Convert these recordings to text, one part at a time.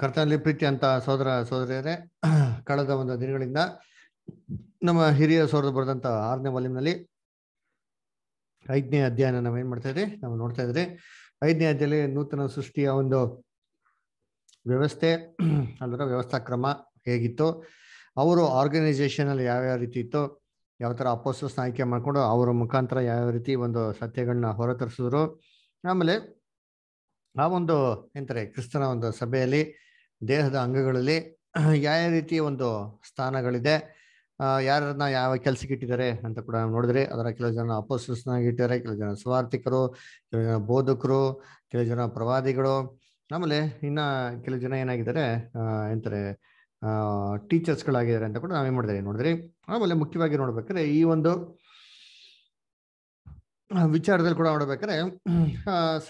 ಕರ್ತನಲ್ಲಿ ಪ್ರೀತಿ ಅಂತ ಸೋದರ ಸೋದರಿಯರೇ ಕಳೆದ ಒಂದು ದಿನಗಳಿಂದ ನಮ್ಮ ಹಿರಿಯ ಸೋದರ ಬರೆದಂತ ಆರನೇ ವಾಲ್ಯೂಮ್ನಲ್ಲಿ ಐದನೇ ನಾವು ಏನ್ ಮಾಡ್ತಾ ಇದ್ರಿ ನಾವು ನೋಡ್ತಾ ಇದ್ರಿ ಐದನೇ ಅಧ್ಯಾಯಲ್ಲಿ ನೂತನ ಸೃಷ್ಟಿಯ ಒಂದು ವ್ಯವಸ್ಥೆ ಅದರ ವ್ಯವಸ್ಥಾ ಕ್ರಮ ಹೇಗಿತ್ತು ಅವರು ಯಾವ ಯಾವ್ಯಾವ ರೀತಿ ಇತ್ತು ಯಾವ ಥರ ಅಪೋಸಸ್ನ ಆಯ್ಕೆ ಮಾಡಿಕೊಂಡು ಅವರ ಮುಖಾಂತರ ಯಾವ ರೀತಿ ಒಂದು ಸತ್ಯಗಳನ್ನ ಹೊರತರಿಸಿದ್ರು ಆಮೇಲೆ ಆ ಒಂದು ಎಂತಾರೆ ಕ್ರಿಸ್ತನ ಒಂದು ಸಭೆಯಲ್ಲಿ ದೇಹದ ಅಂಗಗಳಲ್ಲಿ ಯಾವ ರೀತಿಯ ಒಂದು ಸ್ಥಾನಗಳಿದೆ ಯಾರನ್ನ ಯಾವ ಕೆಲಸಕ್ಕೆ ಇಟ್ಟಿದ್ದಾರೆ ಅಂತ ಕೂಡ ನೋಡಿದ್ರೆ ಅದರ ಕೆಲವು ಜನ ಅಪೋಸಸ್ನಾಗಿ ಇಟ್ಟಿದ್ದಾರೆ ಕೆಲವು ಜನ ಸ್ವಾರ್ಥಿಕರು ಕೆಲವು ಜನ ಬೋಧಕರು ಕೆಲವು ಜನ ಪ್ರವಾದಿಗಳು ಆಮೇಲೆ ಇನ್ನ ಕೆಲವು ಜನ ಏನಾಗಿದ್ದಾರೆ ಎಂತಾರೆ ಟೀಚರ್ಸ್ಗಳಾಗಿದ್ದಾರೆ ಅಂತ ಕೂಡ ನಾವೇನು ಮಾಡಿದ್ರೆ ನೋಡಿದ್ರಿ ಆಮೇಲೆ ಮುಖ್ಯವಾಗಿ ನೋಡ್ಬೇಕಾದ್ರೆ ಈ ಒಂದು ವಿಚಾರದಲ್ಲಿ ಕೂಡ ನೋಡ್ಬೇಕಾದ್ರೆ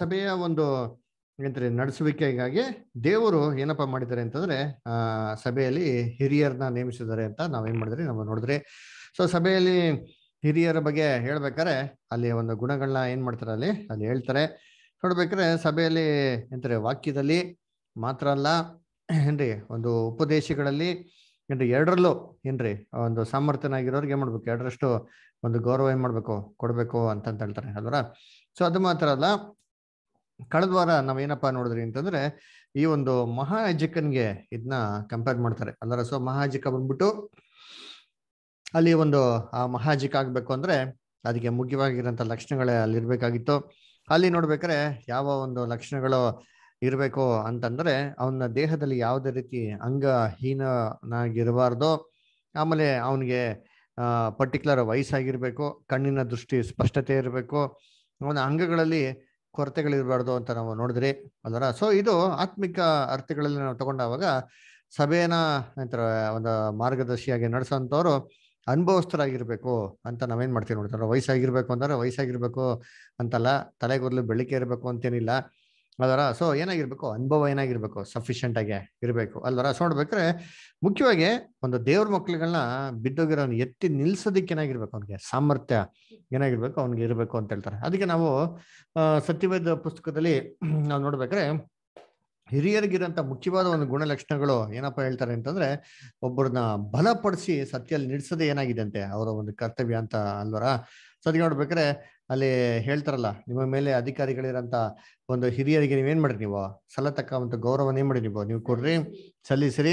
ಸಭೆಯ ಒಂದು ಅಂದ್ರೆ ನಡೆಸುವಿಕೆಗಾಗಿ ದೇವರು ಏನಪ್ಪ ಮಾಡಿದ್ದಾರೆ ಅಂತಂದ್ರೆ ಆ ಸಭೆಯಲ್ಲಿ ಹಿರಿಯರನ್ನ ನೇಮಿಸಿದ್ದಾರೆ ಅಂತ ನಾವೇನ್ ಮಾಡಿದ್ರಿ ನಾವು ನೋಡಿದ್ರಿ ಸೊ ಸಭೆಯಲ್ಲಿ ಹಿರಿಯರ ಬಗ್ಗೆ ಹೇಳ್ಬೇಕಾರೆ ಅಲ್ಲಿ ಒಂದು ಗುಣಗಳನ್ನ ಏನ್ ಮಾಡ್ತಾರೆ ಅಲ್ಲಿ ಅಲ್ಲಿ ಹೇಳ್ತಾರೆ ನೋಡ್ಬೇಕಾದ್ರೆ ಸಭೆಯಲ್ಲಿ ಎಂತಾರೆ ವಾಕ್ಯದಲ್ಲಿ ಮಾತ್ರ ಅಲ್ಲ ಏನ್ರಿ ಒಂದು ಉಪದೇಶಗಳಲ್ಲಿ ಏನ್ರಿ ಎರಡರಲ್ಲೂ ಏನ್ರಿ ಒಂದು ಸಾಮರ್ಥ್ಯನಾಗಿರೋರ್ಗೆ ಏನ್ ಮಾಡ್ಬೇಕು ಎರಡರಷ್ಟು ಒಂದು ಗೌರವ ಏನ್ ಮಾಡ್ಬೇಕು ಕೊಡ್ಬೇಕು ಅಂತಂತ ಹೇಳ್ತಾರೆ ಅಲ್ವರ ಸೊ ಅದು ಮಾತ್ರ ಅಲ್ಲ ಕಳೆದ ವಾರ ನಾವೇನಪ್ಪ ನೋಡಿದ್ರಿ ಅಂತಂದ್ರೆ ಈ ಒಂದು ಮಹಾಯಜಕನ್ಗೆ ಇದನ್ನ ಕಂಪೇರ್ ಮಾಡ್ತಾರೆ ಅಲ್ಲರ ಸೊ ಮಹಾಜಿಕ ಬಂದ್ಬಿಟ್ಟು ಅಲ್ಲಿ ಒಂದು ಆ ಮಹಾಜಿಕ ಆಗ್ಬೇಕು ಅಂದ್ರೆ ಅದಕ್ಕೆ ಮುಖ್ಯವಾಗಿರೋಂಥ ಲಕ್ಷಣಗಳೇ ಅಲ್ಲಿ ಇರ್ಬೇಕಾಗಿತ್ತು ಅಲ್ಲಿ ನೋಡ್ಬೇಕಾರೆ ಯಾವ ಒಂದು ಲಕ್ಷಣಗಳು ಇರಬೇಕು ಅಂತಂದ್ರೆ ಅವನ ದೇಹದಲ್ಲಿ ಯಾವುದೇ ರೀತಿ ಹೀನಾಗಿರಬಾರ್ದು ಆಮೇಲೆ ಅವನಿಗೆ ಪರ್ಟಿಕ್ಯುಲರ್ ವಯಸ್ಸಾಗಿರ್ಬೇಕು ಕಣ್ಣಿನ ದೃಷ್ಟಿ ಸ್ಪಷ್ಟತೆ ಇರಬೇಕು ಅವನ ಅಂಗಗಳಲ್ಲಿ ಕೊರತೆಗಳಿರಬಾರ್ದು ಅಂತ ನಾವು ನೋಡಿದ್ರಿ ಅಲ್ವರ ಸೊ ಇದು ಆತ್ಮಿಕ ಅರ್ಥಗಳಲ್ಲಿ ನಾವು ತಗೊಂಡಾಗ ಸಭೆಯನ್ನ ನಂತರ ಒಂದು ಮಾರ್ಗದರ್ಶಿಯಾಗಿ ನಡೆಸೋಂಥವ್ರು ಅನುಭವಸ್ಥರಾಗಿರ್ಬೇಕು ಅಂತ ನಾವೇನ್ ಮಾಡ್ತೀವಿ ನೋಡ್ತಾರೆ ವಯಸ್ಸಾಗಿರ್ಬೇಕು ಅಂದ್ರೆ ವಯಸ್ಸಾಗಿರ್ಬೇಕು ಅಂತಲ್ಲ ತಲೆಗೂದಲು ಬೆಳಿಗ್ಗೆ ಇರಬೇಕು ಅಂತೇನಿಲ್ಲ ಅದರ ಸೊ ಏನಾಗಿರ್ಬೇಕು ಅನುಭವ ಏನಾಗಿರ್ಬೇಕು ಸಫಿಷಿಯಂಟ್ ಆಗಿ ಇರಬೇಕು ಅಲ್ವರ ಸೊ ನೋಡ್ಬೇಕ್ರೆ ಮುಖ್ಯವಾಗಿ ಒಂದು ದೇವ್ರ ಮಕ್ಳುಗಳನ್ನ ಬಿದ್ದೋಗಿರೋನ್ ಎತ್ತಿ ನಿಲ್ಸೋದಕ್ಕೆ ಏನಾಗಿರ್ಬೇಕು ಅವನಿಗೆ ಸಾಮರ್ಥ್ಯ ಏನಾಗಿರ್ಬೇಕು ಅವ್ನಿಗೆ ಇರಬೇಕು ಅಂತ ಹೇಳ್ತಾರೆ ಅದಕ್ಕೆ ನಾವು ಸತ್ಯವೇದ ಪುಸ್ತಕದಲ್ಲಿ ನಾವು ನೋಡ್ಬೇಕ್ರೆ ಹಿರಿಯರಿಗಿರೋಂಥ ಮುಖ್ಯವಾದ ಒಂದು ಗುಣಲಕ್ಷಣಗಳು ಏನಪ್ಪ ಹೇಳ್ತಾರೆ ಅಂತಂದ್ರೆ ಒಬ್ಬರನ್ನ ಬಲಪಡಿಸಿ ಸತ್ಯಲ್ಲಿ ನಿಲ್ಸೋದೇ ಏನಾಗಿದೆ ಅಂತೆ ಅವರ ಒಂದು ಕರ್ತವ್ಯ ಅಂತ ಅಲ್ವರ ಸೊ ಅದಕ್ಕೆ ಅಲ್ಲಿ ಹೇಳ್ತಾರಲ್ಲ ನಿಮ್ಮ ಮೇಲೆ ಅಧಿಕಾರಿಗಳಿರಂತ ಒಂದು ಹಿರಿಯರಿಗೆ ನೀವೇನ್ ಮಾಡ್ರಿ ನೀವು ಸಲ ತಕ್ಕಂಥ ಗೌರವನ ಏನ್ ಮಾಡಿ ನೀವು ನೀವು ಕೊಡ್ರಿ ಸಲ್ಲಿಸ್ರಿ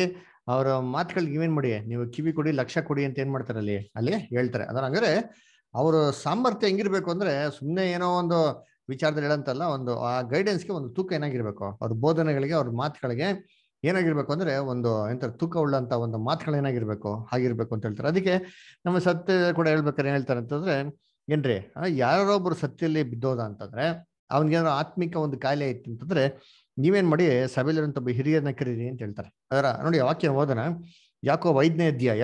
ಅವರ ಮಾತುಗಳಿಗೆ ನೀವೇನ್ ಮಾಡಿ ನೀವು ಕಿವಿ ಕೊಡಿ ಲಕ್ಷ ಕೊಡಿ ಅಂತ ಏನ್ ಮಾಡ್ತಾರೆ ಅಲ್ಲಿ ಅಲ್ಲಿ ಹೇಳ್ತಾರೆ ಅದರ ಹಂಗಾರೆ ಅವ್ರ ಸಾಮರ್ಥ್ಯ ಹೆಂಗಿರ್ಬೇಕು ಅಂದ್ರೆ ಸುಮ್ಮನೆ ಏನೋ ಒಂದು ವಿಚಾರದಲ್ಲಿ ಹೇಳಂತಲ್ಲ ಒಂದು ಆ ಗೈಡೆನ್ಸ್ಗೆ ಒಂದು ತೂಕ ಏನಾಗಿರ್ಬೇಕು ಅವ್ರ ಬೋಧನೆಗಳಿಗೆ ಅವ್ರ ಮಾತುಗಳಿಗೆ ಏನಾಗಿರ್ಬೇಕು ಅಂದ್ರೆ ಒಂದು ಎಂತ ತೂಕ ಉಳ್ಳಂತ ಒಂದು ಮಾತುಗಳು ಏನಾಗಿರ್ಬೇಕು ಹಾಗಿರ್ಬೇಕು ಅಂತ ಹೇಳ್ತಾರೆ ಅದಕ್ಕೆ ನಮ್ಮ ಸತ್ಯ ಕೂಡ ಹೇಳ್ಬೇಕಾದ್ರೆ ಏನ್ ಹೇಳ್ತಾರೆ ಅಂತಂದ್ರೆ ಏನ್ರಿ ಒಬ್ರು ಸತ್ಯಲ್ಲಿ ಬಿದ್ದೋದ ಅಂತಂದ್ರೆ ಅವನಿಗೇನೋ ಆತ್ಮಿಕ ಒಂದು ಕಾಯಿಲೆ ಐತಿ ಅಂತಂದ್ರೆ ನೀವೇನ್ ಮಾಡಿ ಸಭೆಯಲ್ಲಿರುವಂತ ಒಬ್ಬ ಹಿರಿಯರನ್ನ ಕರೀರಿ ಅಂತ ಹೇಳ್ತಾರೆ ಅದರ ನೋಡಿ ವಾಕ್ಯ ಓದನ ಯಾಕೋ ಐದನೇ ಅಧ್ಯಾಯ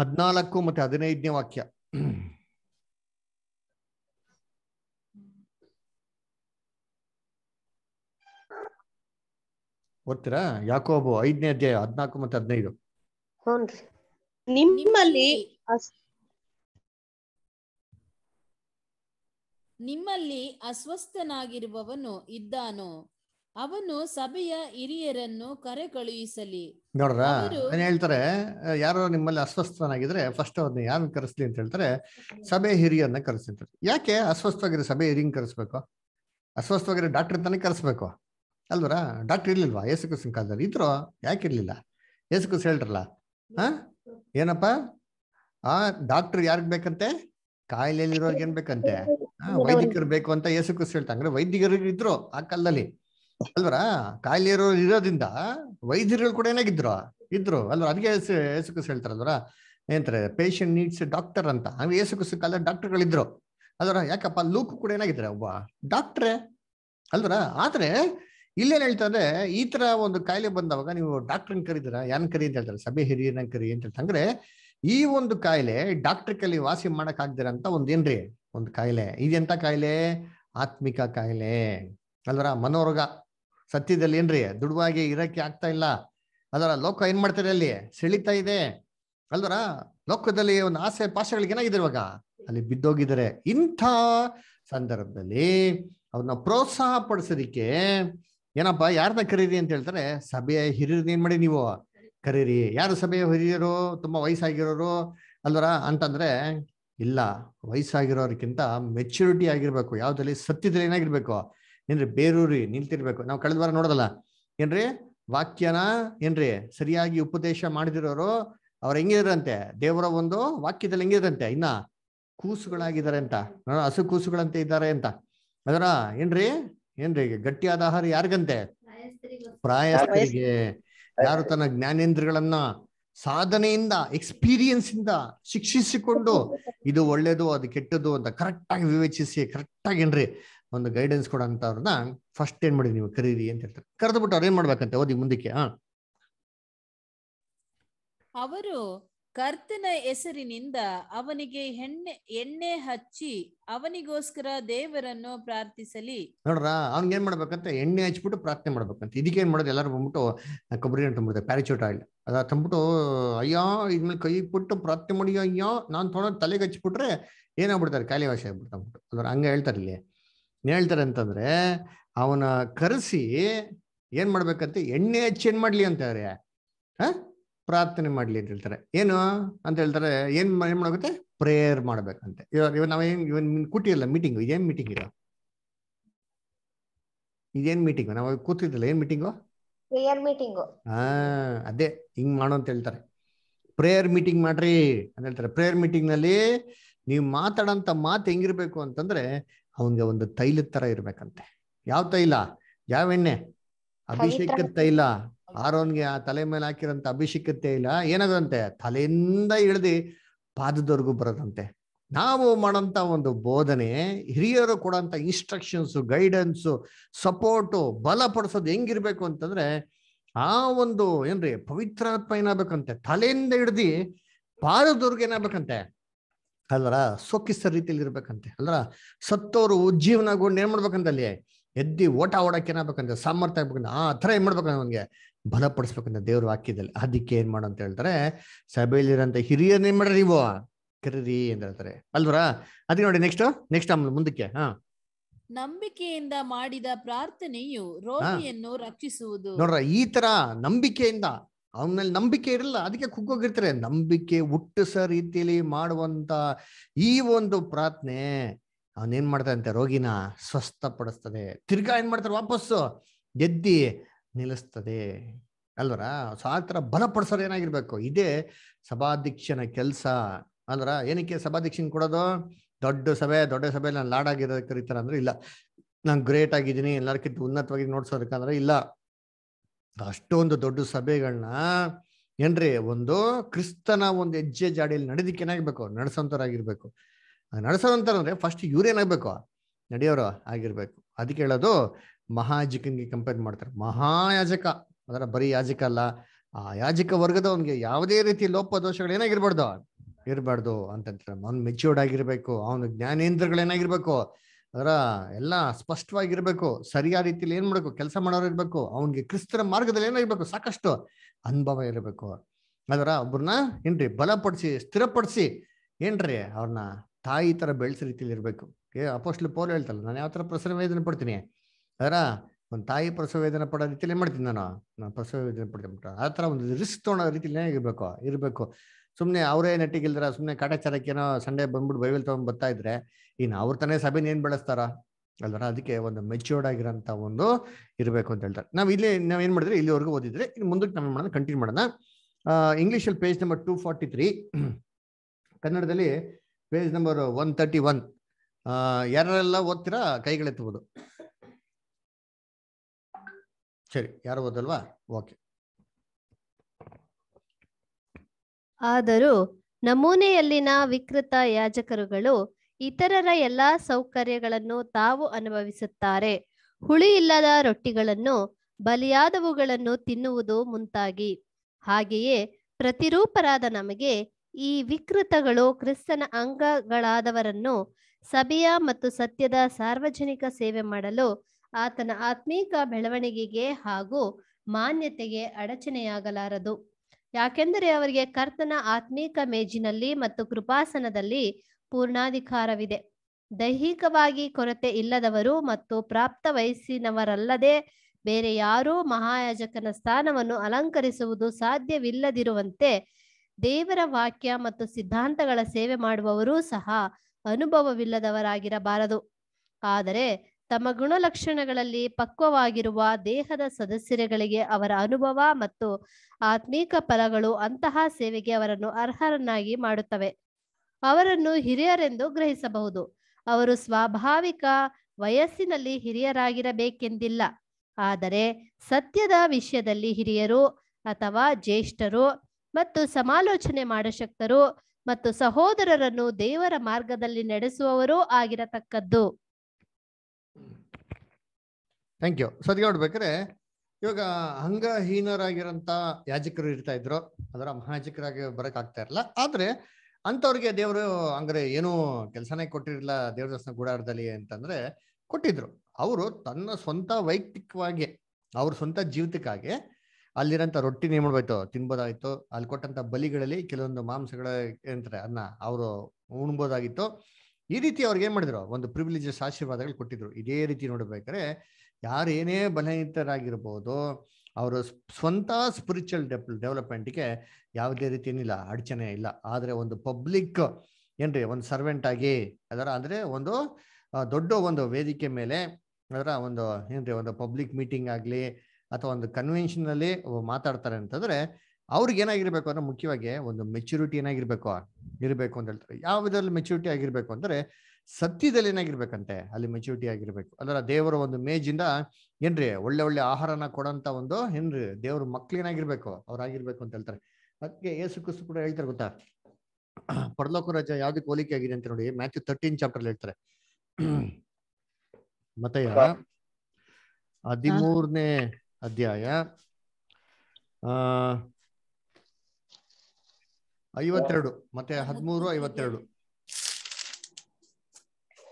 ಹದಿನಾಲ್ಕು ಮತ್ತೆ ಹದಿನೈದನೇ ವಾಕ್ಯ ಓದ್ತೀರಾ ಯಾಕೋ ಐದನೇ ಅಧ್ಯಾಯ ಹದ್ನಾಲ್ಕು ಮತ್ತೆ ಹದಿನೈದು ನಿಮ್ಮಲ್ಲಿ ನಿಮ್ಮಲ್ಲಿ ಅಸ್ವಸ್ಥನಾಗಿರುವವನು ಇದ್ದಾನೋ ಅವನು ಸಭೆಯ ಹಿರಿಯರನ್ನು ಕರೆ ಕಳುಹಿಸಲಿ ನೋಡ್ರ ಏನ್ ಹೇಳ್ತಾರೆ ಯಾರೋ ನಿಮ್ಮಲ್ಲಿ ಅಸ್ವಸ್ಥನಾಗಿದ್ರೆ ಫಸ್ಟ್ ಅವ್ರನ್ನ ಯಾರು ಕರೆಸ್ಲಿ ಅಂತ ಹೇಳ್ತಾರೆ ಸಭೆ ಹಿರಿಯರನ್ನ ಕರೆಸಿ ಯಾಕೆ ಅಸ್ವಸ್ಥವಾಗಿರ ಸಭೆ ಹಿರಿಯ ಕರೆಸ್ಬೇಕು ಅಸ್ವಸ್ಥವಾಗಿರೋ ಡಾಕ್ಟರ್ ತಾನೇ ಕರೆಸ್ಬೇಕು ಅಲ್ವರ ಡಾಕ್ಟರ್ ಇರ್ಲಿಲ್ವಾ ಯೇಸು ಕಾಲದಲ್ಲಿ ಇದ್ರು ಯಾಕೆ ಇರ್ಲಿಲ್ಲ ಯೇಸು ಹೇಳ್ರಲ್ಲ ಹ ಏನಪ್ಪಾ ಆ ಡಾಕ್ಟರ್ ಯಾರಿಗ್ ಬೇಕಂತೆ ಕಾಯಿಲೆಯಲ್ಲಿರೋರ್ಗೆ ಏನ್ ಬೇಕಂತೆ ವೈದ್ಯಕರು ಬೇಕು ಅಂತ ಯೇಸು ಕ್ರಿಸ್ತು ಹೇಳ್ತಾ ಅಂದ್ರೆ ವೈದ್ಯರು ಇದ್ರು ಆ ಕಾಲದಲ್ಲಿ ಅಲ್ವರ ಕಾಯಿಲೆ ಇರೋರು ಇರೋದ್ರಿಂದ ವೈದ್ಯರುಗಳು ಕೂಡ ಏನಾಗಿದ್ರು ಇದ್ರು ಅಲ್ವಾ ಅದಕ್ಕೆ ಯೇಸು ಹೇಳ್ತಾರೆ ಕ್ರಿಸ್ತು ಹೇಳ್ತಾರಲ್ವರ ಏನಂತಾರೆ ಪೇಷಂಟ್ ನೀಡ್ಸ್ ಡಾಕ್ಟರ್ ಅಂತ ಅಂದ್ರೆ ಯೇಸು ಕ್ರಿಸ್ತು ಕಾಲ ಡಾಕ್ಟರ್ಗಳಿದ್ರು ಅಲ್ವರ ಯಾಕಪ್ಪ ಲೂಕು ಕೂಡ ಏನಾಗಿದ್ರೆ ಒಬ್ಬ ಡಾಕ್ಟ್ರೆ ಅಲ್ವರ ಆದ್ರೆ ಇಲ್ಲೇನು ಹೇಳ್ತಾರೆ ಈ ತರ ಒಂದು ಕಾಯಿಲೆ ಬಂದವಾಗ ನೀವು ಡಾಕ್ಟರ್ ಕರೀದಿರಾ ಯಾನ್ ಕರಿ ಅಂತ ಹೇಳ್ತಾರೆ ಸಭೆ ಹಿರಿಯರ ಕರಿ ಅಂತ ಹೇಳ್ತಾರೆ ಅಂದ್ರೆ ಈ ಒಂದು ಕಾಯಿಲೆ ಡಾಕ್ಟರ್ ಕಲ್ಲಿ ವಾಸಿ ಮಾಡಕ್ ಅಂತ ಒಂದೇನ್ರಿ ಒಂದು ಕಾಯಿಲೆ ಇದೆಂತ ಕಾಯಿಲೆ ಆತ್ಮಿಕ ಕಾಯಿಲೆ ಅಲ್ವರ ಮನೋರೋಗ ಸತ್ಯದಲ್ಲಿ ಏನ್ರಿ ದುಡುವಾಗಿ ಇರಕ್ಕೆ ಆಗ್ತಾ ಇಲ್ಲ ಅದರ ಲೋಕ ಏನ್ ಮಾಡ್ತಾರೆ ಅಲ್ಲಿ ಸೆಳಿತಾ ಇದೆ ಅಲ್ವರ ಲೋಕದಲ್ಲಿ ಒಂದು ಆಸೆ ಪಾಶಗಳಿಗೆ ಏನಾಗಿದೆ ಇವಾಗ ಅಲ್ಲಿ ಬಿದ್ದೋಗಿದ್ದಾರೆ ಇಂಥ ಸಂದರ್ಭದಲ್ಲಿ ಅವ್ರನ್ನ ಪ್ರೋತ್ಸಾಹ ಪಡಿಸೋದಿಕ್ಕೆ ಏನಪ್ಪಾ ಯಾರನ್ನ ಕರೀರಿ ಅಂತ ಹೇಳ್ತಾರೆ ಸಭೆಯ ಹಿರಿಯರ್ನ ಏನ್ ಮಾಡಿ ನೀವು ಕರೀರಿ ಯಾರು ಸಭೆಯ ಹಿರಿಯರು ತುಂಬ ವಯಸ್ಸಾಗಿರೋರು ಅಲ್ವರ ಅಂತಂದ್ರೆ ಇಲ್ಲ ವಯಸ್ಸಾಗಿರೋರ್ಕಿಂತ ಮೆಚ್ಯೂರಿಟಿ ಆಗಿರ್ಬೇಕು ಯಾವ್ದ್ರಲ್ಲಿ ಸತ್ಯದಲ್ಲಿ ಏನಾಗಿರ್ಬೇಕು ಏನ್ರಿ ಬೇರೂರಿ ನಿಲ್ತಿರ್ಬೇಕು ನಾವು ಕಳೆದ ವಾರ ನೋಡೋದಲ್ಲ ಏನ್ರಿ ವಾಕ್ಯನ ಏನ್ರಿ ಸರಿಯಾಗಿ ಉಪದೇಶ ಮಾಡಿದಿರೋರು ಅವ್ರು ಹೆಂಗಿದ್ರಂತೆ ದೇವರ ಒಂದು ವಾಕ್ಯದಲ್ಲಿ ಹೆಂಗಿದ್ರಂತೆ ಇನ್ನ ಕೂಸುಗಳಾಗಿದ್ದಾರೆ ಅಂತ ಹಸು ಕೂಸುಗಳಂತೆ ಇದ್ದಾರೆ ಅಂತ ಅದರ ಏನ್ರಿ ಏನ್ರಿ ಗಟ್ಟಿಯಾದ ಆಹಾರ ಯಾರಿಗಂತೆ ಪ್ರಾಯಸ್ತರಿಗೆ ಯಾರು ತನ್ನ ಜ್ಞಾನೇಂದ್ರಗಳನ್ನ ಸಾಧನೆಯಿಂದ ಎಕ್ಸ್ಪೀರಿಯನ್ಸ್ ಇಂದ ಶಿಕ್ಷಿಸಿಕೊಂಡು ಇದು ಒಳ್ಳೇದು ಅದು ಕೆಟ್ಟದ್ದು ಅಂತ ಕರೆಕ್ಟ್ ಆಗಿ ವಿವೇಚಿಸಿ ಕರೆಕ್ಟ್ ಆಗಿ ಏನ್ರಿ ಒಂದು ಗೈಡೆನ್ಸ್ ಕೊಡಂತವ್ರನ್ನ ಫಸ್ಟ್ ಏನ್ ಮಾಡಿ ನೀವು ಕರೀರಿ ಅಂತ ಹೇಳ್ತಾರೆ ಕರೆದು ಬಿಟ್ಟು ಅವ್ರು ಏನ್ ಮಾಡ್ಬೇಕಂತೆ ಓದಿ ಮುಂದಕ್ಕೆ ಅವರು ಕರ್ತನ ಹೆಸರಿನಿಂದ ಅವನಿಗೆ ಎಣ್ಣೆ ಎಣ್ಣೆ ಹಚ್ಚಿ ಅವನಿಗೋಸ್ಕರ ದೇವರನ್ನು ಪ್ರಾರ್ಥಿಸಲಿ ನೋಡ್ರ ಅವ್ನಿಗೆ ಏನ್ ಮಾಡ್ಬೇಕಂತ ಎಣ್ಣೆ ಹಚ್ಬಿಟ್ಟು ಪ್ರಾರ್ಥನೆ ಮಾಡ್ಬೇಕಂತ ಇದಕ್ಕೆ ಏನ್ ಮಾಡೋದು ಎಲ್ಲರೂ ಬಂದ್ಬಿಟ್ಟು ಕೊಬ್ಬರಿ ಅಂತ ತುಂಬಿಡ್ತಾರೆ ಪ್ಯಾರಾಚೂಟ್ ಆಯಿಲ್ ಅದ ತಂಬಿಟ್ಟು ಅಯ್ಯೋ ಇದ್ಮೇಲೆ ಕೈ ಬಿಟ್ಟು ಪ್ರಾರ್ಥನೆ ಮಾಡಿ ಅಯ್ಯೋ ನಾನು ತೊಗೊಂಡು ತಲೆಗೆ ಹಚ್ಬಿಟ್ರೆ ಏನಾಗ್ಬಿಡ್ತಾರೆ ಖಾಲಿ ವಾಸಿ ಆಗ್ಬಿಟ್ಟು ಅದ್ರ ಹಂಗ ಹೇಳ್ತಾರೆ ಇಲ್ಲಿ ಹೇಳ್ತಾರೆ ಅಂತಂದ್ರೆ ಅವನ ಕರೆಸಿ ಏನ್ ಮಾಡ್ಬೇಕಂತ ಎಣ್ಣೆ ಹಚ್ಚಿ ಏನ್ ಮಾಡ್ಲಿ ಅಂತಾರೆ ಹ ಪ್ರಾರ್ಥನೆ ಮಾಡ್ಲಿ ಅಂತ ಹೇಳ್ತಾರೆ ಏನು ಅಂತ ಹೇಳ್ತಾರೆ ಏನ್ ಏನ್ ಮಾಡೋಗುತ್ತೆ ಪ್ರೇಯರ್ ಮಾಡ್ಬೇಕಂತೆ ಇವಾಗ ಇವಾಗ ನಾವೇನ್ ಇವನ್ ಕುಟ್ಟಿಲ್ಲ ಮೀಟಿಂಗ್ ಇದೇನ್ ಮೀಟಿಂಗ್ ಇದು ಇದೇನ್ ಮೀಟಿಂಗು ನಾವ್ ಕೂತಿದ್ದಲ್ಲ ಏನ್ ಮೀಟಿಂಗು ಪ್ರೇಯರ್ ಮೀಟಿಂಗು ಹಾ ಅದೇ ಹಿಂಗ್ ಮಾಡು ಅಂತ ಹೇಳ್ತಾರೆ ಪ್ರೇಯರ್ ಮೀಟಿಂಗ್ ಮಾಡ್ರಿ ಅಂತ ಹೇಳ್ತಾರೆ ಪ್ರೇಯರ್ ಮೀಟಿಂಗ್ ನಲ್ಲಿ ನೀವ್ ಮಾತಾಡಂತ ಮಾತು ಹೆಂಗಿರ್ಬೇಕು ಅಂತಂದ್ರೆ ಅವನ್ಗೆ ಒಂದು ತೈಲದ ತರ ಇರ್ಬೇಕಂತೆ ಯಾವ ತೈಲ ಯಾವ ಎಣ್ಣೆ ಅಭಿಷೇಕದ ತೈಲ ಆರೋನ್ಗೆ ಆ ತಲೆ ಮೇಲೆ ಹಾಕಿರೋಂಥ ಅಭಿಷೇಕತೆ ಇಲ್ಲ ಏನದಂತೆ ತಲೆಯಿಂದ ಇಳಿದು ಪಾದದವರೆಗೂ ಬರೋದಂತೆ ನಾವು ಮಾಡೋಂಥ ಒಂದು ಬೋಧನೆ ಹಿರಿಯರು ಕೊಡೋಂಥ ಇನ್ಸ್ಟ್ರಕ್ಷನ್ಸು ಗೈಡೆನ್ಸು ಸಪೋರ್ಟು ಬಲ ಬಲಪಡಿಸೋದು ಹೆಂಗಿರ್ಬೇಕು ಅಂತಂದ್ರೆ ಆ ಒಂದು ಏನ್ರಿ ಪವಿತ್ರಾತ್ಮ ಏನಾಗಬೇಕಂತೆ ತಲೆಯಿಂದ ಹಿಡ್ದು ಪಾದದವ್ರಿಗೆ ಏನಾಗ್ಬೇಕಂತೆ ಅಲ್ರ ಸೊಕ್ಕಿಸ್ತ ರೀತಿಯಲ್ಲಿ ಇರ್ಬೇಕಂತೆ ಅಲ್ರ ಸತ್ತೋರು ಉಜ್ಜೀವನಗೊಂಡು ಏನ್ ಮಾಡ್ಬೇಕಂತ ಅಲ್ಲಿ ಎದ್ದಿ ಓಟ ಓಡಕ್ಕೆ ಏನಾಗಬೇಕಂದ್ರೆ ಸಾಮರ್ಥ್ಯ ಆಗ್ಬೇಕಂತ ಆ ಥರ ಏನು ಮಾಡ್ಬೇಕಂದ್ರೆ ಅವನಿಗೆ ಬಲಪಡಿಸ್ಬೇಕಂತ ದೇವ್ರ ವಾಕ್ಯದಲ್ಲಿ ಅದಕ್ಕೆ ಏನ್ ಮಾಡೋ ಅಂತ ಹೇಳ್ತಾರೆ ಸಭೆಯಲ್ಲಿರೋಂಥ ಹಿರಿಯರ್ ಏನ್ ಮಾಡ್ರಿ ನೀವು ಕರೀರಿ ಅಂತ ಹೇಳ್ತಾರೆ ಅಲ್ವರ ಅದಕ್ಕೆ ನೋಡಿ ನೆಕ್ಸ್ಟ್ ನೆಕ್ಸ್ಟ್ ಆಮೇಲೆ ಮುಂದಕ್ಕೆ ಹಾ ನಂಬಿಕೆಯಿಂದ ಮಾಡಿದ ಪ್ರಾರ್ಥನೆಯು ರೋಗಿಯನ್ನು ರಕ್ಷಿಸುವುದು ನೋಡ್ರ ಈ ತರ ನಂಬಿಕೆಯಿಂದ ಅವನಲ್ಲಿ ನಂಬಿಕೆ ಇರಲ್ಲ ಅದಕ್ಕೆ ಕುಗ್ಗೋಗಿರ್ತಾರೆ ನಂಬಿಕೆ ಹುಟ್ಟಿಸ ರೀತಿಯಲ್ಲಿ ಮಾಡುವಂತ ಈ ಒಂದು ಪ್ರಾರ್ಥನೆ ಮಾಡ್ತಾರೆ ಮಾಡ್ತಾನಂತೆ ರೋಗಿನ ಪಡಿಸ್ತದೆ ತಿರ್ಗಾ ಏನ್ ಮಾಡ್ತಾರೆ ವಾಪಸ್ಸು ಗೆದ್ದಿ ನಿಲ್ಲಿಸ್ತದೆ ಅಲ್ವರ ಸೊ ಬಲ ಥರ ಏನಾಗಿರ್ಬೇಕು ಇದೇ ಸಭಾಧ್ಯಕ್ಷನ ಕೆಲಸ ಅಲ್ವರ ಏನಕ್ಕೆ ಸಭಾಧ್ಯಕ್ಷನ್ ಕೊಡೋದು ದೊಡ್ಡ ಸಭೆ ದೊಡ್ಡ ಸಭೆಯಲ್ಲಿ ನಾನು ಆಗಿರೋದು ಕರೀತಾರ ಅಂದ್ರೆ ಇಲ್ಲ ನಾನು ಗ್ರೇಟ್ ಆಗಿದ್ದೀನಿ ಎಲ್ಲರಿಗಿಂತ ಉನ್ನತವಾಗಿ ನೋಡ್ಸೋದಕ್ಕಂದ್ರೆ ಇಲ್ಲ ಅಷ್ಟೊಂದು ದೊಡ್ಡ ಸಭೆಗಳನ್ನ ಏನ್ರಿ ಒಂದು ಕ್ರಿಸ್ತನ ಒಂದು ಹೆಜ್ಜೆ ಜಾಡಿಯಲ್ಲಿ ನಡೆದಿಕ್ಕೆ ಏನಾಗಿರ್ಬೇಕು ನಡೆಸೋಂಥವ್ರಾಗಿರ್ಬೇಕು ಅಂದ್ರೆ ಫಸ್ಟ್ ಇವ್ರೇನಾಗ್ಬೇಕು ಆಗಬೇಕು ನಡೆಯೋರು ಆಗಿರ್ಬೇಕು ಅದಕ್ಕೆ ಹೇಳೋದು ಮಹಾಯಾಜಕನಿಗೆ ಕಂಪೇರ್ ಮಾಡ್ತಾರೆ ಮಹಾಯಾಜಕ ಅದರ ಬರೀ ಯಾಜಕ ಅಲ್ಲ ಆ ಯಾಜಕ ಅವನಿಗೆ ಯಾವುದೇ ರೀತಿ ಲೋಪ ದೋಷಗಳು ಏನಾಗಿರ್ಬಾರ್ದು ಇರಬಾರ್ದು ಅಂತ ಅವ್ನು ಮೆಚ್ಯೂರ್ಡ್ ಆಗಿರ್ಬೇಕು ಅವನು ಜ್ಞಾನೇಂದ್ರಗಳೇನಾಗಿರ್ಬೇಕು ಅದರ ಎಲ್ಲ ಸ್ಪಷ್ಟವಾಗಿರ್ಬೇಕು ಸರಿಯಾದ ರೀತಿಯಲ್ಲಿ ಏನ್ ಮಾಡ್ಬೇಕು ಕೆಲಸ ಮಾಡೋರು ಇರ್ಬೇಕು ಅವನಿಗೆ ಕ್ರಿಸ್ತರ ಮಾರ್ಗದಲ್ಲಿ ಏನಾಗಿರ್ಬೇಕು ಸಾಕಷ್ಟು ಅನುಭವ ಇರಬೇಕು ಅದರ ಒಬ್ರನ್ನ ಏನ್ರಿ ಬಲಪಡಿಸಿ ಸ್ಥಿರಪಡಿಸಿ ಏನ್ರಿ ಅವ್ರನ್ನ ತಾಯಿ ಥರ ಬೆಳೆಸ ರೀತಿಯಲ್ಲಿ ಇರಬೇಕು ಏ ಅಪೋಸ್ಟ್ಲು ಪೋಲ್ ಹೇಳ್ತಲ್ಲ ನಾನು ಯಾವ ಥರ ಪ್ರಸವ ವೇದನೆ ಪಡ್ತೀನಿ ಅದರ ಒಂದು ತಾಯಿ ಪ್ರಸವ ವೇದನೆ ಪಡೋ ರೀತಿಯಲ್ಲಿ ಮಾಡ್ತೀನಿ ನಾನು ನಾನು ಪ್ರಸವ ವೇದನೆ ಪಡ್ತೀನಿ ಆ ಥರ ಒಂದು ರಿಸ್ಕ್ ತೊಗೊಳೋ ರೀತಿಲೇ ಇರಬೇಕು ಇರಬೇಕು ಸುಮ್ಮನೆ ಅವರೇ ನೆಟ್ಟಿಗಿಲ್ದ್ರ ಸುಮ್ಮನೆ ಕಾಟಾಚಾರಕ್ಕೇನೋ ಸಂಡೆ ಬಂದ್ಬಿಟ್ಟು ಬೈಬಲ್ ತೊಗೊಂಡು ಬರ್ತಾ ಇದ್ರೆ ಇನ್ನು ಅವ್ರ ತಾನೇ ಸಭೆನ ಏನು ಬೆಳೆಸ್ತಾರ ಅಲ್ವರ ಅದಕ್ಕೆ ಒಂದು ಮೆಚ್ಯೂರ್ಡ್ ಆಗಿರೋಂಥ ಒಂದು ಇರಬೇಕು ಅಂತ ಹೇಳ್ತಾರೆ ನಾವು ಇಲ್ಲಿ ನಾವು ಏನು ಮಾಡಿದ್ರೆ ಇಲ್ಲಿವರೆಗೂ ಓದಿದ್ರೆ ಇನ್ನು ಮುಂದಕ್ಕೆ ನಾವು ಮಾಡೋಣ ಕಂಟಿನ್ಯೂ ಮಾಡೋಣ ಇಂಗ್ಲೀಷಲ್ಲಿ page number two forty three ಕನ್ನಡದಲ್ಲಿ page number one thirty one ಯಾರೆಲ್ಲ ಓದ್ತೀರಾ ಕೈಗಳೆತ್ತಬಹುದು ಸರಿ ಯಾರು ಓದಲ್ವಾ ಓಕೆ ಆದರೂ ನಮೂನೆಯಲ್ಲಿನ ವಿಕೃತ ಯಾಜಕರುಗಳು ಇತರರ ಎಲ್ಲಾ ಸೌಕರ್ಯಗಳನ್ನು ತಾವು ಅನುಭವಿಸುತ್ತಾರೆ ಹುಳಿ ಇಲ್ಲದ ರೊಟ್ಟಿಗಳನ್ನು ಬಲಿಯಾದವುಗಳನ್ನು ತಿನ್ನುವುದು ಮುಂತಾಗಿ ಹಾಗೆಯೇ ಪ್ರತಿರೂಪರಾದ ನಮಗೆ ಈ ವಿಕೃತಗಳು ಕ್ರಿಸ್ತನ ಅಂಗಗಳಾದವರನ್ನು ಸಭೆಯ ಮತ್ತು ಸತ್ಯದ ಸಾರ್ವಜನಿಕ ಸೇವೆ ಮಾಡಲು ಆತನ ಆತ್ಮೀಕ ಬೆಳವಣಿಗೆಗೆ ಹಾಗೂ ಮಾನ್ಯತೆಗೆ ಅಡಚಣೆಯಾಗಲಾರದು ಯಾಕೆಂದರೆ ಅವರಿಗೆ ಕರ್ತನ ಆತ್ಮೀಕ ಮೇಜಿನಲ್ಲಿ ಮತ್ತು ಕೃಪಾಸನದಲ್ಲಿ ಪೂರ್ಣಾಧಿಕಾರವಿದೆ ದೈಹಿಕವಾಗಿ ಕೊರತೆ ಇಲ್ಲದವರು ಮತ್ತು ಪ್ರಾಪ್ತ ವಯಸ್ಸಿನವರಲ್ಲದೆ ಬೇರೆ ಯಾರೂ ಮಹಾಯಾಜಕನ ಸ್ಥಾನವನ್ನು ಅಲಂಕರಿಸುವುದು ಸಾಧ್ಯವಿಲ್ಲದಿರುವಂತೆ ದೇವರ ವಾಕ್ಯ ಮತ್ತು ಸಿದ್ಧಾಂತಗಳ ಸೇವೆ ಮಾಡುವವರೂ ಸಹ ಅನುಭವವಿಲ್ಲದವರಾಗಿರಬಾರದು ಆದರೆ ತಮ್ಮ ಗುಣಲಕ್ಷಣಗಳಲ್ಲಿ ಪಕ್ವವಾಗಿರುವ ದೇಹದ ಸದಸ್ಯರುಗಳಿಗೆ ಅವರ ಅನುಭವ ಮತ್ತು ಆತ್ಮೀಕ ಫಲಗಳು ಅಂತಹ ಸೇವೆಗೆ ಅವರನ್ನು ಅರ್ಹರನ್ನಾಗಿ ಮಾಡುತ್ತವೆ ಅವರನ್ನು ಹಿರಿಯರೆಂದು ಗ್ರಹಿಸಬಹುದು ಅವರು ಸ್ವಾಭಾವಿಕ ವಯಸ್ಸಿನಲ್ಲಿ ಹಿರಿಯರಾಗಿರಬೇಕೆಂದಿಲ್ಲ ಆದರೆ ಸತ್ಯದ ವಿಷಯದಲ್ಲಿ ಹಿರಿಯರು ಅಥವಾ ಜ್ಯೇಷ್ಠರು ಮತ್ತು ಸಮಾಲೋಚನೆ ಮಾಡಶಕ್ತರು ಮತ್ತು ಸಹೋದರರನ್ನು ದೇವರ ಮಾರ್ಗದಲ್ಲಿ ನಡೆಸುವವರೂ ಆಗಿರತಕ್ಕದ್ದು ಥ್ಯಾಂಕ್ ಯು ಸದ್ಗೆ ನೋಡ್ಬೇಕ್ರೆ ಇವಾಗ ಅಂಗಹೀನರಾಗಿರೋಂಥ ಯಾಜಕರು ಇರ್ತಾ ಇದ್ರು ಅದರ ಮಹಾಯಾಜಕರಾಗಿ ಬರಕ್ ಆಗ್ತಾ ಇರಲ್ಲ ಆದ್ರೆ ಅಂಥವ್ರಿಗೆ ದೇವರು ಅಂದ್ರೆ ಏನೂ ಕೆಲಸನೇ ಕೊಟ್ಟಿರಲಿಲ್ಲ ದೇವ್ರ ದರ್ಶನ ಗುಡಾರದಲ್ಲಿ ಅಂತಂದ್ರೆ ಕೊಟ್ಟಿದ್ರು ಅವರು ತನ್ನ ಸ್ವಂತ ವೈಯಕ್ತಿಕವಾಗಿ ಅವ್ರ ಸ್ವಂತ ಜೀವಿತಕ್ಕಾಗಿ ಅಲ್ಲಿರೋಂಥ ರೊಟ್ಟಿ ಏನ್ ಮಾಡ್ಬೋಯ್ತು ತಿನ್ಬೋದಾಗಿತ್ತು ಅಲ್ಲಿ ಕೊಟ್ಟಂಥ ಬಲಿಗಳಲ್ಲಿ ಕೆಲವೊಂದು ಮಾಂಸಗಳ ಏನಂತಾರೆ ಅನ್ನ ಅವರು ಉಣ್ಬೋದಾಗಿತ್ತು ಈ ರೀತಿ ಅವ್ರಿಗೆ ಏನು ಮಾಡಿದ್ರು ಒಂದು ಪ್ರಿವಿಲೇಜಸ್ ಆಶೀರ್ವಾದಗಳು ಕೊಟ್ಟಿದ್ರು ಇದೇ ರೀತಿ ನೋಡ್ಬೇಕಾದ್ರೆ ಏನೇ ಬಲಹಿತರಾಗಿರ್ಬೋದು ಅವರು ಸ್ವಂತ ಸ್ಪಿರಿಚುವಲ್ ಡೆಪ್ ಡೆವಲಪ್ಮೆಂಟ್ಗೆ ಯಾವುದೇ ರೀತಿ ಏನಿಲ್ಲ ಅಡಚಣೆ ಇಲ್ಲ ಆದರೆ ಒಂದು ಪಬ್ಲಿಕ್ ಏನ್ರಿ ಒಂದು ಸರ್ವೆಂಟ್ ಆಗಿ ಅದರ ಅಂದರೆ ಒಂದು ದೊಡ್ಡ ಒಂದು ವೇದಿಕೆ ಮೇಲೆ ಅದರ ಒಂದು ಏನ್ರಿ ಒಂದು ಪಬ್ಲಿಕ್ ಮೀಟಿಂಗ್ ಆಗಲಿ ಅಥವಾ ಒಂದು ಕನ್ವೆನ್ಷನಲ್ಲಿ ಮಾತಾಡ್ತಾರೆ ಅಂತಂದ್ರೆ ಅವ್ರಿಗೆ ಏನಾಗಿರ್ಬೇಕು ಅಂದ್ರೆ ಮುಖ್ಯವಾಗಿ ಒಂದು ಮೆಚುರಿಟಿ ಏನಾಗಿರ್ಬೇಕು ಇರಬೇಕು ಅಂತ ಹೇಳ್ತಾರೆ ವಿಧದಲ್ಲಿ ಮೆಚುರಿಟಿ ಆಗಿರ್ಬೇಕು ಅಂದ್ರೆ ಸತ್ಯದಲ್ಲಿ ಏನಾಗಿರ್ಬೇಕಂತೆ ಅಲ್ಲಿ ಮೆಚುರಿಟಿ ಆಗಿರ್ಬೇಕು ಅದರ ದೇವರ ಒಂದು ಮೇಜಿಂದ ಏನ್ರಿ ಒಳ್ಳೆ ಒಳ್ಳೆ ಆಹಾರನ ಕೊಡಂತ ಒಂದು ಏನ್ರಿ ದೇವ್ರ ಮಕ್ಳು ಏನಾಗಿರ್ಬೇಕು ಅವ್ರಾಗಿರ್ಬೇಕು ಅಂತ ಹೇಳ್ತಾರೆ ಅದಕ್ಕೆ ಯೇಸು ಕುಸು ಕೂಡ ಹೇಳ್ತಾರೆ ಗೊತ್ತಾ ಪರಲೋಕ ರಾಜ ಯಾವ್ದಕ್ಕೆ ಹೋಲಿಕೆ ಆಗಿದೆ ಅಂತ ನೋಡಿ ಮ್ಯಾಥ್ಯೂ ತರ್ಟೀನ್ ಚಾಪ್ಟರ್ ಹೇಳ್ತಾರೆ ಮತ್ತೆ ಹದಿಮೂರನೇ ಅಧ್ಯಾಯ ಐವತ್ತೆರಡು ಮತ್ತೆ ಹದಿಮೂರು ಐವತ್ತೆರಡು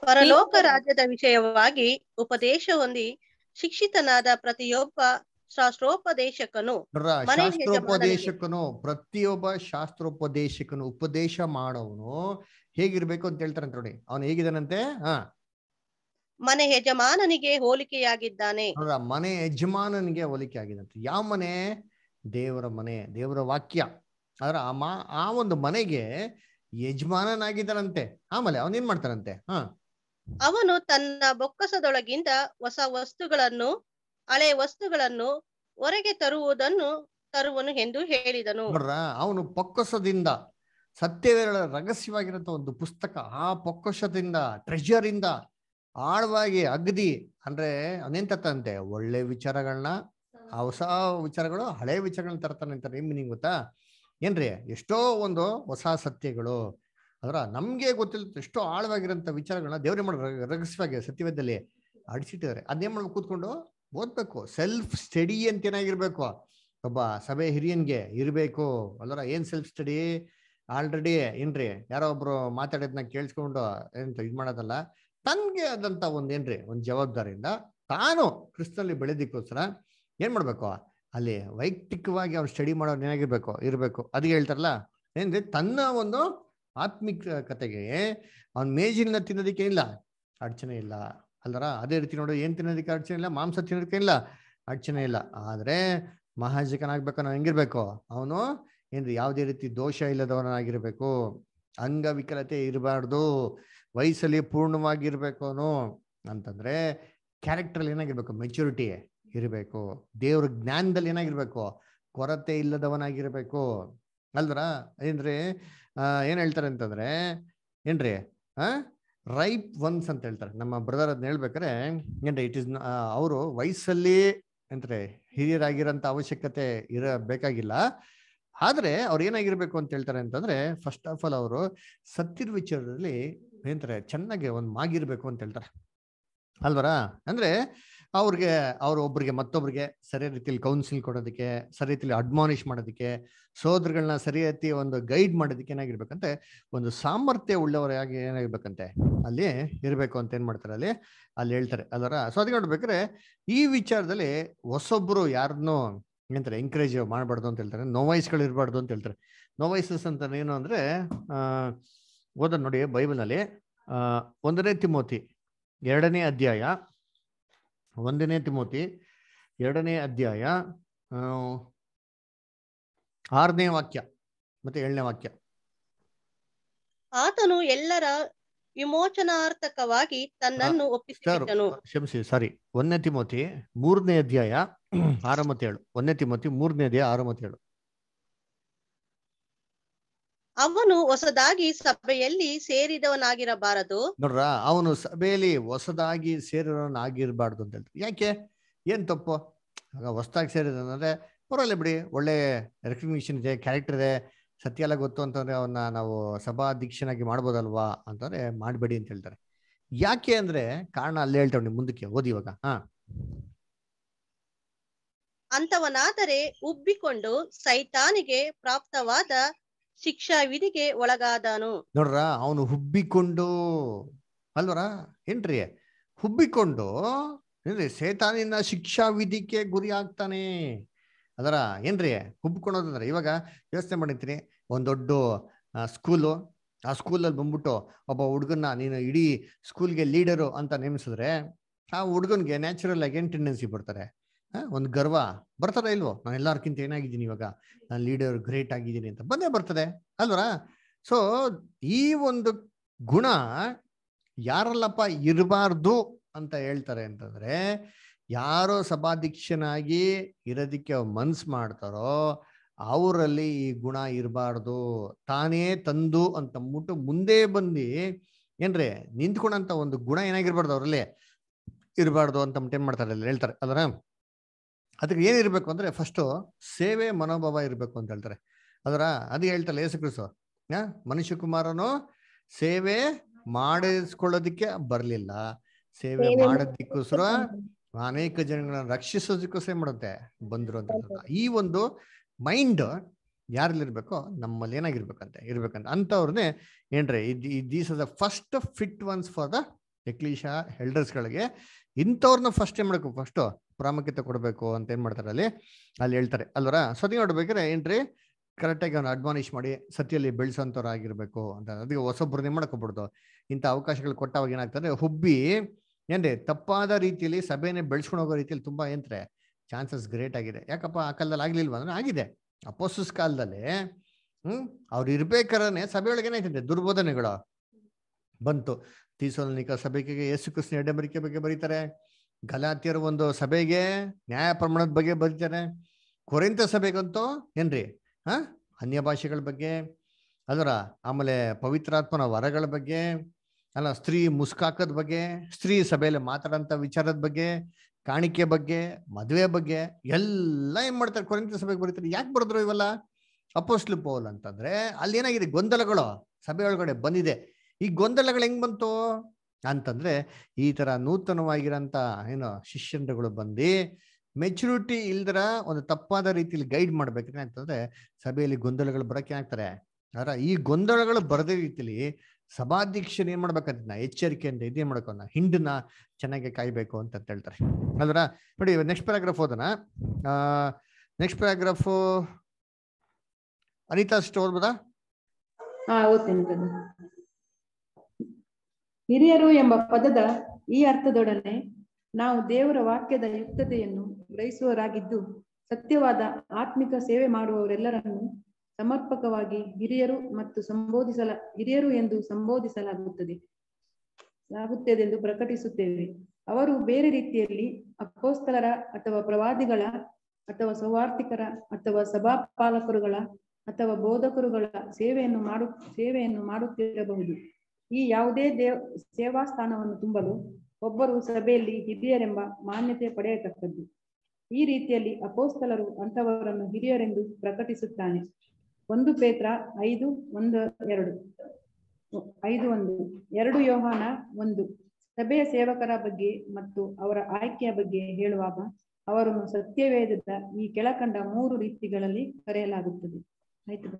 ಪರಲೋಕ ರಾಜ್ಯದ ವಿಷಯವಾಗಿ ಉಪದೇಶ ಹೊಂದಿ ಶಿಕ್ಷಿತನಾದ ಪ್ರತಿಯೊಬ್ಬ ಶಾಸ್ತ್ರೋಪದೇಶಕನು ಶಾಸ್ತ್ರೋಪದೇಶಕನು ಪ್ರತಿಯೊಬ್ಬ ಶಾಸ್ತ್ರೋಪದೇಶಕನು ಉಪದೇಶ ಮಾಡೋನು ಹೇಗಿರ್ಬೇಕು ಅಂತ ಹೇಳ್ತಾರಂತ ನೋಡಿ ಅವನು ಹೇಗಿದ್ದಾನಂತೆ ಹಾ ಮನೆ ಯಜಮಾನನಿಗೆ ಹೋಲಿಕೆಯಾಗಿದ್ದಾನೆ ಮನೆ ಯಜಮಾನನಿಗೆ ಹೋಲಿಕೆ ಆಗಿದ್ದಂತೆ ಯಾವ ಮನೆ ದೇವರ ಮನೆ ದೇವರ ವಾಕ್ಯ ಆದ್ರೆ ಆ ಒಂದು ಮನೆಗೆ ಯಜಮಾನನಾಗಿದ್ದಾನಂತೆ ಆಮೇಲೆ ಏನ್ ಮಾಡ್ತಾನಂತೆ ಹ ಅವನು ತನ್ನ ಬೊಕ್ಕಸದೊಳಗಿಂದ ಹೊಸ ವಸ್ತುಗಳನ್ನು ಹಳೆ ವಸ್ತುಗಳನ್ನು ಹೊರಗೆ ತರುವುದನ್ನು ತರುವನು ಎಂದು ಹೇಳಿದನು ಅವನು ಪೊಕ್ಕಸದಿಂದ ಸತ್ಯವೇರಳ ರಹಸ್ಯವಾಗಿರುವಂತಹ ಒಂದು ಪುಸ್ತಕ ಆ ಪೊಕ್ಕಸದಿಂದ ಟ್ರೆಜರ್ ಇಂದ ಆಳವಾಗಿ ಅಗ್ದಿ ಅಂದ್ರೆ ಅದೇನ್ ಒಳ್ಳೆ ವಿಚಾರಗಳನ್ನ ಹೊಸ ವಿಚಾರಗಳು ಹಳೆ ವಿಚಾರಗಳನ್ನ ತರ್ತಾನೆ ಅಂತಾರೆ ನಿಮ್ ನಿಂಗೆ ಗೊತ್ತಾ ಏನ್ರಿ ಎಷ್ಟೋ ಒಂದು ಹೊಸ ಸತ್ಯಗಳು ಅದರ ನಮ್ಗೆ ಗೊತ್ತಿಲ್ಲ ಎಷ್ಟೋ ಆಳವಾಗಿರೋಂಥ ವಿಚಾರಗಳನ್ನ ದೇವ್ರೆ ಮಾಡಿ ರಹಸ್ಯವಾಗಿ ಸತ್ಯವೇದಲ್ಲಿ ಅಡಿಸಿಟ್ಟಿದ್ದಾರೆ ಅದೇ ಮಾಡಿ ಕೂತ್ಕೊಂಡು ಓದ್ಬೇಕು ಸೆಲ್ಫ್ ಸ್ಟಡಿ ಅಂತ ಏನಾಗಿರ್ಬೇಕು ಒಬ್ಬ ಸಭೆ ಹಿರಿಯನ್ಗೆ ಇರಬೇಕು ಅಲ್ಲರ ಏನ್ ಸೆಲ್ಫ್ ಸ್ಟಡಿ ಆಲ್ರೆಡಿ ಏನ್ರಿ ಯಾರೋ ಒಬ್ರು ಮಾತಾಡೋದನ್ನ ಕೇಳಿಸ್ಕೊಂಡು ಏನ್ ಇದು ಮಾಡೋದಲ್ಲ ತನ್ಗೆ ಆದಂತ ಏನ್ರಿ ಒಂದು ಜವಾಬ್ದಾರಿಯಿಂದ ತಾನು ಕ್ರಿಸ್ತಲ್ಲಿ ಬೆಳೆದಿಕ್ಕೋಸ್ಕರ ಏನ್ ಮಾಡ್ಬೇಕು ಅಲ್ಲಿ ವೈಯಕ್ತಿಕವಾಗಿ ಅವ್ರು ಸ್ಟಡಿ ಮಾಡೋ ಏನಾಗಿರ್ಬೇಕು ಇರಬೇಕು ಅದು ಹೇಳ್ತಾರಲ್ಲ ಏನ್ರಿ ತನ್ನ ಒಂದು ಆತ್ಮಿಕ ಕತೆಗೆ ಅವ್ನ ಮೇಜಿನ ತಿನ್ನೋದಕ್ಕೆ ಇಲ್ಲ ಅಡಚಣೆ ಇಲ್ಲ ಅಲ್ಲರ ಅದೇ ರೀತಿ ನೋಡೋ ಏನ್ ತಿನ್ನೋದಕ್ಕೆ ಅಡಚಣೆ ಇಲ್ಲ ಮಾಂಸ ತಿನ್ನೋದಕ್ಕೆ ಇಲ್ಲ ಅಡಚಣೆ ಇಲ್ಲ ಆದ್ರೆ ಮಹಾಜಕನಾಗ್ಬೇಕು ನಾವು ಹೆಂಗಿರ್ಬೇಕು ಅವನು ಏನ್ರಿ ಯಾವುದೇ ರೀತಿ ದೋಷ ಇಲ್ಲದವನಾಗಿರ್ಬೇಕು ಅಂಗವಿಕಲತೆ ಇರಬಾರ್ದು ವಯಸ್ಸಲ್ಲಿ ಪೂರ್ಣವಾಗಿರ್ಬೇಕು ಅವನು ಅಂತಂದ್ರೆ ಅಲ್ಲಿ ಏನಾಗಿರ್ಬೇಕು ಮೆಚುರಿಟಿ ಇರಬೇಕು ದೇವ್ರ ಜ್ಞಾನದಲ್ಲಿ ಏನಾಗಿರ್ಬೇಕು ಕೊರತೆ ಇಲ್ಲದವನಾಗಿರ್ಬೇಕು ಅಲ್ದ್ರ ಏನ್ರಿ ಏನ್ ಹೇಳ್ತಾರೆ ಅಂತಂದ್ರೆ ಏನ್ರಿ ಆ ರೈಪ್ ಒನ್ಸ್ ಅಂತ ಹೇಳ್ತಾರೆ ನಮ್ಮ ಬ್ರದರ್ ಅದನ್ನ ಹೇಳ್ಬೇಕಾರೆ ಏನ್ರಿ ಇಟ್ ಇಸ್ ಅವರು ವಯಸ್ಸಲ್ಲಿ ಏನ್ರಿ ಹಿರಿಯರಾಗಿರೋಂಥ ಅವಶ್ಯಕತೆ ಇರಬೇಕಾಗಿಲ್ಲ ಬೇಕಾಗಿಲ್ಲ ಆದ್ರೆ ಅವ್ರು ಏನಾಗಿರ್ಬೇಕು ಅಂತ ಹೇಳ್ತಾರೆ ಅಂತಂದ್ರೆ ಫಸ್ಟ್ ಆಫ್ ಆಲ್ ಅವರು ಸತ್ತಿರ ವಿಚಾರದಲ್ಲಿ ಏನಂತಾರೆ ಚೆನ್ನಾಗಿ ಒಂದು ಮಾಗಿರ್ಬೇಕು ಅಂತ ಹೇಳ್ತಾರೆ ಅಲ್ವರ ಅಂದ್ರೆ ಅವ್ರಿಗೆ ಅವ್ರ ಒಬ್ರಿಗೆ ಮತ್ತೊಬ್ರಿಗೆ ಸರಿ ರೀತಿಯಲ್ಲಿ ಕೌನ್ಸಿಲ್ ಕೊಡೋದಕ್ಕೆ ಸರಿ ರೀತಿಯಲ್ಲಿ ಅಡ್ಮಾನಿಷ್ ಮಾಡೋದಕ್ಕೆ ಸೋದರಗಳನ್ನ ಸರಿ ರೀತಿ ಒಂದು ಗೈಡ್ ಮಾಡೋದಕ್ಕೆ ಏನಾಗಿರ್ಬೇಕಂತೆ ಒಂದು ಸಾಮರ್ಥ್ಯ ಉಳ್ಳವರಾಗಿ ಏನಾಗಿರ್ಬೇಕಂತೆ ಅಲ್ಲಿ ಇರಬೇಕು ಅಂತ ಏನು ಮಾಡ್ತಾರೆ ಅಲ್ಲಿ ಅಲ್ಲಿ ಹೇಳ್ತಾರೆ ಅಲ್ವರ ಸೊ ಅದಕ್ಕೆ ನೋಡ್ಬೇಕಾದ್ರೆ ಈ ವಿಚಾರದಲ್ಲಿ ಹೊಸೊಬ್ರು ಯಾರನ್ನೂ ಏನಂತಾರೆ ಎಂಕರೇಜ್ ಮಾಡಬಾರ್ದು ಅಂತ ಹೇಳ್ತಾರೆ ನೋವಾಯ್ಸ್ಗಳು ಇರಬಾರ್ದು ಅಂತ ಹೇಳ್ತಾರೆ ನೋವಾಯ್ಸಸ್ ಅಂತ ಏನು ಅಂದ್ರೆ ಓದ ನೋಡಿ ಬೈಬಲ್ನಲ್ಲಿ ಒಂದನೇ ತಿಮೋತಿ ಎರಡನೇ ಅಧ್ಯಾಯ ಒಂದನೇ ತಿಮೋತಿ ಎರಡನೇ ಅಧ್ಯಾಯ ಆರನೇ ವಾಕ್ಯ ಮತ್ತೆ ಏಳನೇ ವಾಕ್ಯ ಆತನು ಎಲ್ಲರ ವಿಮೋಚನಾರ್ಥಕವಾಗಿ ತನ್ನನ್ನು ಒಪ್ಪಿಸಿದನು ಕ್ಷಮಿಸಿ ಸಾರಿ ಒಂದನೇ ತಿಮೋತಿ ಮೂರನೇ ಅಧ್ಯಾಯ ಆರಂಭತ್ತೇಳು ಒಂದನೇ ತಿಮೋತಿ ಮೂರನೇ ಅಧ್ಯಾಯ ಏಳು ಅವನು ಹೊಸದಾಗಿ ಸಭೆಯಲ್ಲಿ ಸೇರಿದವನಾಗಿರಬಾರದು ನೋಡ್ರ ಅವನು ಸಭೆಯಲ್ಲಿ ಹೊಸದಾಗಿ ಸೇರಿರೋನಾಗಿರ್ಬಾರ್ದು ಅಂತ ಹೇಳ್ತಾರೆ ಯಾಕೆ ಏನ್ ತಪ್ಪು ಆಗ ಹೊಸದಾಗಿ ಅಂದ್ರೆ ಪರವಾಗಿಲ್ಲ ಬಿಡಿ ಒಳ್ಳೆ ರೆಕಗ್ನಿಷನ್ ಇದೆ ಕ್ಯಾರೆಕ್ಟರ್ ಇದೆ ಸತ್ಯ ಎಲ್ಲ ಗೊತ್ತು ಅಂತಂದ್ರೆ ಅವನ್ನ ನಾವು ಸಭಾಧ್ಯಕ್ಷನಾಗಿ ಮಾಡ್ಬೋದಲ್ವಾ ಅಂತಂದ್ರೆ ಮಾಡಬೇಡಿ ಅಂತ ಹೇಳ್ತಾರೆ ಯಾಕೆ ಅಂದ್ರೆ ಕಾರಣ ಅಲ್ಲೇ ಹೇಳ್ತಾವ್ ನೀವು ಮುಂದಕ್ಕೆ ಓದಿ ಇವಾಗ ಹಾ ಅಂತವನಾದರೆ ಉಬ್ಬಿಕೊಂಡು ಸೈತಾನಿಗೆ ಪ್ರಾಪ್ತವಾದ ಶಿಕ್ಷಾ ವಿಧಿಗೆ ಒಳಗಾದನು ನೋಡ್ರ ಅವನು ಹುಬ್ಬಿಕೊಂಡು ಅಲ್ವರ ಏನ್ರಿ ಹುಬ್ಬಿಕೊಂಡು ಏನ್ರಿ ಸೇತಾನಿನ ಶಿಕ್ಷಾ ವಿಧಿಕೆ ಗುರಿ ಆಗ್ತಾನೆ ಅದರ ಏನ್ರಿ ಹುಬ್ಬಿಕೊಂಡೋದಂದ್ರೆ ಇವಾಗ ವ್ಯವಸ್ಥೆ ಮಾಡಿರ್ತೀನಿ ಒಂದ್ ದೊಡ್ಡ ಸ್ಕೂಲು ಆ ಸ್ಕೂಲಲ್ಲಿ ಬಂದ್ಬಿಟ್ಟು ಒಬ್ಬ ಹುಡುಗನ್ನ ನೀನು ಇಡೀ ಸ್ಕೂಲ್ಗೆ ಲೀಡರು ಅಂತ ನೇಮಿಸಿದ್ರೆ ಆ ಹುಡುಗನ್ಗೆ ನ್ಯಾಚುರಲ್ ಆಗಿ ಏನ್ ಟೆಂಡೆನ್ಸಿ ಬರ್ತಾರೆ ಒಂದು ಗರ್ವ ಬರ್ತದ ಇಲ್ವೋ ನಾನು ಎಲ್ಲಾರ್ಕಿಂತ ಏನಾಗಿದ್ದೀನಿ ಇವಾಗ ನಾನು ಲೀಡರ್ ಗ್ರೇಟ್ ಆಗಿದ್ದೀನಿ ಅಂತ ಬಂದೇ ಬರ್ತದೆ ಅಲ್ವರ ಸೊ ಈ ಒಂದು ಗುಣ ಯಾರಲ್ಲಪ್ಪ ಇರಬಾರ್ದು ಅಂತ ಹೇಳ್ತಾರೆ ಅಂತಂದ್ರೆ ಯಾರೋ ಸಭಾಧ್ಯಕ್ಷನಾಗಿ ಇರೋದಿಕ್ಕೆ ಮನ್ಸು ಮಾಡ್ತಾರೋ ಅವರಲ್ಲಿ ಈ ಗುಣ ಇರಬಾರ್ದು ತಾನೇ ತಂದು ಅಂತ ಮುಟ್ಟು ಮುಂದೆ ಬಂದು ಏನ್ರಿ ನಿಂತ್ಕೊಂಡಂತ ಒಂದು ಗುಣ ಏನಾಗಿರ್ಬಾರ್ದು ಅವರಲ್ಲಿ ಇರಬಾರ್ದು ಅಂತ ಏನ್ ಮಾಡ್ತಾರೆ ಹೇಳ್ತಾರೆ ಅದರ ಅದಕ್ಕೆ ಏನಿರಬೇಕು ಅಂದ್ರೆ ಫಸ್ಟು ಸೇವೆ ಮನೋಭಾವ ಇರಬೇಕು ಅಂತ ಹೇಳ್ತಾರೆ ಅದರ ಅದು ಹೇಳ್ತಾರೆ ಯೇಸು ಕ್ರಿಸ್ತು ಮನುಷ್ಯ ಕುಮಾರನು ಸೇವೆ ಮಾಡಿಸ್ಕೊಳ್ಳೋದಕ್ಕೆ ಬರಲಿಲ್ಲ ಸೇವೆ ಮಾಡೋದಕ್ಕೋಸ್ಕರ ಅನೇಕ ಜನಗಳನ್ನ ರಕ್ಷಿಸೋದಕ್ಕೋಸ್ಕರ ಮಾಡುತ್ತೆ ಬಂದರು ಅಂತ ಈ ಒಂದು ಮೈಂಡ್ ಯಾರಲ್ಲಿರ್ಬೇಕೋ ನಮ್ಮಲ್ಲಿ ಏನಾಗಿರ್ಬೇಕಂತೆ ಇರ್ಬೇಕಂತ ಅಂಥವ್ರನ್ನೇ ಏನ್ರಿ these are the first fit ones for the ecclesia ಹೆಲ್ಡರ್ಸ್ಗಳಿಗೆ ಇಂಥವ್ರನ್ನ ಫಸ್ಟ್ ಏನ್ ಮಾಡ್ಬೇಕು ಫಸ್ಟ್ ಪ್ರಾಮುಖ್ಯತೆ ಕೊಡಬೇಕು ಅಂತ ಏನು ಮಾಡ್ತಾರೆ ಅಲ್ಲಿ ಅಲ್ಲಿ ಹೇಳ್ತಾರೆ ಅಲ್ವರ ಸತಿ ನೋಡ್ಬೇಕಾದ್ರೆ ಏನ್ರಿ ಕರೆಕ್ಟಾಗಿ ಅವ್ನು ಅಡ್ವಾನಿಷ್ ಮಾಡಿ ಸತಿಯಲ್ಲಿ ಆಗಿರ್ಬೇಕು ಅಂತ ಅದಕ್ಕೆ ಹೊಸೊಬ್ಬರನ್ನ ಮಾಡ್ಕೊಬಾರ್ದು ಇಂಥ ಅವಕಾಶಗಳು ಕೊಟ್ಟಾಗ ಏನಾಗ್ತದೆ ಹುಬ್ಬಿ ಏನ್ರಿ ತಪ್ಪಾದ ರೀತಿಯಲ್ಲಿ ಸಭೆನೇ ಬೆಳೆಸ್ಕೊಂಡು ಹೋಗೋ ರೀತಿಯಲ್ಲಿ ತುಂಬಾ ಏನ್ರೆ ಚಾನ್ಸಸ್ ಗ್ರೇಟ್ ಆಗಿದೆ ಯಾಕಪ್ಪ ಆ ಕಾಲದಲ್ಲಿ ಆಗಲಿಲ್ವ ಅಂದ್ರೆ ಆಗಿದೆ ಅಪೋಸಸ್ ಕಾಲದಲ್ಲಿ ಹ್ಮ್ ಅವ್ರು ಸಭೆಯೊಳಗೆ ಸಭೆಯೊಳಗೇನಾಯ್ತದೆ ದುರ್ಬೋಧನೆಗಳು ಬಂತು ತೀಸೋನಿಕ ಸಭೆಗೆ ಯೇಸು ಕೃಷ್ಣ ಎಡಂಬರಿಕೆ ಬಗ್ಗೆ ಬರೀತಾರೆ ಗಲಾತಿಯರ ಒಂದು ಸಭೆಗೆ ನ್ಯಾಯ ಪ್ರಮಾಣದ ಬಗ್ಗೆ ಬರೀತಾರೆ ಕೊರೆಂತ ಸಭೆಗಂತೂ ಏನ್ರಿ ಹಾ ಅನ್ಯ ಭಾಷೆಗಳ ಬಗ್ಗೆ ಅದರ ಆಮೇಲೆ ಪವಿತ್ರಾತ್ಮನ ವರಗಳ ಬಗ್ಗೆ ಅಲ್ಲ ಸ್ತ್ರೀ ಮುಸ್ಕಾಕದ ಬಗ್ಗೆ ಸ್ತ್ರೀ ಸಭೆಯಲ್ಲಿ ಮಾತಾಡೋಂಥ ವಿಚಾರದ ಬಗ್ಗೆ ಕಾಣಿಕೆ ಬಗ್ಗೆ ಮದುವೆ ಬಗ್ಗೆ ಎಲ್ಲ ಏನ್ ಮಾಡ್ತಾರೆ ಕೊರೆಂತ ಸಭೆಗೆ ಬರೀತಾರೆ ಯಾಕೆ ಬರೆದ್ರು ಇವೆಲ್ಲ ಅಪೋಸ್ಲು ಪೋಲ್ ಅಂತಂದ್ರೆ ಅಲ್ಲಿ ಏನಾಗಿದೆ ಗೊಂದಲಗಳು ಸಭೆ ಒಳಗಡೆ ಬಂದಿದೆ ಈ ಗೊಂದಲಗಳು ಹೆಂಗ್ ಬಂತು ಅಂತಂದ್ರೆ ಈ ತರ ನೂತನವಾಗಿರಂತ ಏನೋ ಶಿಷ್ಯಂದ್ರಗಳು ಬಂದು ಮೆಚುರಿಟಿ ಇಲ್ದರ ಒಂದು ತಪ್ಪಾದ ರೀತಿಯಲ್ಲಿ ಗೈಡ್ ಮಾಡ್ಬೇಕ್ರೆ ಅಂತಂದ್ರೆ ಸಭೆಯಲ್ಲಿ ಗೊಂದಲಗಳು ಬರಕ್ಕೆ ಆಗ್ತಾರೆ ಅದರ ಈ ಗೊಂದಲಗಳು ಬರದ ರೀತಿಲಿ ಸಭಾಧ್ಯಕ್ಷನ್ ಏನ್ ಮಾಡ್ಬೇಕಂತ ಎಚ್ಚರಿಕೆಯಿಂದ ಇದೇನ್ ಮಾಡ್ಕೋ ಹಿಂಡನ್ನ ಚೆನ್ನಾಗಿ ಕಾಯ್ಬೇಕು ಅಂತ ಹೇಳ್ತಾರೆ ಅದರ ನೋಡಿ ನೆಕ್ಸ್ಟ್ ಪ್ಯಾರಾಗ್ರಾಫ್ ಆ ನೆಕ್ಸ್ಟ್ ಪ್ಯಾರಾಗ್ರಾಫ್ ಅನಿತಾ ಅಷ್ಟು ಓದ್ಬೋದಾ ಹಿರಿಯರು ಎಂಬ ಪದದ ಈ ಅರ್ಥದೊಡನೆ ನಾವು ದೇವರ ವಾಕ್ಯದ ಯುಕ್ತತೆಯನ್ನು ಗ್ರಹಿಸುವರಾಗಿದ್ದು ಸತ್ಯವಾದ ಆತ್ಮಿಕ ಸೇವೆ ಮಾಡುವವರೆಲ್ಲರನ್ನು ಸಮರ್ಪಕವಾಗಿ ಹಿರಿಯರು ಮತ್ತು ಸಂಬೋಧಿಸಲ ಹಿರಿಯರು ಎಂದು ಸಂಬೋಧಿಸಲಾಗುತ್ತದೆ ಆಗುತ್ತದೆಂದು ಪ್ರಕಟಿಸುತ್ತೇವೆ ಅವರು ಬೇರೆ ರೀತಿಯಲ್ಲಿ ಅಪೋಸ್ತಲರ ಅಥವಾ ಪ್ರವಾದಿಗಳ ಅಥವಾ ಸೌಹಾರ್ಥಿಕರ ಅಥವಾ ಸಭಾಪಾಲಕರುಗಳ ಅಥವಾ ಬೋಧಕರುಗಳ ಸೇವೆಯನ್ನು ಮಾಡು ಸೇವೆಯನ್ನು ಮಾಡುತ್ತಿರಬಹುದು ಈ ಯಾವುದೇ ದೇವ್ ಸೇವಾ ಸ್ಥಾನವನ್ನು ತುಂಬಲು ಒಬ್ಬರು ಸಭೆಯಲ್ಲಿ ಹಿರಿಯರೆಂಬ ಮಾನ್ಯತೆ ಪಡೆಯತಕ್ಕದ್ದು ಈ ರೀತಿಯಲ್ಲಿ ಅಪೋಸ್ತಲರು ಅಂಥವರನ್ನು ಹಿರಿಯರೆಂದು ಪ್ರಕಟಿಸುತ್ತಾನೆ ಒಂದು ಪೇತ್ರ ಐದು ಒಂದು ಎರಡು ಐದು ಒಂದು ಎರಡು ಯೋಹಾನ ಒಂದು ಸಭೆಯ ಸೇವಕರ ಬಗ್ಗೆ ಮತ್ತು ಅವರ ಆಯ್ಕೆಯ ಬಗ್ಗೆ ಹೇಳುವಾಗ ಅವರನ್ನು ಸತ್ಯವೇದದ ಈ ಕೆಳಕಂಡ ಮೂರು ರೀತಿಗಳಲ್ಲಿ ಕರೆಯಲಾಗುತ್ತದೆ ಆಯ್ತು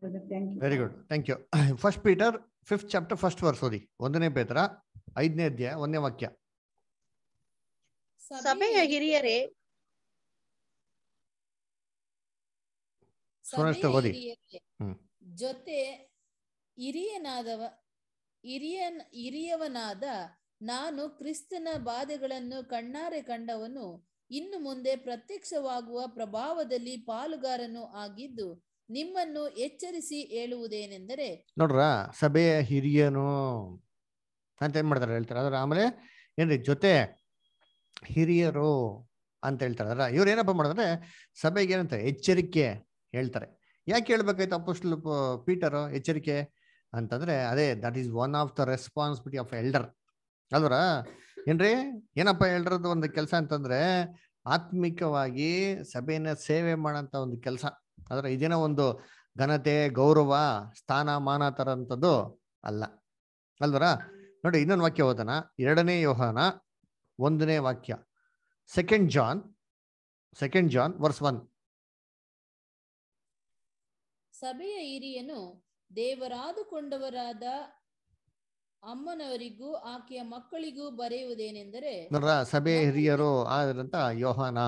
very good thank you first Peter fifth chapter first verse ಓದಿ ಒಂದನೇ ಪೇತ್ರ ಐದನೇ ಅಧ್ಯಾಯ ಒಂದನೇ ವಾಕ್ಯ ಸಭೆಯ ಹಿರಿಯರೇ ಓದಿ ಜೊತೆ ಹಿರಿಯನಾದವ ಹಿರಿಯನ್ ಹಿರಿಯವನಾದ ನಾನು ಕ್ರಿಸ್ತನ ಬಾಧೆಗಳನ್ನು ಕಣ್ಣಾರೆ ಕಂಡವನು ಇನ್ನು ಮುಂದೆ ಪ್ರತ್ಯಕ್ಷವಾಗುವ ಪ್ರಭಾವದಲ್ಲಿ ಪಾಲುಗಾರನು ಆಗಿದ್ದು ನಿಮ್ಮನ್ನು ಎಚ್ಚರಿಸಿ ಹೇಳುವುದೇನೆಂದರೆ ನೋಡ್ರ ಸಭೆಯ ಹಿರಿಯನು ಅಂತ ಏನ್ ಮಾಡ್ತಾರೆ ಹೇಳ್ತಾರೆ ಅದ್ರ ಆಮೇಲೆ ಏನ್ರಿ ಜೊತೆ ಹಿರಿಯರು ಅಂತ ಹೇಳ್ತಾರೆ ಅದ್ರ ಇವ್ರು ಏನಪ್ಪ ಮಾಡಿದ್ರೆ ಸಭೆಗೆ ಏನಂತ ಎಚ್ಚರಿಕೆ ಹೇಳ್ತಾರೆ ಯಾಕೆ ಹೇಳ್ಬೇಕಾಯ್ತು ಅಪೋಸ್ಟಲ್ ಪೀಟರ್ ಎಚ್ಚರಿಕೆ ಅಂತಂದ್ರೆ ಅದೇ that is one of the responsibility of elder ಅಲ್ವರ ಏನ್ರಿ ಏನಪ್ಪ ಎಲ್ಡರ್ದು ಒಂದು ಕೆಲಸ ಅಂತಂದ್ರೆ ಆತ್ಮಿಕವಾಗಿ ಸಭೆಯನ್ನ ಸೇವೆ ಮಾಡೋಂಥ ಒಂದು ಕೆಲಸ ಆದರೆ ಇದೇನೋ ಒಂದು ಘನತೆ ಗೌರವ ಸ್ಥಾನಮಾನ ತರಂಥದ್ದು ಅಲ್ಲ ಅಲ್ವರ ನೋಡಿ ಇನ್ನೊಂದು ವಾಕ್ಯ ಓದನ ಎರಡನೇ ಯೋಹನ ಒಂದನೇ ವಾಕ್ಯ second John second John verse one ಸಭೆಯ ಹಿರಿಯನು ದೇವರಾದುಕೊಂಡವರಾದ ಅಮ್ಮನವರಿಗೂ ಆಕೆಯ ಮಕ್ಕಳಿಗೂ ಬರೆಯುವುದೇನೆಂದರೆ ಸಭೆಯ ಹಿರಿಯರು ಆದಂತ ಯೋಹಾನ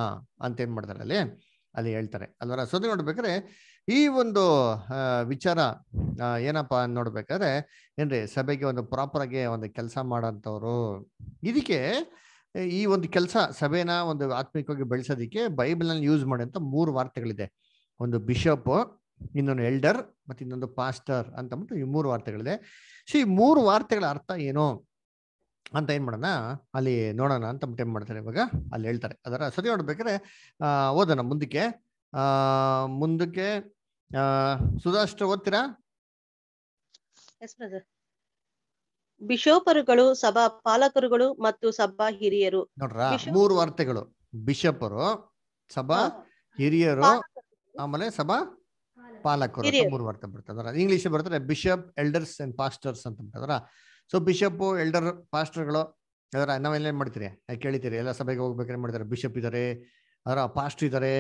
ಅಂತ ಏನ್ ಮಾಡ್ತಾರೆ ಅಲ್ಲಿ ಅಲ್ಲಿ ಹೇಳ್ತಾರೆ ಅಲ್ವರ ಸೊ ನೋಡ್ಬೇಕಾದ್ರೆ ಈ ಒಂದು ವಿಚಾರ ಏನಪ್ಪಾ ನೋಡ್ಬೇಕಾದ್ರೆ ಏನ್ರಿ ಸಭೆಗೆ ಒಂದು ಪ್ರಾಪರ್ ಆಗಿ ಒಂದು ಕೆಲಸ ಮಾಡೋಂಥವ್ರು ಇದಕ್ಕೆ ಈ ಒಂದು ಕೆಲಸ ಸಭೆನ ಒಂದು ಆತ್ಮಿಕವಾಗಿ ಬೆಳೆಸೋದಕ್ಕೆ ಬೈಬಲ್ನಲ್ಲಿ ಯೂಸ್ ಮಾಡೋಂಥ ಮೂರು ವಾರ್ತೆಗಳಿದೆ ಒಂದು ಬಿಷಪ್ ಇನ್ನೊಂದು ಎಲ್ಡರ್ ಮತ್ತು ಇನ್ನೊಂದು ಪಾಸ್ಟರ್ ಅಂತ ಅಂದ್ಬಿಟ್ಟು ಈ ಮೂರು ವಾರ್ತೆಗಳಿದೆ ಸೊ ಈ ಮೂರು ವಾರ್ತೆಗಳ ಅರ್ಥ ಏನು ಅಂತ ಏನ್ ಮಾಡೋಣ ಅಲ್ಲಿ ನೋಡೋಣ ಅಂತ ಟೈಮ್ ಮಾಡ್ತಾರೆ ಇವಾಗ ಅಲ್ಲಿ ಹೇಳ್ತಾರೆ ಅದರ ಸರಿ ನೋಡ್ಬೇಕಾದ್ರೆ ಓದೋಣ ಮುಂದಕ್ಕೆ ಮುಂದಕ್ಕೆ ಸುಧಾಷ್ಟ ಓದ್ತೀರಾ ಬಿಷೋಪರುಗಳು ಸಭಾ ಪಾಲಕರುಗಳು ಮತ್ತು ಸಭಾ ಹಿರಿಯರು ನೋಡ್ರ ಮೂರು ವಾರ್ತೆಗಳು ಬಿಷಪರು ಸಭಾ ಹಿರಿಯರು ಆಮೇಲೆ ಸಭಾ ಪಾಲಕರು ಮೂರು ವಾರ್ತೆ ಬರ್ತದ ಇಂಗ್ಲಿಷ್ ಬರ್ತಾರೆ ಬಿಷಪ್ ಎಲ್ಡರ್ಸ್ ಅಂಡ್ ಪಾಸ್ಟರ್ಸ್ ಅಂತ ಬರ್ತದ್ರ ಸೊ ಬಿಷಪ್ ಎಲ್ಡರ್ ಪಾಸ್ಟರ್ ಪಾಸ್ಟರ್ಗಳು ಅದರ ಏನ್ ಮಾಡ್ತೀರಿ ಕೇಳಿತೀರಿ ಎಲ್ಲ ಸಭೆಗೆ ಹೋಗ್ಬೇಕಾದ್ರೆ ಮಾಡ್ತಾರೆ ಬಿಷಪ್ ಇದ್ದಾರೆ ಅದರ ಪಾಸ್ಟ್ ಇದ್ದಾರೆ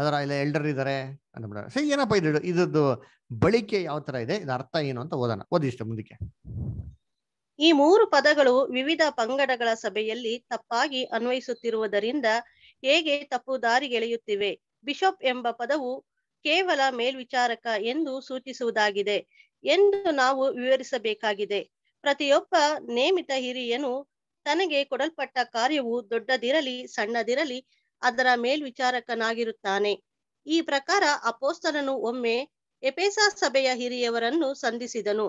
ಅದರ ಇಲ್ಲ ಎಲ್ಡರ್ ಇದ್ದಾರೆ ಮಾಡ ಸರಿ ಏನಪ್ಪ ಇದು ಇದ್ರದ್ದು ಬಳಿಕೆ ಯಾವ ತರ ಇದೆ ಇದರ ಅರ್ಥ ಏನು ಅಂತ ಓದೋಣ ಓದಿಷ್ಟ ಮುಂದಕ್ಕೆ ಈ ಮೂರು ಪದಗಳು ವಿವಿಧ ಪಂಗಡಗಳ ಸಭೆಯಲ್ಲಿ ತಪ್ಪಾಗಿ ಅನ್ವಯಿಸುತ್ತಿರುವುದರಿಂದ ಹೇಗೆ ತಪ್ಪು ದಾರಿಗೆಳೆಯುತ್ತಿವೆ ಬಿಷಪ್ ಎಂಬ ಪದವು ಕೇವಲ ಮೇಲ್ವಿಚಾರಕ ಎಂದು ಸೂಚಿಸುವುದಾಗಿದೆ ಎಂದು ನಾವು ವಿವರಿಸಬೇಕಾಗಿದೆ ಪ್ರತಿಯೊಬ್ಬ ನೇಮಿತ ಹಿರಿಯನು ತನಗೆ ಕೊಡಲ್ಪಟ್ಟ ಕಾರ್ಯವು ದೊಡ್ಡದಿರಲಿ ಸಣ್ಣದಿರಲಿ ಅದರ ಮೇಲ್ವಿಚಾರಕನಾಗಿರುತ್ತಾನೆ ಈ ಪ್ರಕಾರ ಅಪೋಸ್ತನನು ಒಮ್ಮೆ ಎಪೇಸ ಸಭೆಯ ಹಿರಿಯವರನ್ನು ಸಂಧಿಸಿದನು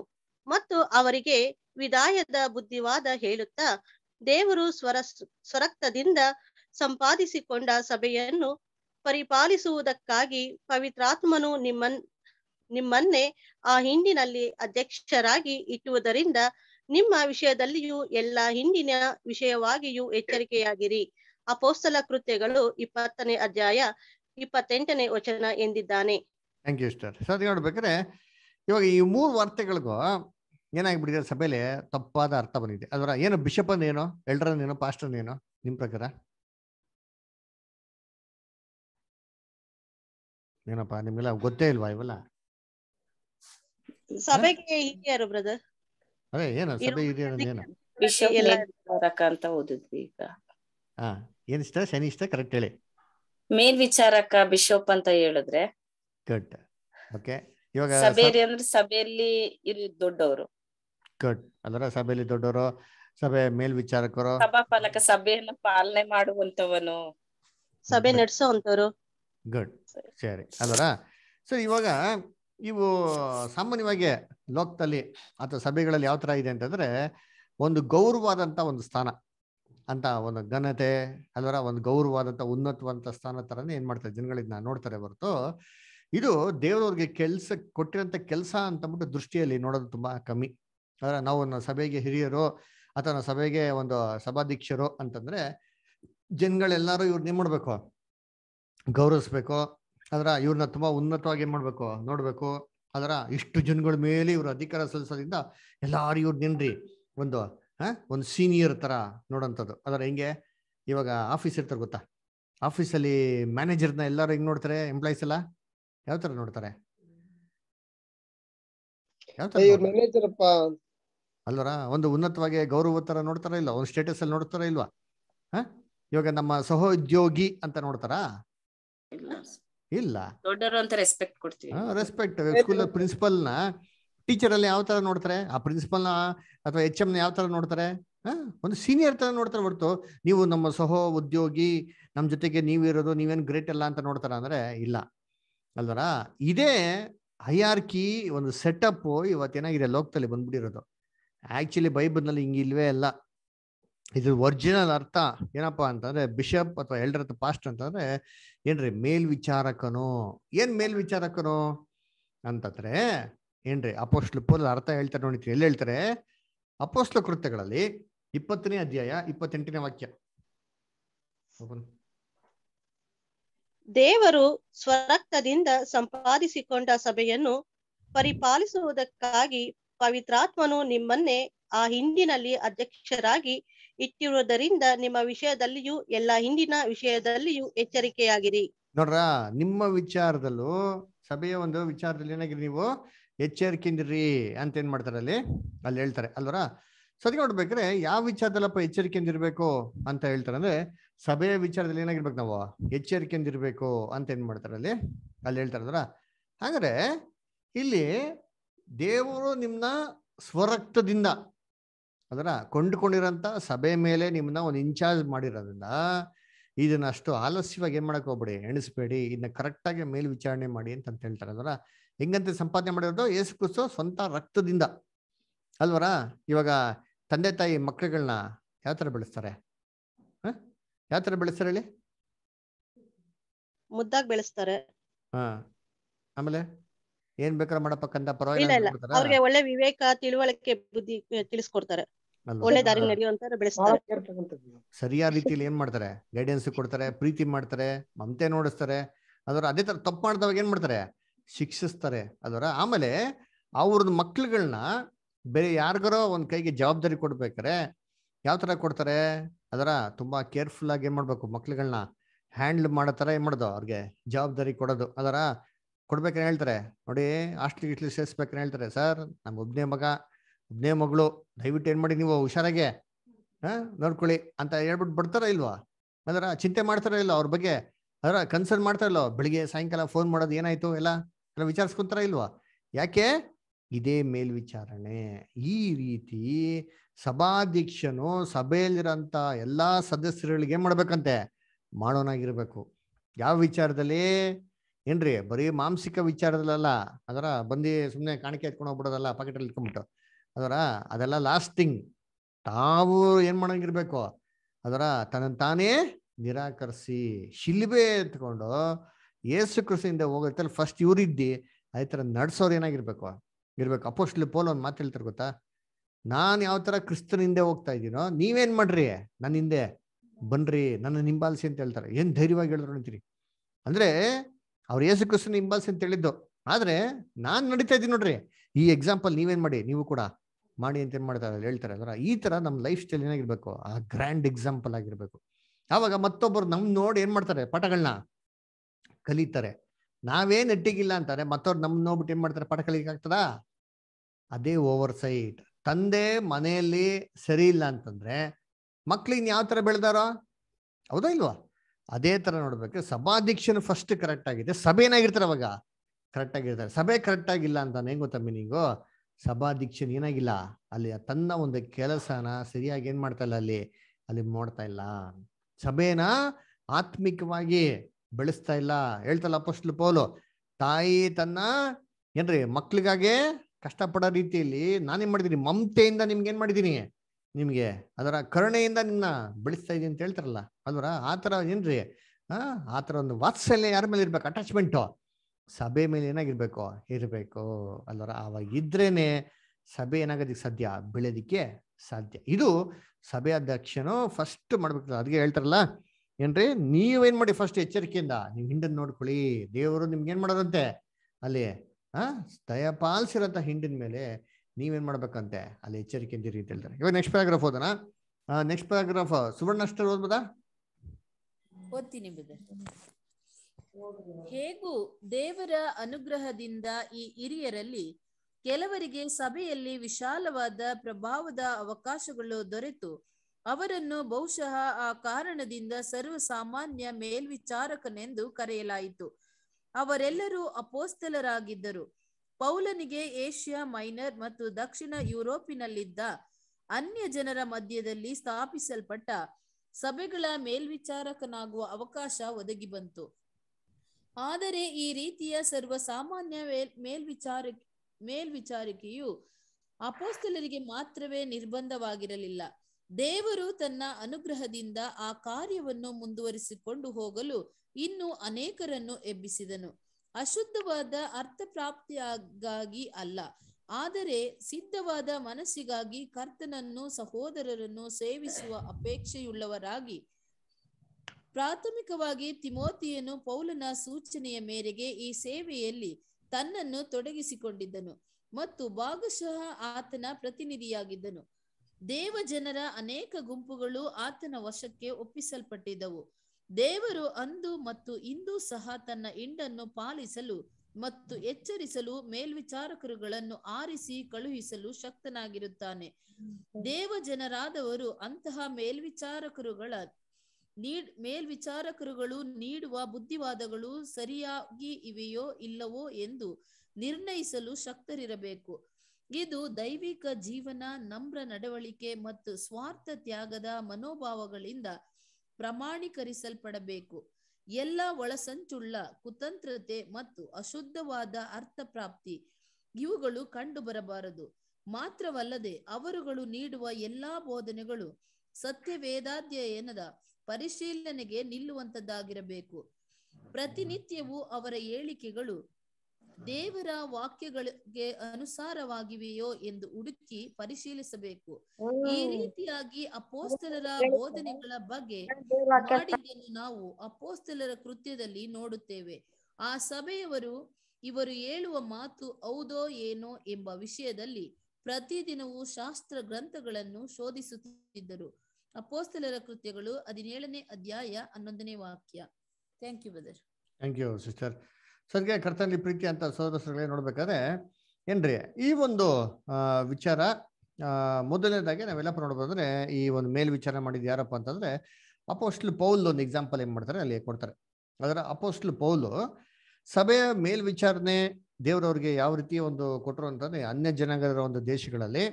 ಮತ್ತು ಅವರಿಗೆ ವಿದಾಯದ ಬುದ್ಧಿವಾದ ಹೇಳುತ್ತಾ ದೇವರು ಸ್ವರ ಸ್ವರಕ್ತದಿಂದ ಸಂಪಾದಿಸಿಕೊಂಡ ಸಭೆಯನ್ನು ಪರಿಪಾಲಿಸುವುದಕ್ಕಾಗಿ ಪವಿತ್ರಾತ್ಮನು ನಿಮ್ಮನ್ ನಿಮ್ಮನ್ನೇ ಆ ಹಿಂಡಿನಲ್ಲಿ ಅಧ್ಯಕ್ಷರಾಗಿ ಇಟ್ಟುವುದರಿಂದ ನಿಮ್ಮ ವಿಷಯದಲ್ಲಿಯೂ ಎಲ್ಲ ಹಿಂದಿನ ವಿಷಯವಾಗಿಯೂ ಎಚ್ಚರಿಕೆಯಾಗಿರಿ ಅಪೋಸ್ತಲ ಕೃತ್ಯಗಳು ಇಪ್ಪತ್ತನೇ ಅಧ್ಯಾಯ ಇಪ್ಪತ್ತೆಂಟನೇ ವಚನ ಎಂದಿದ್ದಾನೆ ಥ್ಯಾಂಕ್ ಯು ಸರ್ ಸರ್ ಇವಾಗ ಈ ಮೂರು ವಾರ್ತೆಗಳಿಗೂ ಏನಾಗ್ಬಿಟ್ಟಿದೆ ಸಭೆಯಲ್ಲಿ ತಪ್ಪಾದ ಅರ್ಥ ಬಂದಿದೆ ಅದರ ಏನು ಬಿಷಪ್ ಏನೋ ಎಲ್ಡರ್ ಏನೋ ಪಾಸ್ಟರ್ ಏನು ನಿಮ್ಮ ಪ್ರಕಾರ ಏನಪ್ಪಾ ನಿಮ್ಗೆಲ್ಲ ಗೊತ್ತೇ ಇಲ್ವಾ ಇವೆಲ್ಲ ಸಭೆಗೆ ಬ್ರದರ್ ಅದೇ ಏನ ಸಭೆ ಇದೆ ಅನ್ನೋದೇನು ವಿಷಯ ಅಂತ ಓದಿದ್ವಿ ಈಗ ಹಾ ಇಷ್ಟ ಶನಿ ಇಷ್ಟ ಕರೆಕ್ಟ್ ಹೇಳಿ ವಿಚಾರಕ ಬಿಷಪ್ ಅಂತ ಹೇಳಿದ್ರೆ ಗುಡ್ ಓಕೆ ಇವಾಗ ಸಭೆ ಅಂದ್ರೆ ಸಭೆಯಲ್ಲಿ ಇಲ್ಲಿ ದೊಡ್ಡವರು ಗುಡ್ ಅದರ ಸಭೆಯಲ್ಲಿ ದೊಡ್ಡವರು ಸಭೆ ಮೇಲ್ವಿಚಾರಕರು ಸಭಾಪಾಲಕ ಸಭೆಯನ್ನು ಪಾಲನೆ ಮಾಡುವಂತವನು ಸಭೆ ನಡೆಸುವಂತವರು ಗುಡ್ ಸರಿ ಅದರ ಸೊ ಇವಾಗ ಇವು ಸಾಮಾನ್ಯವಾಗಿ ಲೋಕದಲ್ಲಿ ಅಥವಾ ಸಭೆಗಳಲ್ಲಿ ಯಾವ ತರ ಇದೆ ಅಂತಂದ್ರೆ ಒಂದು ಗೌರವಾದಂತ ಒಂದು ಸ್ಥಾನ ಅಂತ ಒಂದು ಘನತೆ ಅದರ ಒಂದು ಗೌರವಾದಂತ ಉನ್ನತವಾದಂತ ಸ್ಥಾನ ತರನೇ ಏನ್ ಮಾಡ್ತಾರೆ ನಾನು ನೋಡ್ತಾರೆ ಹೊರತು ಇದು ದೇವರವ್ರಿಗೆ ಕೆಲಸ ಕೊಟ್ಟಿರೋಂಥ ಕೆಲಸ ಅಂತಂದ್ಬಿಟ್ಟು ದೃಷ್ಟಿಯಲ್ಲಿ ನೋಡೋದು ತುಂಬಾ ಕಮ್ಮಿ ಅದರ ನಾವು ಒಂದು ಸಭೆಗೆ ಹಿರಿಯರು ಅಥವಾ ಸಭೆಗೆ ಒಂದು ಸಭಾಧ್ಯಕ್ಷರು ಅಂತಂದ್ರೆ ಜನಗಳೆಲ್ಲರೂ ಇವ್ರು ನಿಮ್ಮ ಮಾಡ್ಬೇಕು ಗೌರವಿಸ್ಬೇಕು ಆದ್ರ ಇವ್ರನ್ನ ತುಂಬಾ ಉನ್ನತವಾಗಿ ಏನ್ ಮಾಡ್ಬೇಕು ನೋಡ್ಬೇಕು ಅದರ ಇಷ್ಟು ಜನಗಳ ಮೇಲೆ ಇವ್ರ ಅಧಿಕಾರ ಸಲ್ಲಿಸೋದ್ರಿಂದ ಎಲ್ಲಾರು ಇವ್ರು ನಿನ್ರಿ ಒಂದು ಒಂದು ಸೀನಿಯರ್ ತರ ನೋಡೋಂಥದ್ದು ಅದರ ಹೆಂಗೆ ಇವಾಗ ಆಫೀಸ್ ಇರ್ತಾರೆ ಗೊತ್ತಾ ಆಫೀಸಲ್ಲಿ ಮ್ಯಾನೇಜರ್ನ ಎಲ್ಲರೂ ಹೆಂಗ್ ನೋಡ್ತಾರೆ ಎಂಪ್ಲಾಯೀಸ್ ಎಲ್ಲ ಯಾವ ತರ ನೋಡ್ತಾರೆ ಅಲ್ವರ ಒಂದು ಉನ್ನತವಾಗಿ ಗೌರವ ತರ ನೋಡ್ತಾರ ಇಲ್ಲ ಒಂದು ಸ್ಟೇಟಸ್ ಅಲ್ಲಿ ನೋಡ್ತಾರ ಇಲ್ವಾ ಇವಾಗ ನಮ್ಮ ಸಹೋದ್ಯೋಗಿ ಅಂತ ನೋಡ್ತಾರಾ ಇಲ್ಲ ರೆಸ್ಪೆಕ್ಟ್ ಸ್ಕೂಲ್ ಪ್ರಿನ್ಸಿಪಲ್ ನ ಟೀಚರ್ ಅಲ್ಲಿ ಯಾವ ತರ ನೋಡ್ತಾರೆ ಆ ಪ್ರಿನ್ಸಿಪಲ್ ನ ಅಥವಾ ಎಚ್ ಎಂ ನ ಯಾವ ತರ ನೋಡ್ತಾರೆ ಒಂದು ಸೀನಿಯರ್ ತರ ನೋಡ್ತಾರೆ ಹೊರತು ನೀವು ನಮ್ಮ ಸಹ ಉದ್ಯೋಗಿ ನಮ್ಮ ಜೊತೆಗೆ ನೀವಿರೋದು ನೀವೇನ್ ಗ್ರೇಟ್ ಅಲ್ಲ ಅಂತ ನೋಡ್ತಾರ ಅಂದ್ರೆ ಇಲ್ಲ ಅಲ್ವರ ಇದೇ ಹೈಆರ್ಕಿ ಒಂದು ಸೆಟಪ್ ಇವತ್ತೇನಾಗಿದೆ ಲೋಕದಲ್ಲಿ ಬಂದ್ಬಿಟ್ಟಿರೋದು ಆಕ್ಚುಲಿ ಬೈಬಲ್ನಲ್ಲಿ ಹಿಂಗಿಲ್ವೇ ಅಲ್ಲ ಇದು ಒರಿಜಿನಲ್ ಅರ್ಥ ಏನಪ್ಪಾ ಅಂತಂದ್ರೆ ಬಿಷಪ್ ಅಥವಾ ಎಲ್ಡರ್ ಅಥವಾ ಪಾಸ್ಟ್ ಅಂತಂದ್ರೆ ಏನ್ರಿ ಮೇಲ್ವಿಚಾರಕನು ಏನ್ ಮೇಲ್ವಿಚಾರಕನು ಅಂತಂದ್ರೆ ಏನ್ರಿ ಅಪೋಸ್ಟ್ಲು ಪೂರ್ವ ಅರ್ಥ ಹೇಳ್ತಾರೆ ನೋಡಿದ್ರಿ ಎಲ್ಲಿ ಹೇಳ್ತಾರೆ ಅಪೋಸ್ಲ ಕೃತ್ಯಗಳಲ್ಲಿ ಇಪ್ಪತ್ತನೇ ಅಧ್ಯಾಯ ಇಪ್ಪತ್ತೆಂಟನೇ ವಾಕ್ಯ ದೇವರು ಸ್ವರಕ್ತದಿಂದ ಸಂಪಾದಿಸಿಕೊಂಡ ಸಭೆಯನ್ನು ಪರಿಪಾಲಿಸುವುದಕ್ಕಾಗಿ ಪವಿತ್ರಾತ್ಮನು ನಿಮ್ಮನ್ನೇ ಆ ಹಿಂದಿನಲ್ಲಿ ಅಧ್ಯಕ್ಷರಾಗಿ ಇಟ್ಟಿರುವುದರಿಂದ ನಿಮ್ಮ ವಿಷಯದಲ್ಲಿಯೂ ಎಲ್ಲ ಹಿಂದಿನ ವಿಷಯದಲ್ಲಿಯೂ ಎಚ್ಚರಿಕೆಯಾಗಿರಿ ನೋಡ್ರ ನಿಮ್ಮ ವಿಚಾರದಲ್ಲೂ ಸಭೆಯ ಒಂದು ವಿಚಾರದಲ್ಲಿ ಏನಾಗಿರಿ ನೀವು ಎಚ್ಚರಿಕೆಂದಿರಿ ಅಂತ ಏನ್ ಮಾಡ್ತಾರೆ ಅಲ್ಲಿ ಅಲ್ಲಿ ಹೇಳ್ತಾರೆ ಅಲ್ವರ ಸದ್ಯ ನೋಡ್ಬೇಕ್ರೆ ಯಾವ ವಿಚಾರದಲ್ಲಪ್ಪ ಇರ್ಬೇಕು ಅಂತ ಹೇಳ್ತಾರೆ ಅಂದ್ರೆ ಸಭೆಯ ವಿಚಾರದಲ್ಲಿ ಏನಾಗಿರ್ಬೇಕು ನಾವು ಇರ್ಬೇಕು ಅಂತ ಏನ್ ಮಾಡ್ತಾರೆ ಅಲ್ಲಿ ಅಲ್ಲಿ ಅಲ್ವರ ಹಂಗ್ರೆ ಇಲ್ಲಿ ದೇವರು ನಿಮ್ನ ಸ್ವರಕ್ತದಿಂದ ಅದನ್ನ ಕೊಂಡುಕೊಂಡಿರೋಂಥ ಸಭೆ ಮೇಲೆ ನಿಮ್ಮನ್ನ ಒಂದು ಇನ್ಚಾರ್ಜ್ ಮಾಡಿರೋದ್ರಿಂದ ಇದನ್ನ ಅಷ್ಟು ಆಲಸ್ಯವಾಗಿ ಏನು ಮಾಡಕ್ ಹೋಗ್ಬೇಡಿ ಎಣಿಸ್ಬೇಡಿ ಇದನ್ನ ಕರೆಕ್ಟಾಗಿ ವಿಚಾರಣೆ ಮಾಡಿ ಅಂತ ಹೇಳ್ತಾರೆ ಅದರ ಹೆಂಗಂತ ಸಂಪಾದನೆ ಮಾಡಿರೋದು ಏಸು ಕುಸು ಸ್ವಂತ ರಕ್ತದಿಂದ ಅಲ್ವರ ಇವಾಗ ತಂದೆ ತಾಯಿ ಮಕ್ಕಳುಗಳನ್ನ ಯಾವ ಥರ ಬೆಳೆಸ್ತಾರೆ ಯಾವ ಥರ ಬೆಳೆಸ್ತಾರೆ ಹೇಳಿ ಮುದ್ದಾಗಿ ಬೆಳೆಸ್ತಾರೆ ಹ ಆಮೇಲೆ ಏನ್ ಬೇಕಾದ್ರೆ ಮಾಡಪ್ಪ ಕಂದ ಪರವಾಗಿಲ್ಲ ಅವ್ರಿಗೆ ಒಳ್ಳೆ ವಿವೇಕ ತಿಳುವಳಿಕೆ ಬುದ್ಧಿ ತಿಳಿಸ್ಕೊಡ್ತಾರೆ ಸರಿಯಾದ ರೀತಿಯಲ್ಲಿ ಏನ್ ಮಾಡ್ತಾರೆ ಗೈಡೆನ್ಸ್ ಕೊಡ್ತಾರೆ ಪ್ರೀತಿ ಮಾಡ್ತಾರೆ ಮಮತೆ ನೋಡಿಸ್ತಾರೆ ಅದರ ಅದೇ ತರ ತಪ್ಪು ಮಾಡ್ದವಾಗ ಏನ್ ಮಾಡ್ತಾರೆ ಶಿಕ್ಷಿಸ್ತಾರೆ ಅದರ ಆಮೇಲೆ ಅವ್ರದ್ ಮಕ್ಳುಗಳನ್ನ ಬೇರೆ ಯಾರಿಗಾರೋ ಒಂದ್ ಕೈಗೆ ಜವಾಬ್ದಾರಿ ಕೊಡ್ಬೇಕಾರೆ ಯಾವ ತರ ಕೊಡ್ತಾರೆ ಅದರ ತುಂಬಾ ಕೇರ್ಫುಲ್ ಆಗಿ ಏನ್ ಮಾಡ್ಬೇಕು ಮಕ್ಳುಗಳನ್ನ ಹ್ಯಾಂಡ್ಲ್ ಮಾಡೋ ತರ ಏನ್ ಮಾಡೋದು ಅವ್ರಿಗೆ ಜವಾಬ್ದಾರಿ ಕೊಡೋದು ಅದರ ಕೊಡ್ಬೇಕಂದ್ರೆ ಹೇಳ್ತಾರೆ ನೋಡಿ ಹಾಸ್ಟ್ಲಿಗೆ ಇಟ್ಲಿ ಸೇರಿಸ್ಬೇಕಂದ್ರೆ ಹೇಳ್ತಾರೆ ಸರ್ ನಮ್ಗೆ ಒಬ್ಬನೇ ಮಗ ಒಬ್ಬನೇ ಮಗಳು ದಯವಿಟ್ಟು ಏನು ಮಾಡಿ ನೀವು ಹುಷಾರಾಗೆ ಹಾ ನೋಡ್ಕೊಳ್ಳಿ ಅಂತ ಹೇಳ್ಬಿಟ್ಟು ಬರ್ತಾರ ಇಲ್ವಾ ಅದರ ಚಿಂತೆ ಮಾಡ್ತಾರ ಇಲ್ಲ ಅವ್ರ ಬಗ್ಗೆ ಅದರ ಕನ್ಸರ್ನ್ ಮಾಡ್ತಾರ ಇಲ್ವಾ ಬೆಳಿಗ್ಗೆ ಸಾಯಂಕಾಲ ಫೋನ್ ಮಾಡೋದು ಏನಾಯ್ತು ಎಲ್ಲ ಎಲ್ಲ ವಿಚಾರಿಸ್ಕೊತಾರ ಇಲ್ವಾ ಯಾಕೆ ಇದೇ ಮೇಲ್ವಿಚಾರಣೆ ಈ ರೀತಿ ಸಭಾಧ್ಯಕ್ಷನು ಸಭೆಯಲ್ಲಿರೋಂಥ ಎಲ್ಲ ಸದಸ್ಯರುಗಳಿಗೆ ಮಾಡ್ಬೇಕಂತೆ ಮಾಡೋನಾಗಿರ್ಬೇಕು ಯಾವ ವಿಚಾರದಲ್ಲಿ ಏನ್ರಿ ಬರೀ ಮಾಂಸಿಕ ವಿಚಾರದಲ್ಲ ಅದರ ಬಂದಿ ಸುಮ್ಮನೆ ಕಾಣಿಕೆ ಎತ್ಕೊಂಡು ಹೋಗ್ಬಿಡೋದಲ್ಲ ಪಾಕೆಟಲ್ಲಿ ಇಟ್ಕೊಂಡ್ಬಿಟ್ಟು ಅದರ ಅದೆಲ್ಲ ಲಾಸ್ಟಿಂಗ್ ತಾವು ಏನು ಮಾಡಂಗಿರ್ಬೇಕು ಅದರ ತನ್ನ ತಾನೇ ನಿರಾಕರಿಸಿ ಶಿಲ್ಬೆ ಎತ್ಕೊಂಡು ಏಸು ಕೃಷಿಯಿಂದ ಹೋಗೋತ್ತಲ್ಲಿ ಫಸ್ಟ್ ಇವ್ರಿದ್ದಿ ಅದೇ ಥರ ನಡ್ಸೋರು ಏನಾಗಿರ್ಬೇಕು ಇರ್ಬೇಕು ಅಪೋಸ್ಟ್ಲಿ ಪೋಲ್ ಒಂದು ಮಾತು ಹೇಳ್ತಾರೆ ಗೊತ್ತಾ ನಾನು ಯಾವ ಥರ ಕ್ರಿಸ್ತನ ಹಿಂದೆ ಹೋಗ್ತಾ ಇದ್ದೀನೋ ನೀವೇನ್ ಮಾಡ್ರಿ ನನ್ನ ಹಿಂದೆ ಬನ್ರಿ ನನ್ನ ನಿಂಬಾಲ್ಸಿ ಅಂತ ಹೇಳ್ತಾರೆ ಏನು ಧೈರ್ಯವಾಗಿ ಹೇಳಿದ್ರು ನೋಡ್ತೀರಿ ಅಂದ್ರೆ ಅವ್ರು ಯೇಸು ಕ್ರಿಸ್ತನ ಹಿಂಬಾಲಿಸಿ ಅಂತ ಹೇಳಿದ್ದು ಆದ್ರೆ ನಾನು ನಡೀತಾ ಇದ್ದೀನಿ ನೋಡ್ರಿ ಈ ಎಕ್ಸಾಂಪಲ್ ನೀವೇನು ಮಾಡಿ ನೀವು ಕೂಡ ಮಾಡಿ ಅಂತ ಏನ್ ಮಾಡ್ತಾರೆ ಹೇಳ್ತಾರೆ ಅದರ ಈ ತರ ನಮ್ಮ ಲೈಫ್ ಸ್ಟೈಲ್ ಏನಾಗಿರ್ಬೇಕು ಆ ಗ್ರ್ಯಾಂಡ್ ಎಕ್ಸಾಂಪಲ್ ಆಗಿರ್ಬೇಕು ಅವಾಗ ಮತ್ತೊಬ್ಬರು ನಮ್ ನೋಡಿ ಏನ್ ಮಾಡ್ತಾರೆ ಪಟಗಳನ್ನ ಕಲಿತಾರೆ ನಾವೇನ್ ನೆಟ್ಟಿಗಿಲ್ಲ ಅಂತಾರೆ ಮತ್ತವ್ರು ನಮ್ ನೋಡ್ಬಿಟ್ಟು ಏನ್ ಮಾಡ್ತಾರೆ ಪಟ ಆಗ್ತದ ಅದೇ ಓವರ್ ಸೈಟ್ ತಂದೆ ಮನೆಯಲ್ಲಿ ಸರಿ ಇಲ್ಲ ಅಂತಂದ್ರೆ ಮಕ್ಳಿನ್ ಯಾವ ತರ ಬೆಳ್ದಾರ ಹೌದಾ ಇಲ್ವಾ ಅದೇ ತರ ನೋಡ್ಬೇಕು ಸಭಾಧ್ಯಕ್ಷನು ಫಸ್ಟ್ ಕರೆಕ್ಟ್ ಆಗಿದೆ ಸಭೆ ಏನಾಗಿರ್ತಾರೆ ಅವಾಗ ಕರೆಕ್ಟ್ ಆಗಿರ್ತಾರೆ ಸಭೆ ಕರೆಕ್ಟ್ ಆಗಿಲ್ಲ ಅಂತ ಗೊತ್ತಾ ಮೀನಿಂಗು ಸಭಾಧ್ಯಕ್ಷನ್ ಏನಾಗಿಲ್ಲ ಅಲ್ಲಿ ತನ್ನ ಒಂದು ಕೆಲಸನ ಸರಿಯಾಗಿ ಏನ್ ಮಾಡ್ತಾ ಇಲ್ಲ ಅಲ್ಲಿ ಅಲ್ಲಿ ನೋಡ್ತಾ ಇಲ್ಲ ಸಭೆನ ಆತ್ಮಿಕವಾಗಿ ಬೆಳೆಸ್ತಾ ಇಲ್ಲ ಹೇಳ್ತಲ್ಲ ಪಸ್ಟ್ಲು ಪೋಲು ತಾಯಿ ತನ್ನ ಏನ್ರಿ ಮಕ್ಳಿಗಾಗೆ ಕಷ್ಟಪಡೋ ರೀತಿಯಲ್ಲಿ ನಾನೇನ್ ಮಾಡಿದೀನಿ ಮಮತೆಯಿಂದ ನಿಮ್ಗೆ ಏನ್ ಮಾಡಿದೀನಿ ನಿಮ್ಗೆ ಅದರ ಕರುಣೆಯಿಂದ ನಿನ್ನ ಬೆಳೆಸ್ತಾ ಇದೀನಿ ಅಂತ ಹೇಳ್ತಾರಲ್ಲ ಅದರ ಆತರ ಏನ್ರಿ ಆ ಆತರ ಒಂದು ವಾತ್ಸಲ್ಯ ಯಾರ ಮೇಲೆ ಇರ್ಬೇಕು ಅಟ್ಯಾಚ್ಮೆಂಟು ಸಭೆ ಮೇಲೆ ಏನಾಗಿರ್ಬೇಕು ಇರಬೇಕು ಅಲ್ವರ ಅವಾಗ ಇದ್ರೇನೆ ಸಭೆ ಏನಾಗೋದಿಕ್ ಸಾಧ್ಯ ಬೆಳೆದಿಕ್ಕೆ ಸಾಧ್ಯ ಇದು ಸಭೆ ಅಧ್ಯಕ್ಷನು ಫಸ್ಟ್ ಮಾಡ್ಬೇಕು ಅದಕ್ಕೆ ಹೇಳ್ತಾರಲ್ಲ ಏನ್ರಿ ನೀವೇನ್ ಮಾಡಿ ಫಸ್ಟ್ ಎಚ್ಚರಿಕೆಯಿಂದ ನೀವು ಹಿಂಡನ್ ನೋಡ್ಕೊಳ್ಳಿ ದೇವರು ನಿಮ್ಗೆ ಏನ್ ಮಾಡೋದಂತೆ ಅಲ್ಲಿ ಆ ದಯಪಾಲಿಸಿರೋಂಥ ಹಿಂಡಿನ ಮೇಲೆ ನೀವೇನ್ ಮಾಡ್ಬೇಕಂತೆ ಅಲ್ಲಿ ಎಚ್ಚರಿಕೆಯಿಂದ ರೀತಿ ಹೇಳ್ತಾರೆ ಇವಾಗ ನೆಕ್ಸ್ಟ್ ಪ್ಯಾರಾಗ್ರಾಫ್ ಹೋದನಾ ನೆಕ್ಸ್ಟ್ ಪ್ಯಾರಾಗ್ರಾಫ್ ಸುವರ್ಣ ಅಷ್ಟರ್ ಓದ್ಬೋದಾ ಓದ್ತೀನಿ ಹೇಗೂ ದೇವರ ಅನುಗ್ರಹದಿಂದ ಈ ಹಿರಿಯರಲ್ಲಿ ಕೆಲವರಿಗೆ ಸಭೆಯಲ್ಲಿ ವಿಶಾಲವಾದ ಪ್ರಭಾವದ ಅವಕಾಶಗಳು ದೊರೆತು ಅವರನ್ನು ಬಹುಶಃ ಆ ಕಾರಣದಿಂದ ಸರ್ವಸಾಮಾನ್ಯ ಮೇಲ್ವಿಚಾರಕನೆಂದು ಕರೆಯಲಾಯಿತು ಅವರೆಲ್ಲರೂ ಅಪೋಸ್ತಲರಾಗಿದ್ದರು ಪೌಲನಿಗೆ ಏಷ್ಯಾ ಮೈನರ್ ಮತ್ತು ದಕ್ಷಿಣ ಯುರೋಪಿನಲ್ಲಿದ್ದ ಅನ್ಯ ಜನರ ಮಧ್ಯದಲ್ಲಿ ಸ್ಥಾಪಿಸಲ್ಪಟ್ಟ ಸಭೆಗಳ ಮೇಲ್ವಿಚಾರಕನಾಗುವ ಅವಕಾಶ ಒದಗಿ ಬಂತು ಆದರೆ ಈ ರೀತಿಯ ಸರ್ವಸಾಮಾನ್ಯ ಮೇಲ್ ಮೇಲ್ವಿಚಾರ ಮೇಲ್ವಿಚಾರಿಕೆಯು ಅಪೋಸ್ತಲರಿಗೆ ಮಾತ್ರವೇ ನಿರ್ಬಂಧವಾಗಿರಲಿಲ್ಲ ದೇವರು ತನ್ನ ಅನುಗ್ರಹದಿಂದ ಆ ಕಾರ್ಯವನ್ನು ಮುಂದುವರಿಸಿಕೊಂಡು ಹೋಗಲು ಇನ್ನು ಅನೇಕರನ್ನು ಎಬ್ಬಿಸಿದನು ಅಶುದ್ಧವಾದ ಅರ್ಥಪ್ರಾಪ್ತಿಯಾಗಿ ಅಲ್ಲ ಆದರೆ ಸಿದ್ಧವಾದ ಮನಸ್ಸಿಗಾಗಿ ಕರ್ತನನ್ನು ಸಹೋದರರನ್ನು ಸೇವಿಸುವ ಅಪೇಕ್ಷೆಯುಳ್ಳವರಾಗಿ ಪ್ರಾಥಮಿಕವಾಗಿ ತಿಮೋತಿಯನ್ನು ಪೌಲನ ಸೂಚನೆಯ ಮೇರೆಗೆ ಈ ಸೇವೆಯಲ್ಲಿ ತನ್ನನ್ನು ತೊಡಗಿಸಿಕೊಂಡಿದ್ದನು ಮತ್ತು ಭಾಗಶಃ ಆತನ ಪ್ರತಿನಿಧಿಯಾಗಿದ್ದನು ದೇವಜನರ ಅನೇಕ ಗುಂಪುಗಳು ಆತನ ವಶಕ್ಕೆ ಒಪ್ಪಿಸಲ್ಪಟ್ಟಿದ್ದವು ದೇವರು ಅಂದು ಮತ್ತು ಇಂದು ಸಹ ತನ್ನ ಹಿಂಡನ್ನು ಪಾಲಿಸಲು ಮತ್ತು ಎಚ್ಚರಿಸಲು ಮೇಲ್ವಿಚಾರಕರುಗಳನ್ನು ಆರಿಸಿ ಕಳುಹಿಸಲು ಶಕ್ತನಾಗಿರುತ್ತಾನೆ ದೇವ ಜನರಾದವರು ಅಂತಹ ಮೇಲ್ವಿಚಾರಕರುಗಳ ನೀಡ್ ಮೇಲ್ವಿಚಾರಕರುಗಳು ನೀಡುವ ಬುದ್ಧಿವಾದಗಳು ಸರಿಯಾಗಿ ಇವೆಯೋ ಇಲ್ಲವೋ ಎಂದು ನಿರ್ಣಯಿಸಲು ಶಕ್ತರಿರಬೇಕು ಇದು ದೈವಿಕ ಜೀವನ ನಮ್ರ ನಡವಳಿಕೆ ಮತ್ತು ಸ್ವಾರ್ಥ ತ್ಯಾಗದ ಮನೋಭಾವಗಳಿಂದ ಪ್ರಮಾಣೀಕರಿಸಲ್ಪಡಬೇಕು ಎಲ್ಲ ಒಳಸಂಚುಳ್ಳ ಕುತಂತ್ರತೆ ಮತ್ತು ಅಶುದ್ಧವಾದ ಅರ್ಥಪ್ರಾಪ್ತಿ ಇವುಗಳು ಕಂಡುಬರಬಾರದು ಮಾತ್ರವಲ್ಲದೆ ಅವರುಗಳು ನೀಡುವ ಎಲ್ಲಾ ಬೋಧನೆಗಳು ಸತ್ಯ ವೇದಾಧ್ಯಯನದ ಪರಿಶೀಲನೆಗೆ ನಿಲ್ಲುವಂತದ್ದಾಗಿರಬೇಕು ಪ್ರತಿನಿತ್ಯವೂ ಅವರ ಹೇಳಿಕೆಗಳು ದೇವರ ವಾಕ್ಯಗಳಿಗೆ ಅನುಸಾರವಾಗಿವೆಯೋ ಎಂದು ಹುಡುಕಿ ಪರಿಶೀಲಿಸಬೇಕು ಈ ರೀತಿಯಾಗಿ ಅಪೋಸ್ತಲರ ಬೋಧನೆಗಳ ಬಗ್ಗೆ ಮಾಡಿದ್ದನ್ನು ನಾವು ಅಪೋಸ್ತಲರ ಕೃತ್ಯದಲ್ಲಿ ನೋಡುತ್ತೇವೆ ಆ ಸಭೆಯವರು ಇವರು ಹೇಳುವ ಮಾತು ಹೌದೋ ಏನೋ ಎಂಬ ವಿಷಯದಲ್ಲಿ ಪ್ರತಿದಿನವೂ ಶಾಸ್ತ್ರ ಗ್ರಂಥಗಳನ್ನು ಶೋಧಿಸುತ್ತಿದ್ದರು ಅಪೋಸ್ತಲರ ಕೃತ್ಯಗಳು ಹದಿನೇಳನೇ ಅಧ್ಯಾಯ ಹನ್ನೊಂದನೇ ವಾಕ್ಯ thank you brother thank you sister ಸದ್ಯ ಕರ್ತನಲ್ಲಿ ಪ್ರೀತಿ ಅಂತ ಸಹೋದರಗಳೇ ನೋಡ್ಬೇಕಾದ್ರೆ ಏನ್ರಿ ಈ ಒಂದು ವಿಚಾರ ಮೊದಲನೇದಾಗಿ ನಾವೆಲ್ಲ ನೋಡ್ಬೋದಂದ್ರೆ ಈ ಒಂದು ಮೇಲ್ ವಿಚಾರ ಯಾರಪ್ಪ ಅಂತಂದ್ರೆ ಅಪೋಸ್ಟ್ಲ್ ಪೌಲ್ ಒಂದು ಎಕ್ಸಾಂಪಲ್ ಏನ್ ಮಾಡ್ತಾರೆ ಅಲ್ಲಿ ಕೊಡ್ತಾರೆ ಅದರ ಅಪೋಸ್ಟ್ಲ್ ಪೌಲು ಸಭೆಯ ಮೇಲ್ವಿಚಾರಣೆ ದೇವರವ್ರಿಗೆ ಯಾವ ರೀತಿ ಒಂದು ಕೊಟ್ಟರು ಅಂತಂದ್ರೆ ಅನ್ಯ ಜನಾಂಗದ ಒಂದು ದೇಶಗಳಲ್ಲಿ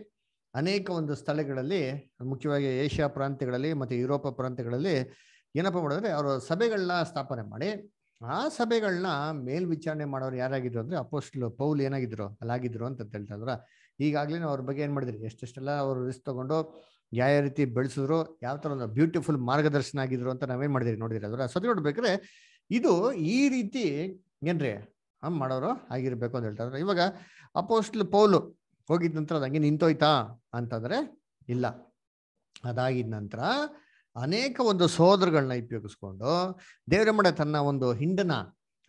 ಅನೇಕ ಒಂದು ಸ್ಥಳಗಳಲ್ಲಿ ಮುಖ್ಯವಾಗಿ ಏಷ್ಯಾ ಪ್ರಾಂತ್ಯಗಳಲ್ಲಿ ಮತ್ತು ಯುರೋಪ ಪ್ರಾಂತ್ಯಗಳಲ್ಲಿ ಏನಪ್ಪ ಮಾಡಿದ್ರೆ ಅವರು ಸಭೆಗಳನ್ನ ಸ್ಥಾಪನೆ ಮಾಡಿ ಆ ಸಭೆಗಳನ್ನ ಮೇಲ್ವಿಚಾರಣೆ ಮಾಡೋರು ಯಾರಾಗಿದ್ರು ಅಂದ್ರೆ ಅಪೋಸ್ಟ್ಲು ಪೌಲ್ ಏನಾಗಿದ್ರು ಅಲ್ಲಾಗಿದ್ರು ಅಂತ ಹೇಳ್ತಾ ಇದ್ರ ಈಗಾಗಲೇ ಅವ್ರ ಬಗ್ಗೆ ಏನು ಮಾಡಿದ್ರು ಎಷ್ಟೆಷ್ಟೆಲ್ಲ ಅವರು ರಿಸ್ಕ್ ತಗೊಂಡು ಯಾವ ರೀತಿ ಬೆಳೆಸಿದ್ರು ಯಾವ ಥರ ಒಂದು ಬ್ಯೂಟಿಫುಲ್ ಮಾರ್ಗದರ್ಶನ ಆಗಿದ್ರು ಅಂತ ನಾವೇನು ಮಾಡಿದ್ರಿ ನೋಡಿದ್ರಿ ಅದರ ಸದ್ಯ ನೋಡ್ಬೇಕ್ರೆ ಇದು ಈ ರೀತಿ ಏನ್ರಿ ಹಮ್ ಮಾಡೋರು ಆಗಿರ್ಬೇಕು ಅಂತ ಹೇಳ್ತಾರೆ ಇವಾಗ ಅಪೋಸ್ಟ್ಲ್ ಪೌಲು ಹೋಗಿದ ನಂತರ ಹಂಗೆ ನಿಂತೋಯ್ತಾ ಅಂತಂದ್ರೆ ಇಲ್ಲ ಅದಾಗಿದ ನಂತರ ಅನೇಕ ಒಂದು ಸಹೋದರಗಳನ್ನ ಉಪಯೋಗಿಸ್ಕೊಂಡು ದೇವರಮಡೆ ತನ್ನ ಒಂದು ಹಿಂಡನ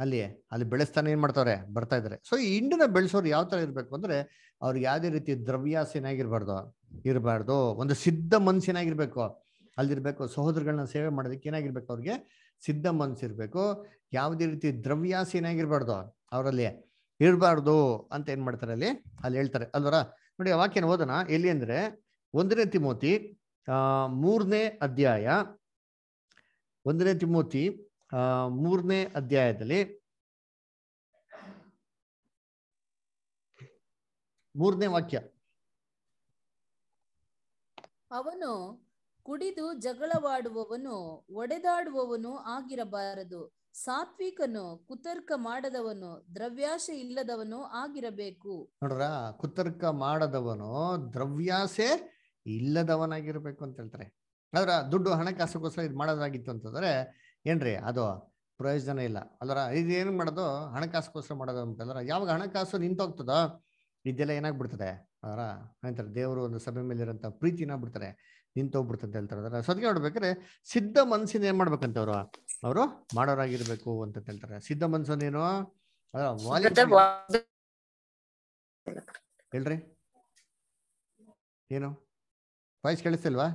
ಅಲ್ಲಿ ಅಲ್ಲಿ ಬೆಳೆಸ್ತಾನೆ ಏನು ಮಾಡ್ತಾರೆ ಬರ್ತಾ ಇದಾರೆ ಸೊ ಈ ಹಿಂಡನ ಬೆಳೆಸೋರು ಯಾವ ತರ ಇರಬೇಕು ಅಂದ್ರೆ ಅವ್ರಿಗೆ ಯಾವುದೇ ರೀತಿ ದ್ರವ್ಯಾಸಿನಾಗಿರ್ಬಾರ್ದು ಇರಬಾರ್ದು ಒಂದು ಸಿದ್ಧ ಮನಸ್ಸಿನಾಗಿರ್ಬೇಕು ಅಲ್ಲಿರ್ಬೇಕು ಸಹೋದರಗಳನ್ನ ಸೇವೆ ಮಾಡೋದಕ್ಕೆ ಏನಾಗಿರ್ಬೇಕು ಅವ್ರಿಗೆ ಸಿದ್ಧ ಮನ್ಸಿರ್ಬೇಕು ಯಾವುದೇ ರೀತಿ ದ್ರವ್ಯಾಸಿನಾಗಿರ್ಬಾರ್ದು ಅವರಲ್ಲಿ ಇರಬಾರ್ದು ಅಂತ ಏನ್ ಮಾಡ್ತಾರೆ ಅಲ್ಲಿ ಅಲ್ಲಿ ಹೇಳ್ತಾರೆ ಅಲ್ವರ ನೋಡಿ ಆ ವಾಕ್ಯನ ಓದೋಣ ಎಲ್ಲಿ ಅಂದ್ರೆ ಒಂದನೇ ತಿಮೋತಿ ಮೂರನೇ ಅಧ್ಯಾಯ ಒಂದನೇ ತಿಮೋತಿ ಮೂರನೇ ಅಧ್ಯಾಯದಲ್ಲಿ ಮೂರನೇ ವಾಕ್ಯ ಅವನು ಕುಡಿದು ಜಗಳವಾಡುವವನು ಒಡೆದಾಡುವವನು ಆಗಿರಬಾರದು ಸಾತ್ವಿಕನು ಕುತರ್ಕ ಮಾಡದವನು ದ್ರವ್ಯಾಸೆ ಇಲ್ಲದವನು ಆಗಿರಬೇಕು ನೋಡ್ರ ಕುತರ್ಕ ಮಾಡದವನು ದ್ರವ್ಯಾಸೆ ಇಲ್ಲದವನಾಗಿರ್ಬೇಕು ಅಂತ ಹೇಳ್ತಾರೆ ಅದರ ದುಡ್ಡು ಹಣಕಾಸಕ್ಕೋಸ್ಕರ ಇದು ಮಾಡೋದಾಗಿತ್ತು ಅಂತಂದ್ರೆ ಏನ್ರಿ ಅದು ಪ್ರಯೋಜನ ಇಲ್ಲ ಅದರ ಏನ್ ಮಾಡೋದು ಹಣಕಾಸಕ್ಕೋಸ್ಕರ ಮಾಡೋದು ಅಂತಂದ್ರೆ ಯಾವಾಗ ಹಣಕಾಸು ನಿಂತೋಗ್ತದೋ ಇದೆಲ್ಲ ಏನಾಗ್ಬಿಡ್ತದೆ ಅದರ ಏನಂತಾರೆ ದೇವರು ಒಂದು ಸಭೆ ಮೇಲೆ ಇರೋಂಥ ಪ್ರೀತಿನ ಬಿಡ್ತಾರೆ ನಿಂತೋಗ್ಬಿಡ್ತದೆ ಅಂತ ಹೇಳ್ತಾರೆ ಅದರ ಸದ್ಗೆ ನೋಡ್ಬೇಕಾದ್ರೆ ಸಿದ್ಧ ಮನಸ್ಸಿನ ಏನ್ ಮಾಡ್ಬೇಕಂತವ್ರು ಅವರು ಮಾಡೋರಾಗಿರ್ಬೇಕು ಅಂತ ಹೇಳ್ತಾರೆ ಸಿದ್ಧ ಏನು ಹೇಳ್ರಿ ಏನು ವಾಯ್ಸ್ ಕೇಳಿಸ್ತಿಲ್ವಾ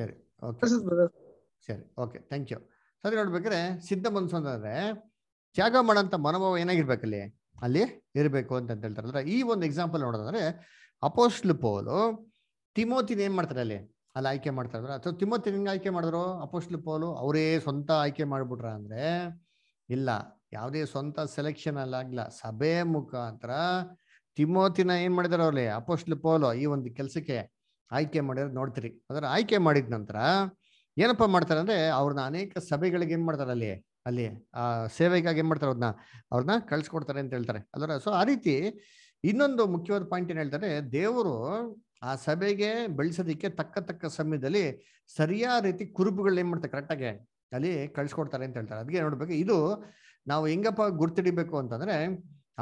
ಸರಿ ಓಕೆ ಸರಿ ಓಕೆ ಥ್ಯಾಂಕ್ ಯು ಸರಿ ನೋಡ್ಬೇಕ್ರೆ ಸಿದ್ಧ ಮನ್ಸು ಅಂತಂದ್ರೆ ತ್ಯಾಗ ಮಾಡಂತ ಮನೋಭಾವ ಏನಾಗಿರ್ಬೇಕಲ್ಲಿ ಅಲ್ಲಿ ಇರಬೇಕು ಅಂತ ಹೇಳ್ತಾರೆ ಅಂದ್ರೆ ಈ ಒಂದು ಎಕ್ಸಾಂಪಲ್ ನೋಡೋದಂದ್ರೆ ಅಪೋಸ್ಟ್ಲು ಪೋಲು ತಿಮೋತಿನ ಏನ್ ಮಾಡ್ತಾರೆ ಅಲ್ಲಿ ಅಲ್ಲಿ ಆಯ್ಕೆ ಮಾಡ್ತಾ ಇದ್ರು ಅಥವಾ ತಿಮ್ಮತ್ತಿ ಹೆಂಗೆ ಆಯ್ಕೆ ಮಾಡಿದ್ರು ಅಪೋಸ್ಟ್ಲು ಪೋಲು ಅವರೇ ಸ್ವಂತ ಆಯ್ಕೆ ಮಾಡಿಬಿಟ್ರ ಅಂದರೆ ಇಲ್ಲ ಯಾವುದೇ ಸ್ವಂತ ಸೆಲೆಕ್ಷನ್ ಅಲ್ಲಾಗಲ್ಲ ಸಭೆ ಮುಖಾಂತರ ತಿಮ್ಮೋತಿನ ಏನು ಮಾಡಿದಾರೆ ಅವ್ರಲ್ಲಿ ಅಪೋಸ್ಟ್ಲ್ ಪೋಲು ಈ ಒಂದು ಕೆಲಸಕ್ಕೆ ಆಯ್ಕೆ ಮಾಡಿದ್ರೆ ನೋಡ್ತೀರಿ ಅದರ ಆಯ್ಕೆ ಮಾಡಿದ ನಂತರ ಏನಪ್ಪ ಮಾಡ್ತಾರೆ ಅಂದರೆ ಅವ್ರನ್ನ ಅನೇಕ ಸಭೆಗಳಿಗೆ ಏನು ಮಾಡ್ತಾರೆ ಅಲ್ಲಿ ಅಲ್ಲಿ ಆ ಸೇವೆಗಾಗಿ ಏನು ಮಾಡ್ತಾರೆ ಅವ್ರನ್ನ ಅವ್ರನ್ನ ಕಳ್ಸಿಕೊಡ್ತಾರೆ ಅಂತ ಹೇಳ್ತಾರೆ ಅದರ ಸೊ ಆ ರೀತಿ ಇನ್ನೊಂದು ಮುಖ್ಯವಾದ ಪಾಯಿಂಟ್ ಏನು ಹೇಳ್ತಾರೆ ದೇವರು ಆ ಸಭೆಗೆ ಬೆಳೆಸೋದಕ್ಕೆ ತಕ್ಕ ತಕ್ಕ ಸಮಯದಲ್ಲಿ ಸರಿಯಾದ ರೀತಿ ಕುರುಬುಗಳು ಏನು ಮಾಡ್ತಾರೆ ಕರೆಕ್ಟಾಗಿ ಅಲ್ಲಿ ಕಳ್ಸಿಕೊಡ್ತಾರೆ ಅಂತ ಹೇಳ್ತಾರೆ ಅದಕ್ಕೆ ನೋಡ್ಬೇಕು ಇದು ನಾವು ಹೆಂಗಪ್ಪ ಗುರ್ತಿಡಿಬೇಕು ಅಂತಂದ್ರೆ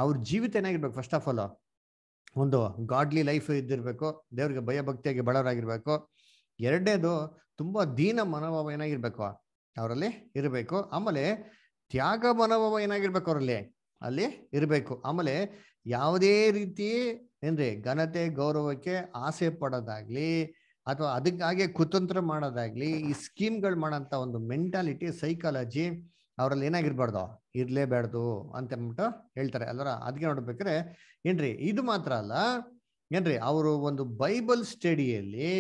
ಅವ್ರ ಜೀವಿತ ಏನಾಗಿರ್ಬೇಕು ಫಸ್ಟ್ ಆಫ್ ಆಲ್ ಒಂದು ಗಾಡ್ಲಿ ಲೈಫ್ ಇದ್ದಿರಬೇಕು ದೇವ್ರಿಗೆ ಭಯ ಭಕ್ತಿಯಾಗಿ ಬಡವರಾಗಿರಬೇಕು ಎರಡನೇದು ತುಂಬಾ ದೀನ ಮನೋಭಾವ ಏನಾಗಿರ್ಬೇಕು ಅವರಲ್ಲಿ ಇರಬೇಕು ಆಮೇಲೆ ತ್ಯಾಗ ಮನೋಭಾವ ಏನಾಗಿರ್ಬೇಕು ಅವರಲ್ಲಿ ಅಲ್ಲಿ ಇರಬೇಕು ಆಮೇಲೆ ಯಾವುದೇ ರೀತಿ ಏನ್ರಿ ಘನತೆ ಗೌರವಕ್ಕೆ ಆಸೆ ಪಡೋದಾಗ್ಲಿ ಅಥವಾ ಅದಕ್ಕಾಗೆ ಕುತಂತ್ರ ಮಾಡೋದಾಗ್ಲಿ ಈ ಸ್ಕೀಮ್ಗಳು ಮಾಡೋಂತ ಒಂದು ಮೆಂಟಾಲಿಟಿ ಸೈಕಾಲಜಿ ಅವರಲ್ಲಿ ಏನಾಗಿರ್ಬಾರ್ದು ಇರಲೇಬಾರ್ದು ಅಂತ ಅಂದ್ಬಿಟ್ಟು ಹೇಳ್ತಾರೆ ಅಲ್ಲರ ಅದಕ್ಕೆ ನೋಡ್ಬೇಕ್ರೆ ಏನ್ರಿ ಇದು ಮಾತ್ರ ಅಲ್ಲ ಏನ್ರಿ ಅವರು ಒಂದು ಬೈಬಲ್ ಸ್ಟಡಿಯಲ್ಲಿ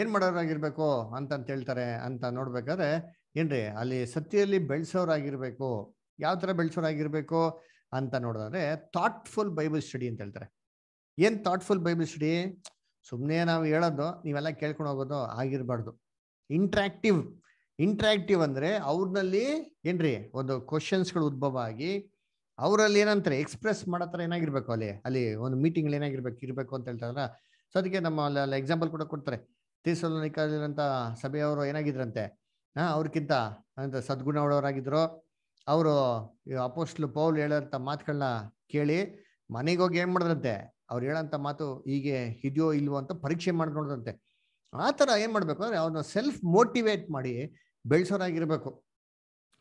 ಏನ್ ಮಾಡೋರಾಗಿರ್ಬೇಕು ಅಂತಂತ ಹೇಳ್ತಾರೆ ಅಂತ ನೋಡ್ಬೇಕಾದ್ರೆ ಏನ್ರಿ ಅಲ್ಲಿ ಸತ್ಯದಲ್ಲಿ ಬೆಳೆಸೋರಾಗಿರ್ಬೇಕು ಯಾವ ತರ ಬೆಳೆಸೋರಾಗಿರ್ಬೇಕು ಅಂತ ನೋಡಿದ್ರೆ ಥಾಟ್ಫುಲ್ ಬೈಬಲ್ ಸ್ಟಡಿ ಅಂತ ಹೇಳ್ತಾರೆ ಏನು ಥಾಟ್ಫುಲ್ ಬೈಬಲ್ ಸ್ಟಡಿ ಸುಮ್ಮನೆ ನಾವು ಹೇಳೋದು ನೀವೆಲ್ಲ ಕೇಳ್ಕೊಂಡು ಹೋಗೋದು ಆಗಿರ್ಬಾರ್ದು ಇಂಟ್ರಾಕ್ಟಿವ್ ಇಂಟ್ರಾಕ್ಟಿವ್ ಅಂದರೆ ಅವ್ರನ್ನಲ್ಲಿ ಏನ್ರಿ ಒಂದು ಕ್ವಶನ್ಸ್ಗಳು ಉದ್ಭವ ಆಗಿ ಅವರಲ್ಲಿ ಏನಂತಾರೆ ಎಕ್ಸ್ಪ್ರೆಸ್ ಮಾಡೋ ಥರ ಏನಾಗಿರ್ಬೇಕು ಅಲ್ಲಿ ಅಲ್ಲಿ ಒಂದು ಮೀಟಿಂಗ್ಲಿ ಏನಾಗಿರ್ಬೇಕು ಇರಬೇಕು ಅಂತ ಹೇಳ್ತಾರಲ್ಲ ಸೊ ಅದಕ್ಕೆ ನಮ್ಮ ಅಲ್ಲಿ ಎಕ್ಸಾಂಪಲ್ ಕೂಡ ಕೊಡ್ತಾರೆ ತೀರ್ಸಲಿರಂಥ ಸಭೆಯವರು ಏನಾಗಿದ್ರಂತೆ ಹಾಂ ಅವ್ರಿಗಿಂತ ಅಂತ ಸದ್ಗುಣ ಅವಳವರಾಗಿದ್ರು ಅವರು ಅಪೋಸ್ಟ್ಲು ಪೌಲ್ ಹೇಳೋಂಥ ಮಾತುಗಳನ್ನ ಕೇಳಿ ಮನೆಗೆ ಹೋಗಿ ಏನು ಮಾಡಿದ್ರಂತೆ ಅವ್ರು ಹೇಳೋಂಥ ಮಾತು ಹೀಗೆ ಇದೆಯೋ ಇಲ್ವೋ ಅಂತ ಪರೀಕ್ಷೆ ನೋಡೋದಂತೆ ಆ ಥರ ಏನು ಮಾಡಬೇಕು ಅಂದರೆ ಅವ್ರನ್ನ ಸೆಲ್ಫ್ ಮೋಟಿವೇಟ್ ಮಾಡಿ ಬೆಳೆಸೋರಾಗಿರಬೇಕು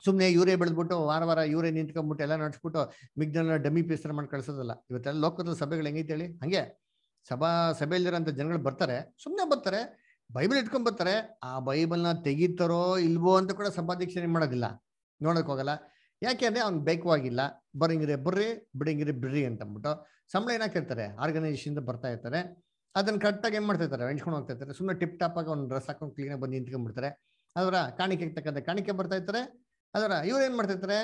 ಸುಮ್ಮನೆ ಇವರೇ ಬೆಳೆದ್ಬಿಟ್ಟು ವಾರ ವಾರ ಇವರೇ ನಿಂತ್ಕೊಂಡ್ಬಿಟ್ಟು ಎಲ್ಲ ನಡೆಸ್ಬಿಟ್ಟು ಮಿಗ್ನೆಲ್ಲ ಡಮ್ಮಿ ಪೇಸ್ತರ ಮಾಡಿ ಕಳಿಸೋದಲ್ಲ ಇವತ್ತೆಲ್ಲ ಲೋಕದ ಸಭೆಗಳು ಹೆಂಗೈತೆ ಹೇಳಿ ಹಾಗೆ ಸಭಾ ಸಭೆಯಲ್ಲಿರೋಂಥ ಜನಗಳು ಬರ್ತಾರೆ ಸುಮ್ಮನೆ ಬರ್ತಾರೆ ಬೈಬಲ್ ಇಟ್ಕೊಂಡು ಬರ್ತಾರೆ ಆ ಬೈಬಲ್ನ ತೆಗಿತಾರೋ ಇಲ್ವೋ ಅಂತ ಕೂಡ ಸಭಾಧ್ಯಕ್ಷ ಮಾಡೋದಿಲ್ಲ ನೋಡೋಕ್ಕೋಗಲ್ಲ ಯಾಕೆ ಅಂದರೆ ಅವ್ನು ಆಗಿಲ್ಲ ಬರಂಗಿರಿ ಬರ್ರಿ ಬಿಡಂಗಿರಿ ಬಿಡ್ರಿ ಅಂತಂದ್ಬಿಟ್ಟು ಸಂಬಳ ಏನು ಹಾಕಿರ್ತಾರೆ ಆರ್ಗನೈಸೇಷನ್ ಬರ್ತಾ ಇರ್ತಾರೆ ಅದನ್ನ ಕರೆಕ್ಟಾಗಿ ಏನು ಮಾಡ್ತಾ ಇರ್ತಾರೆ ಎಂಚ್ಕೊಂಡು ಹೋಗ್ತಾ ಇರ್ತಾರೆ ಸುಮ್ಮನೆ ಟಿಪ್ ಟಾಪ್ ಆಗಿ ಒಂದು ಡ್ರೆಸ್ ಹಾಕೊಂಡು ಕ್ಲೀನಾಗಿ ಬಂದು ನಿಂತ್ಕೊಂಡ್ಬಿಡ್ತಾರೆ ಅದರ ಕಾಣಿಕೆ ತಕ್ಕಂತ ಕಾಣಿಕೆ ಬರ್ತಾ ಇರ್ತಾರೆ ಅದರ ಇವ್ರು ಏನು ಮಾಡ್ತಾ ಇರ್ತಾರೆ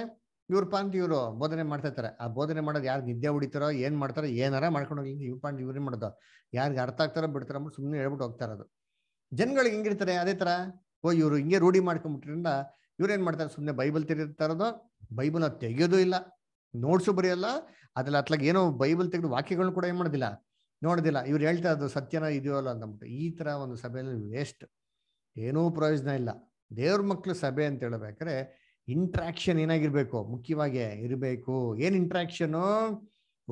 ಇವ್ರ ಪಾಂತ ಇವರು ಬೋಧನೆ ಮಾಡ್ತಾ ಇರ್ತಾರೆ ಆ ಬೋಧನೆ ಮಾಡೋದು ಯಾರು ನಿದ್ದೆ ಹೊಡಿತಾರೋ ಏನು ಮಾಡ್ತಾರೋ ಏನಾರ ಮಾಡ್ಕೊಂಡು ಹೋಗಿ ಇವ್ರ ಪಾಂಡ್ ಇವ್ರೇನು ಮಾಡೋದು ಯಾರಿಗೆ ಅರ್ಥ ಆಗ್ತಾರೋ ಬಿಡ್ತಾರೋ ಸುಮ್ಮನೆ ಹೇಳ್ಬಿಟ್ಟು ಹೋಗ್ತಾ ಇರೋದು ಜನಗಳಿಗೆ ಹೆಂಗಿರ್ತಾರೆ ಅದೇ ಥರ ಓ ಇವರು ಹಿಂಗೆ ರೂಢಿ ಮಾಡ್ಕೊಂಡ್ಬಿಟ್ರಿಂದ ಇವ್ರು ಏನು ಮಾಡ್ತಾರೆ ಸುಮ್ಮನೆ ಬೈಬಲ್ ತಿರುತ್ತಾ ಬೈಬಲ್ ತೆಗೆಯೋದು ಇಲ್ಲ ನೋಟ್ಸು ಬರೆಯಲ್ಲ ಅದ್ರಲ್ಲಿ ಅತ್ಲಾಗ ಏನೋ ಬೈಬಲ್ ತೆಗೆದು ವಾಕ್ಯಗಳನ್ನ ಕೂಡ ಏನ್ ಮಾಡೋದಿಲ್ಲ ನೋಡೋದಿಲ್ಲ ಇವ್ರು ಹೇಳ್ತಾ ಅದು ಸತ್ಯನ ಇದೆಯೋ ಅಲ್ಲ ಅಂದ್ಬಿಟ್ಟು ಈ ತರ ಒಂದು ಸಭೆಯಲ್ಲಿ ವೇಸ್ಟ್ ಏನೂ ಪ್ರಯೋಜನ ಇಲ್ಲ ದೇವ್ರ ಮಕ್ಳು ಸಭೆ ಅಂತ ಹೇಳ್ಬೇಕಾದ್ರೆ ಇಂಟ್ರಾಕ್ಷನ್ ಏನಾಗಿರ್ಬೇಕು ಮುಖ್ಯವಾಗಿ ಇರಬೇಕು ಏನ್ ಇಂಟ್ರಾಕ್ಷನು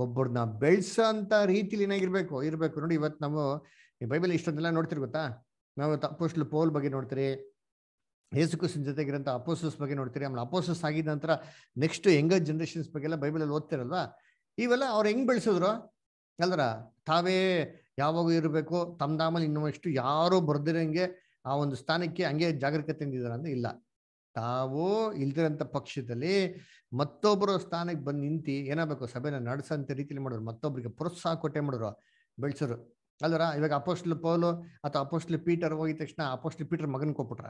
ಒಬ್ಬರನ್ನ ಬೆಳ್ಸೋ ಅಂತ ರೀತಿಲಿ ಏನಾಗಿರ್ಬೇಕು ಇರಬೇಕು ನೋಡಿ ಇವತ್ತು ನಾವು ಬೈಬಲ್ ಇಷ್ಟೊಂದೆಲ್ಲ ನೋಡ್ತಿರ್ ಗೊತ್ತಾ ನಾವು ತಪ್ಪುಸ್ಲು ಪೋಲ್ ಬಗ್ಗೆ ನೋಡ್ತೀರಿ ಯೇಸು ಕ್ರಿಸ್ತನ ಜೊತೆಗಿರೋಂಥ ಅಪೋಸಸ್ ಬಗ್ಗೆ ನೋಡ್ತೀರಿ ಆಮೇಲೆ ಅಪೋಸಸ್ ಆಗಿದ ನಂತರ ನೆಕ್ಸ್ಟ್ ಯಂಗರ್ ಜನ್ರೇಷನ್ಸ್ ಬಗ್ಗೆ ಎಲ್ಲ ಬೈಬಲಲ್ಲಿ ಓದ್ತಿರಲ್ವಾ ಇವೆಲ್ಲ ಅವ್ರು ಹೆಂಗ್ ಬೆಳೆಸಿದ್ರು ಅಲ್ದ್ರ ತಾವೇ ಯಾವಾಗ ಇರಬೇಕು ತಮ್ದಾಮಲ್ಲಿ ಇನ್ನಷ್ಟು ಯಾರೋ ಬರ್ದಿರಂಗೆ ಆ ಒಂದು ಸ್ಥಾನಕ್ಕೆ ಹಂಗೆ ಜಾಗರೂಕತೆ ಅಂದ್ರೆ ಇಲ್ಲ ತಾವು ಇಲ್ದಿರೋಂಥ ಪಕ್ಷದಲ್ಲಿ ಮತ್ತೊಬ್ಬರು ಸ್ಥಾನಕ್ಕೆ ಬಂದು ನಿಂತು ಏನಾಗಬೇಕು ಸಭೆನ ನಡೆಸೋಂಥ ರೀತಿಯಲ್ಲಿ ಮಾಡೋರು ಮತ್ತೊಬ್ಬರಿಗೆ ಪ್ರೋತ್ಸಾಹ ಕೊಟ್ಟೆ ಮಾಡಿದ್ರು ಬೆಳೆಸೋರು ಅಲ್ದರ ಇವಾಗ ಅಪೋಸ್ಟ್ಲ್ ಪೋಲು ಅಥವಾ ಅಪೋಸ್ಟ್ಲ್ ಪೀಟರ್ ಹೋಗಿದ ತಕ್ಷಣ ಅಪೋಸ್ಟ್ಲ್ ಪೀಟರ್ ಮಗನ ಕೊಟ್ಬಿಟ್ರ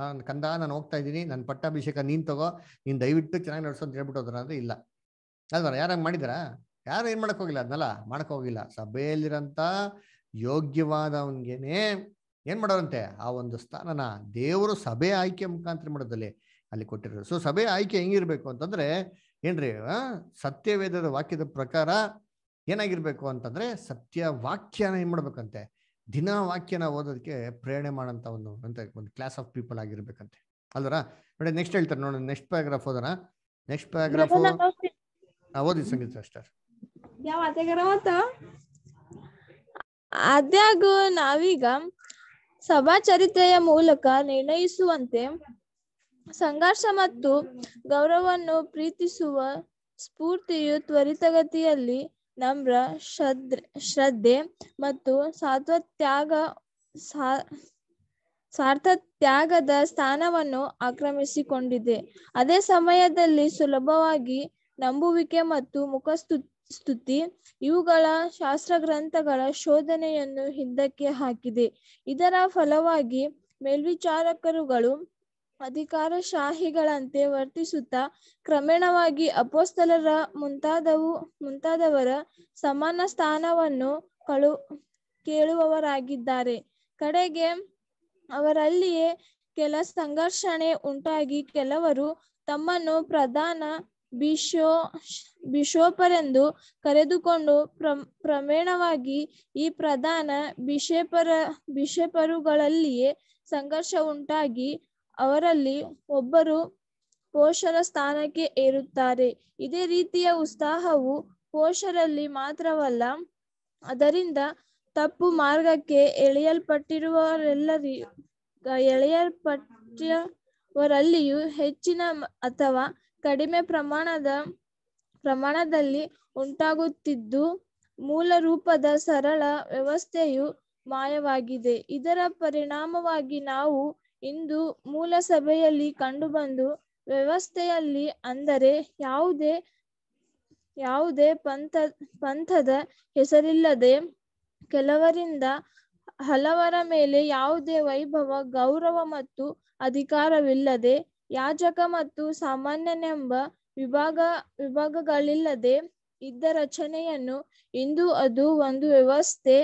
ನಾನು ಕಂದ ನಾನು ಹೋಗ್ತಾ ಇದ್ದೀನಿ ನನ್ನ ಪಟ್ಟಾಭಿಷೇಕ ನೀನು ತಗೋ ನೀನು ದಯವಿಟ್ಟು ಚೆನ್ನಾಗಿ ನಡೆಸೋ ಅಂತ ಹೇಳ್ಬಿಟ್ಟು ಅಂದ್ರೆ ಇಲ್ಲ ಅಲ್ವರ ಯಾರಂಗೆ ಮಾಡಿದ್ರ ಯಾರು ಏನು ಮಾಡಕ್ಕೆ ಹೋಗಿಲ್ಲ ಅದನ್ನಲ್ಲ ಮಾಡಕ್ಕೆ ಹೋಗಿಲ್ಲ ಸಭೆಯಲ್ಲಿರೋಂಥ ಯೋಗ್ಯವಾದವನಿಗೇನೆ ಏನು ಮಾಡೋರಂತೆ ಆ ಒಂದು ಸ್ಥಾನನ ದೇವರು ಸಭೆ ಆಯ್ಕೆ ಮುಖಾಂತರ ಮಾಡೋದಲ್ಲಿ ಅಲ್ಲಿ ಕೊಟ್ಟಿರೋರು ಸೊ ಸಭೆ ಆಯ್ಕೆ ಹೆಂಗಿರ್ಬೇಕು ಅಂತಂದರೆ ಏನ್ರಿ ಸತ್ಯವೇದದ ವಾಕ್ಯದ ಪ್ರಕಾರ ಏನಾಗಿರ್ಬೇಕು ಅಂತಂದ್ರೆ ಸತ್ಯ ವಾಕ್ಯನ ಏನು ಮಾಡ್ಬೇಕಂತೆ ದಿನ ವಾಕ್ಯನ ಓದೋದಕ್ಕೆ ಪ್ರೇರಣೆ ಮಾಡಂತ ಒಂದು ಅಂತ ಒಂದು ಕ್ಲಾಸ್ ಆಫ್ ಪೀಪಲ್ ಆಗಿರ್ಬೇಕಂತೆ ಅಲ್ವರ ನೋಡಿ ನೆಕ್ಸ್ಟ್ ಹೇಳ್ತಾರೆ ನೋಡೋಣ ನೆಕ್ಸ್ಟ್ ಪ್ಯಾರಾಗ್ರಾಫ್ ಓದೋಣ ನೆಕ್ಸ್ಟ್ ಪ್ಯಾರಾಗ್ರಾಫ್ ಓದಿ ಸಂಗೀತ ಸಿಸ್ಟರ್ ಆದಾಗೂ ನಾವೀಗ ಸಭಾ ಚರಿತ್ರೆಯ ಮೂಲಕ ನಿರ್ಣಯಿಸುವಂತೆ ಸಂಘರ್ಷ ಮತ್ತು ಗೌರವವನ್ನು ಪ್ರೀತಿಸುವ ಸ್ಫೂರ್ತಿಯು ತ್ವರಿತಗತಿಯಲ್ಲಿ ನಮ್ರ ಶ್ರದ್ಧೆ ಶ್ರದ್ಧೆ ಮತ್ತು ಸಾತ್ವ ತ್ಯಾಗ ತ್ಯಾಗದ ಸ್ಥಾನವನ್ನು ಆಕ್ರಮಿಸಿಕೊಂಡಿದೆ ಅದೇ ಸಮಯದಲ್ಲಿ ಸುಲಭವಾಗಿ ನಂಬುವಿಕೆ ಮತ್ತು ಮುಖಸ್ತು ಸ್ತುತಿ ಇವುಗಳ ಶಾಸ್ತ್ರ ಗ್ರಂಥಗಳ ಶೋಧನೆಯನ್ನು ಹಿಂದಕ್ಕೆ ಹಾಕಿದೆ ಇದರ ಫಲವಾಗಿ ಮೇಲ್ವಿಚಾರಕರುಗಳು ಅಧಿಕಾರಶಾಹಿಗಳಂತೆ ವರ್ತಿಸುತ್ತಾ ಕ್ರಮೇಣವಾಗಿ ಅಪೋಸ್ತಲರ ಮುಂತಾದವು ಮುಂತಾದವರ ಸಮಾನ ಸ್ಥಾನವನ್ನು ಕಳು ಕೇಳುವವರಾಗಿದ್ದಾರೆ ಕಡೆಗೆ ಅವರಲ್ಲಿಯೇ ಕೆಲ ಸಂಘರ್ಷಣೆ ಉಂಟಾಗಿ ಕೆಲವರು ತಮ್ಮನ್ನು ಪ್ರಧಾನ ಬಿಶೋ ಬಿಶೋಪರೆಂದು ಕರೆದುಕೊಂಡು ಪ್ರ ಕ್ರಮೇಣವಾಗಿ ಈ ಪ್ರಧಾನ ಬಿಷೇಪರ ಬಿಷೇಪರುಗಳಲ್ಲಿಯೇ ಸಂಘರ್ಷ ಉಂಟಾಗಿ ಅವರಲ್ಲಿ ಒಬ್ಬರು ಪೋಷರ ಸ್ಥಾನಕ್ಕೆ ಏರುತ್ತಾರೆ ಇದೇ ರೀತಿಯ ಉತ್ಸಾಹವು ಪೋಷರಲ್ಲಿ ಮಾತ್ರವಲ್ಲ ಅದರಿಂದ ತಪ್ಪು ಮಾರ್ಗಕ್ಕೆ ಎಳೆಯಲ್ಪಟ್ಟಿರುವವರೆಲ್ಲರಿ ಎಳೆಯಲ್ಪಟ್ಟವರಲ್ಲಿಯೂ ಹೆಚ್ಚಿನ ಅಥವಾ ಕಡಿಮೆ ಪ್ರಮಾಣದ ಪ್ರಮಾಣದಲ್ಲಿ ಉಂಟಾಗುತ್ತಿದ್ದು ಮೂಲ ರೂಪದ ಸರಳ ವ್ಯವಸ್ಥೆಯು ಮಾಯವಾಗಿದೆ ಇದರ ಪರಿಣಾಮವಾಗಿ ನಾವು ಇಂದು ಮೂಲ ಸಭೆಯಲ್ಲಿ ಕಂಡುಬಂದು ವ್ಯವಸ್ಥೆಯಲ್ಲಿ ಅಂದರೆ ಯಾವುದೇ ಯಾವುದೇ ಪಂಥ ಪಂಥದ ಹೆಸರಿಲ್ಲದೆ ಕೆಲವರಿಂದ ಹಲವರ ಮೇಲೆ ಯಾವುದೇ ವೈಭವ ಗೌರವ ಮತ್ತು ಅಧಿಕಾರವಿಲ್ಲದೆ ಯಾಜಕ ಮತ್ತು ಸಾಮಾನ್ಯನೆಂಬ ವಿಭಾಗ ವಿಭಾಗಗಳಿಲ್ಲದೆ ಇದ್ದ ರಚನೆಯನ್ನು ಇಂದು ಅದು ಒಂದು ವ್ಯವಸ್ಥೆ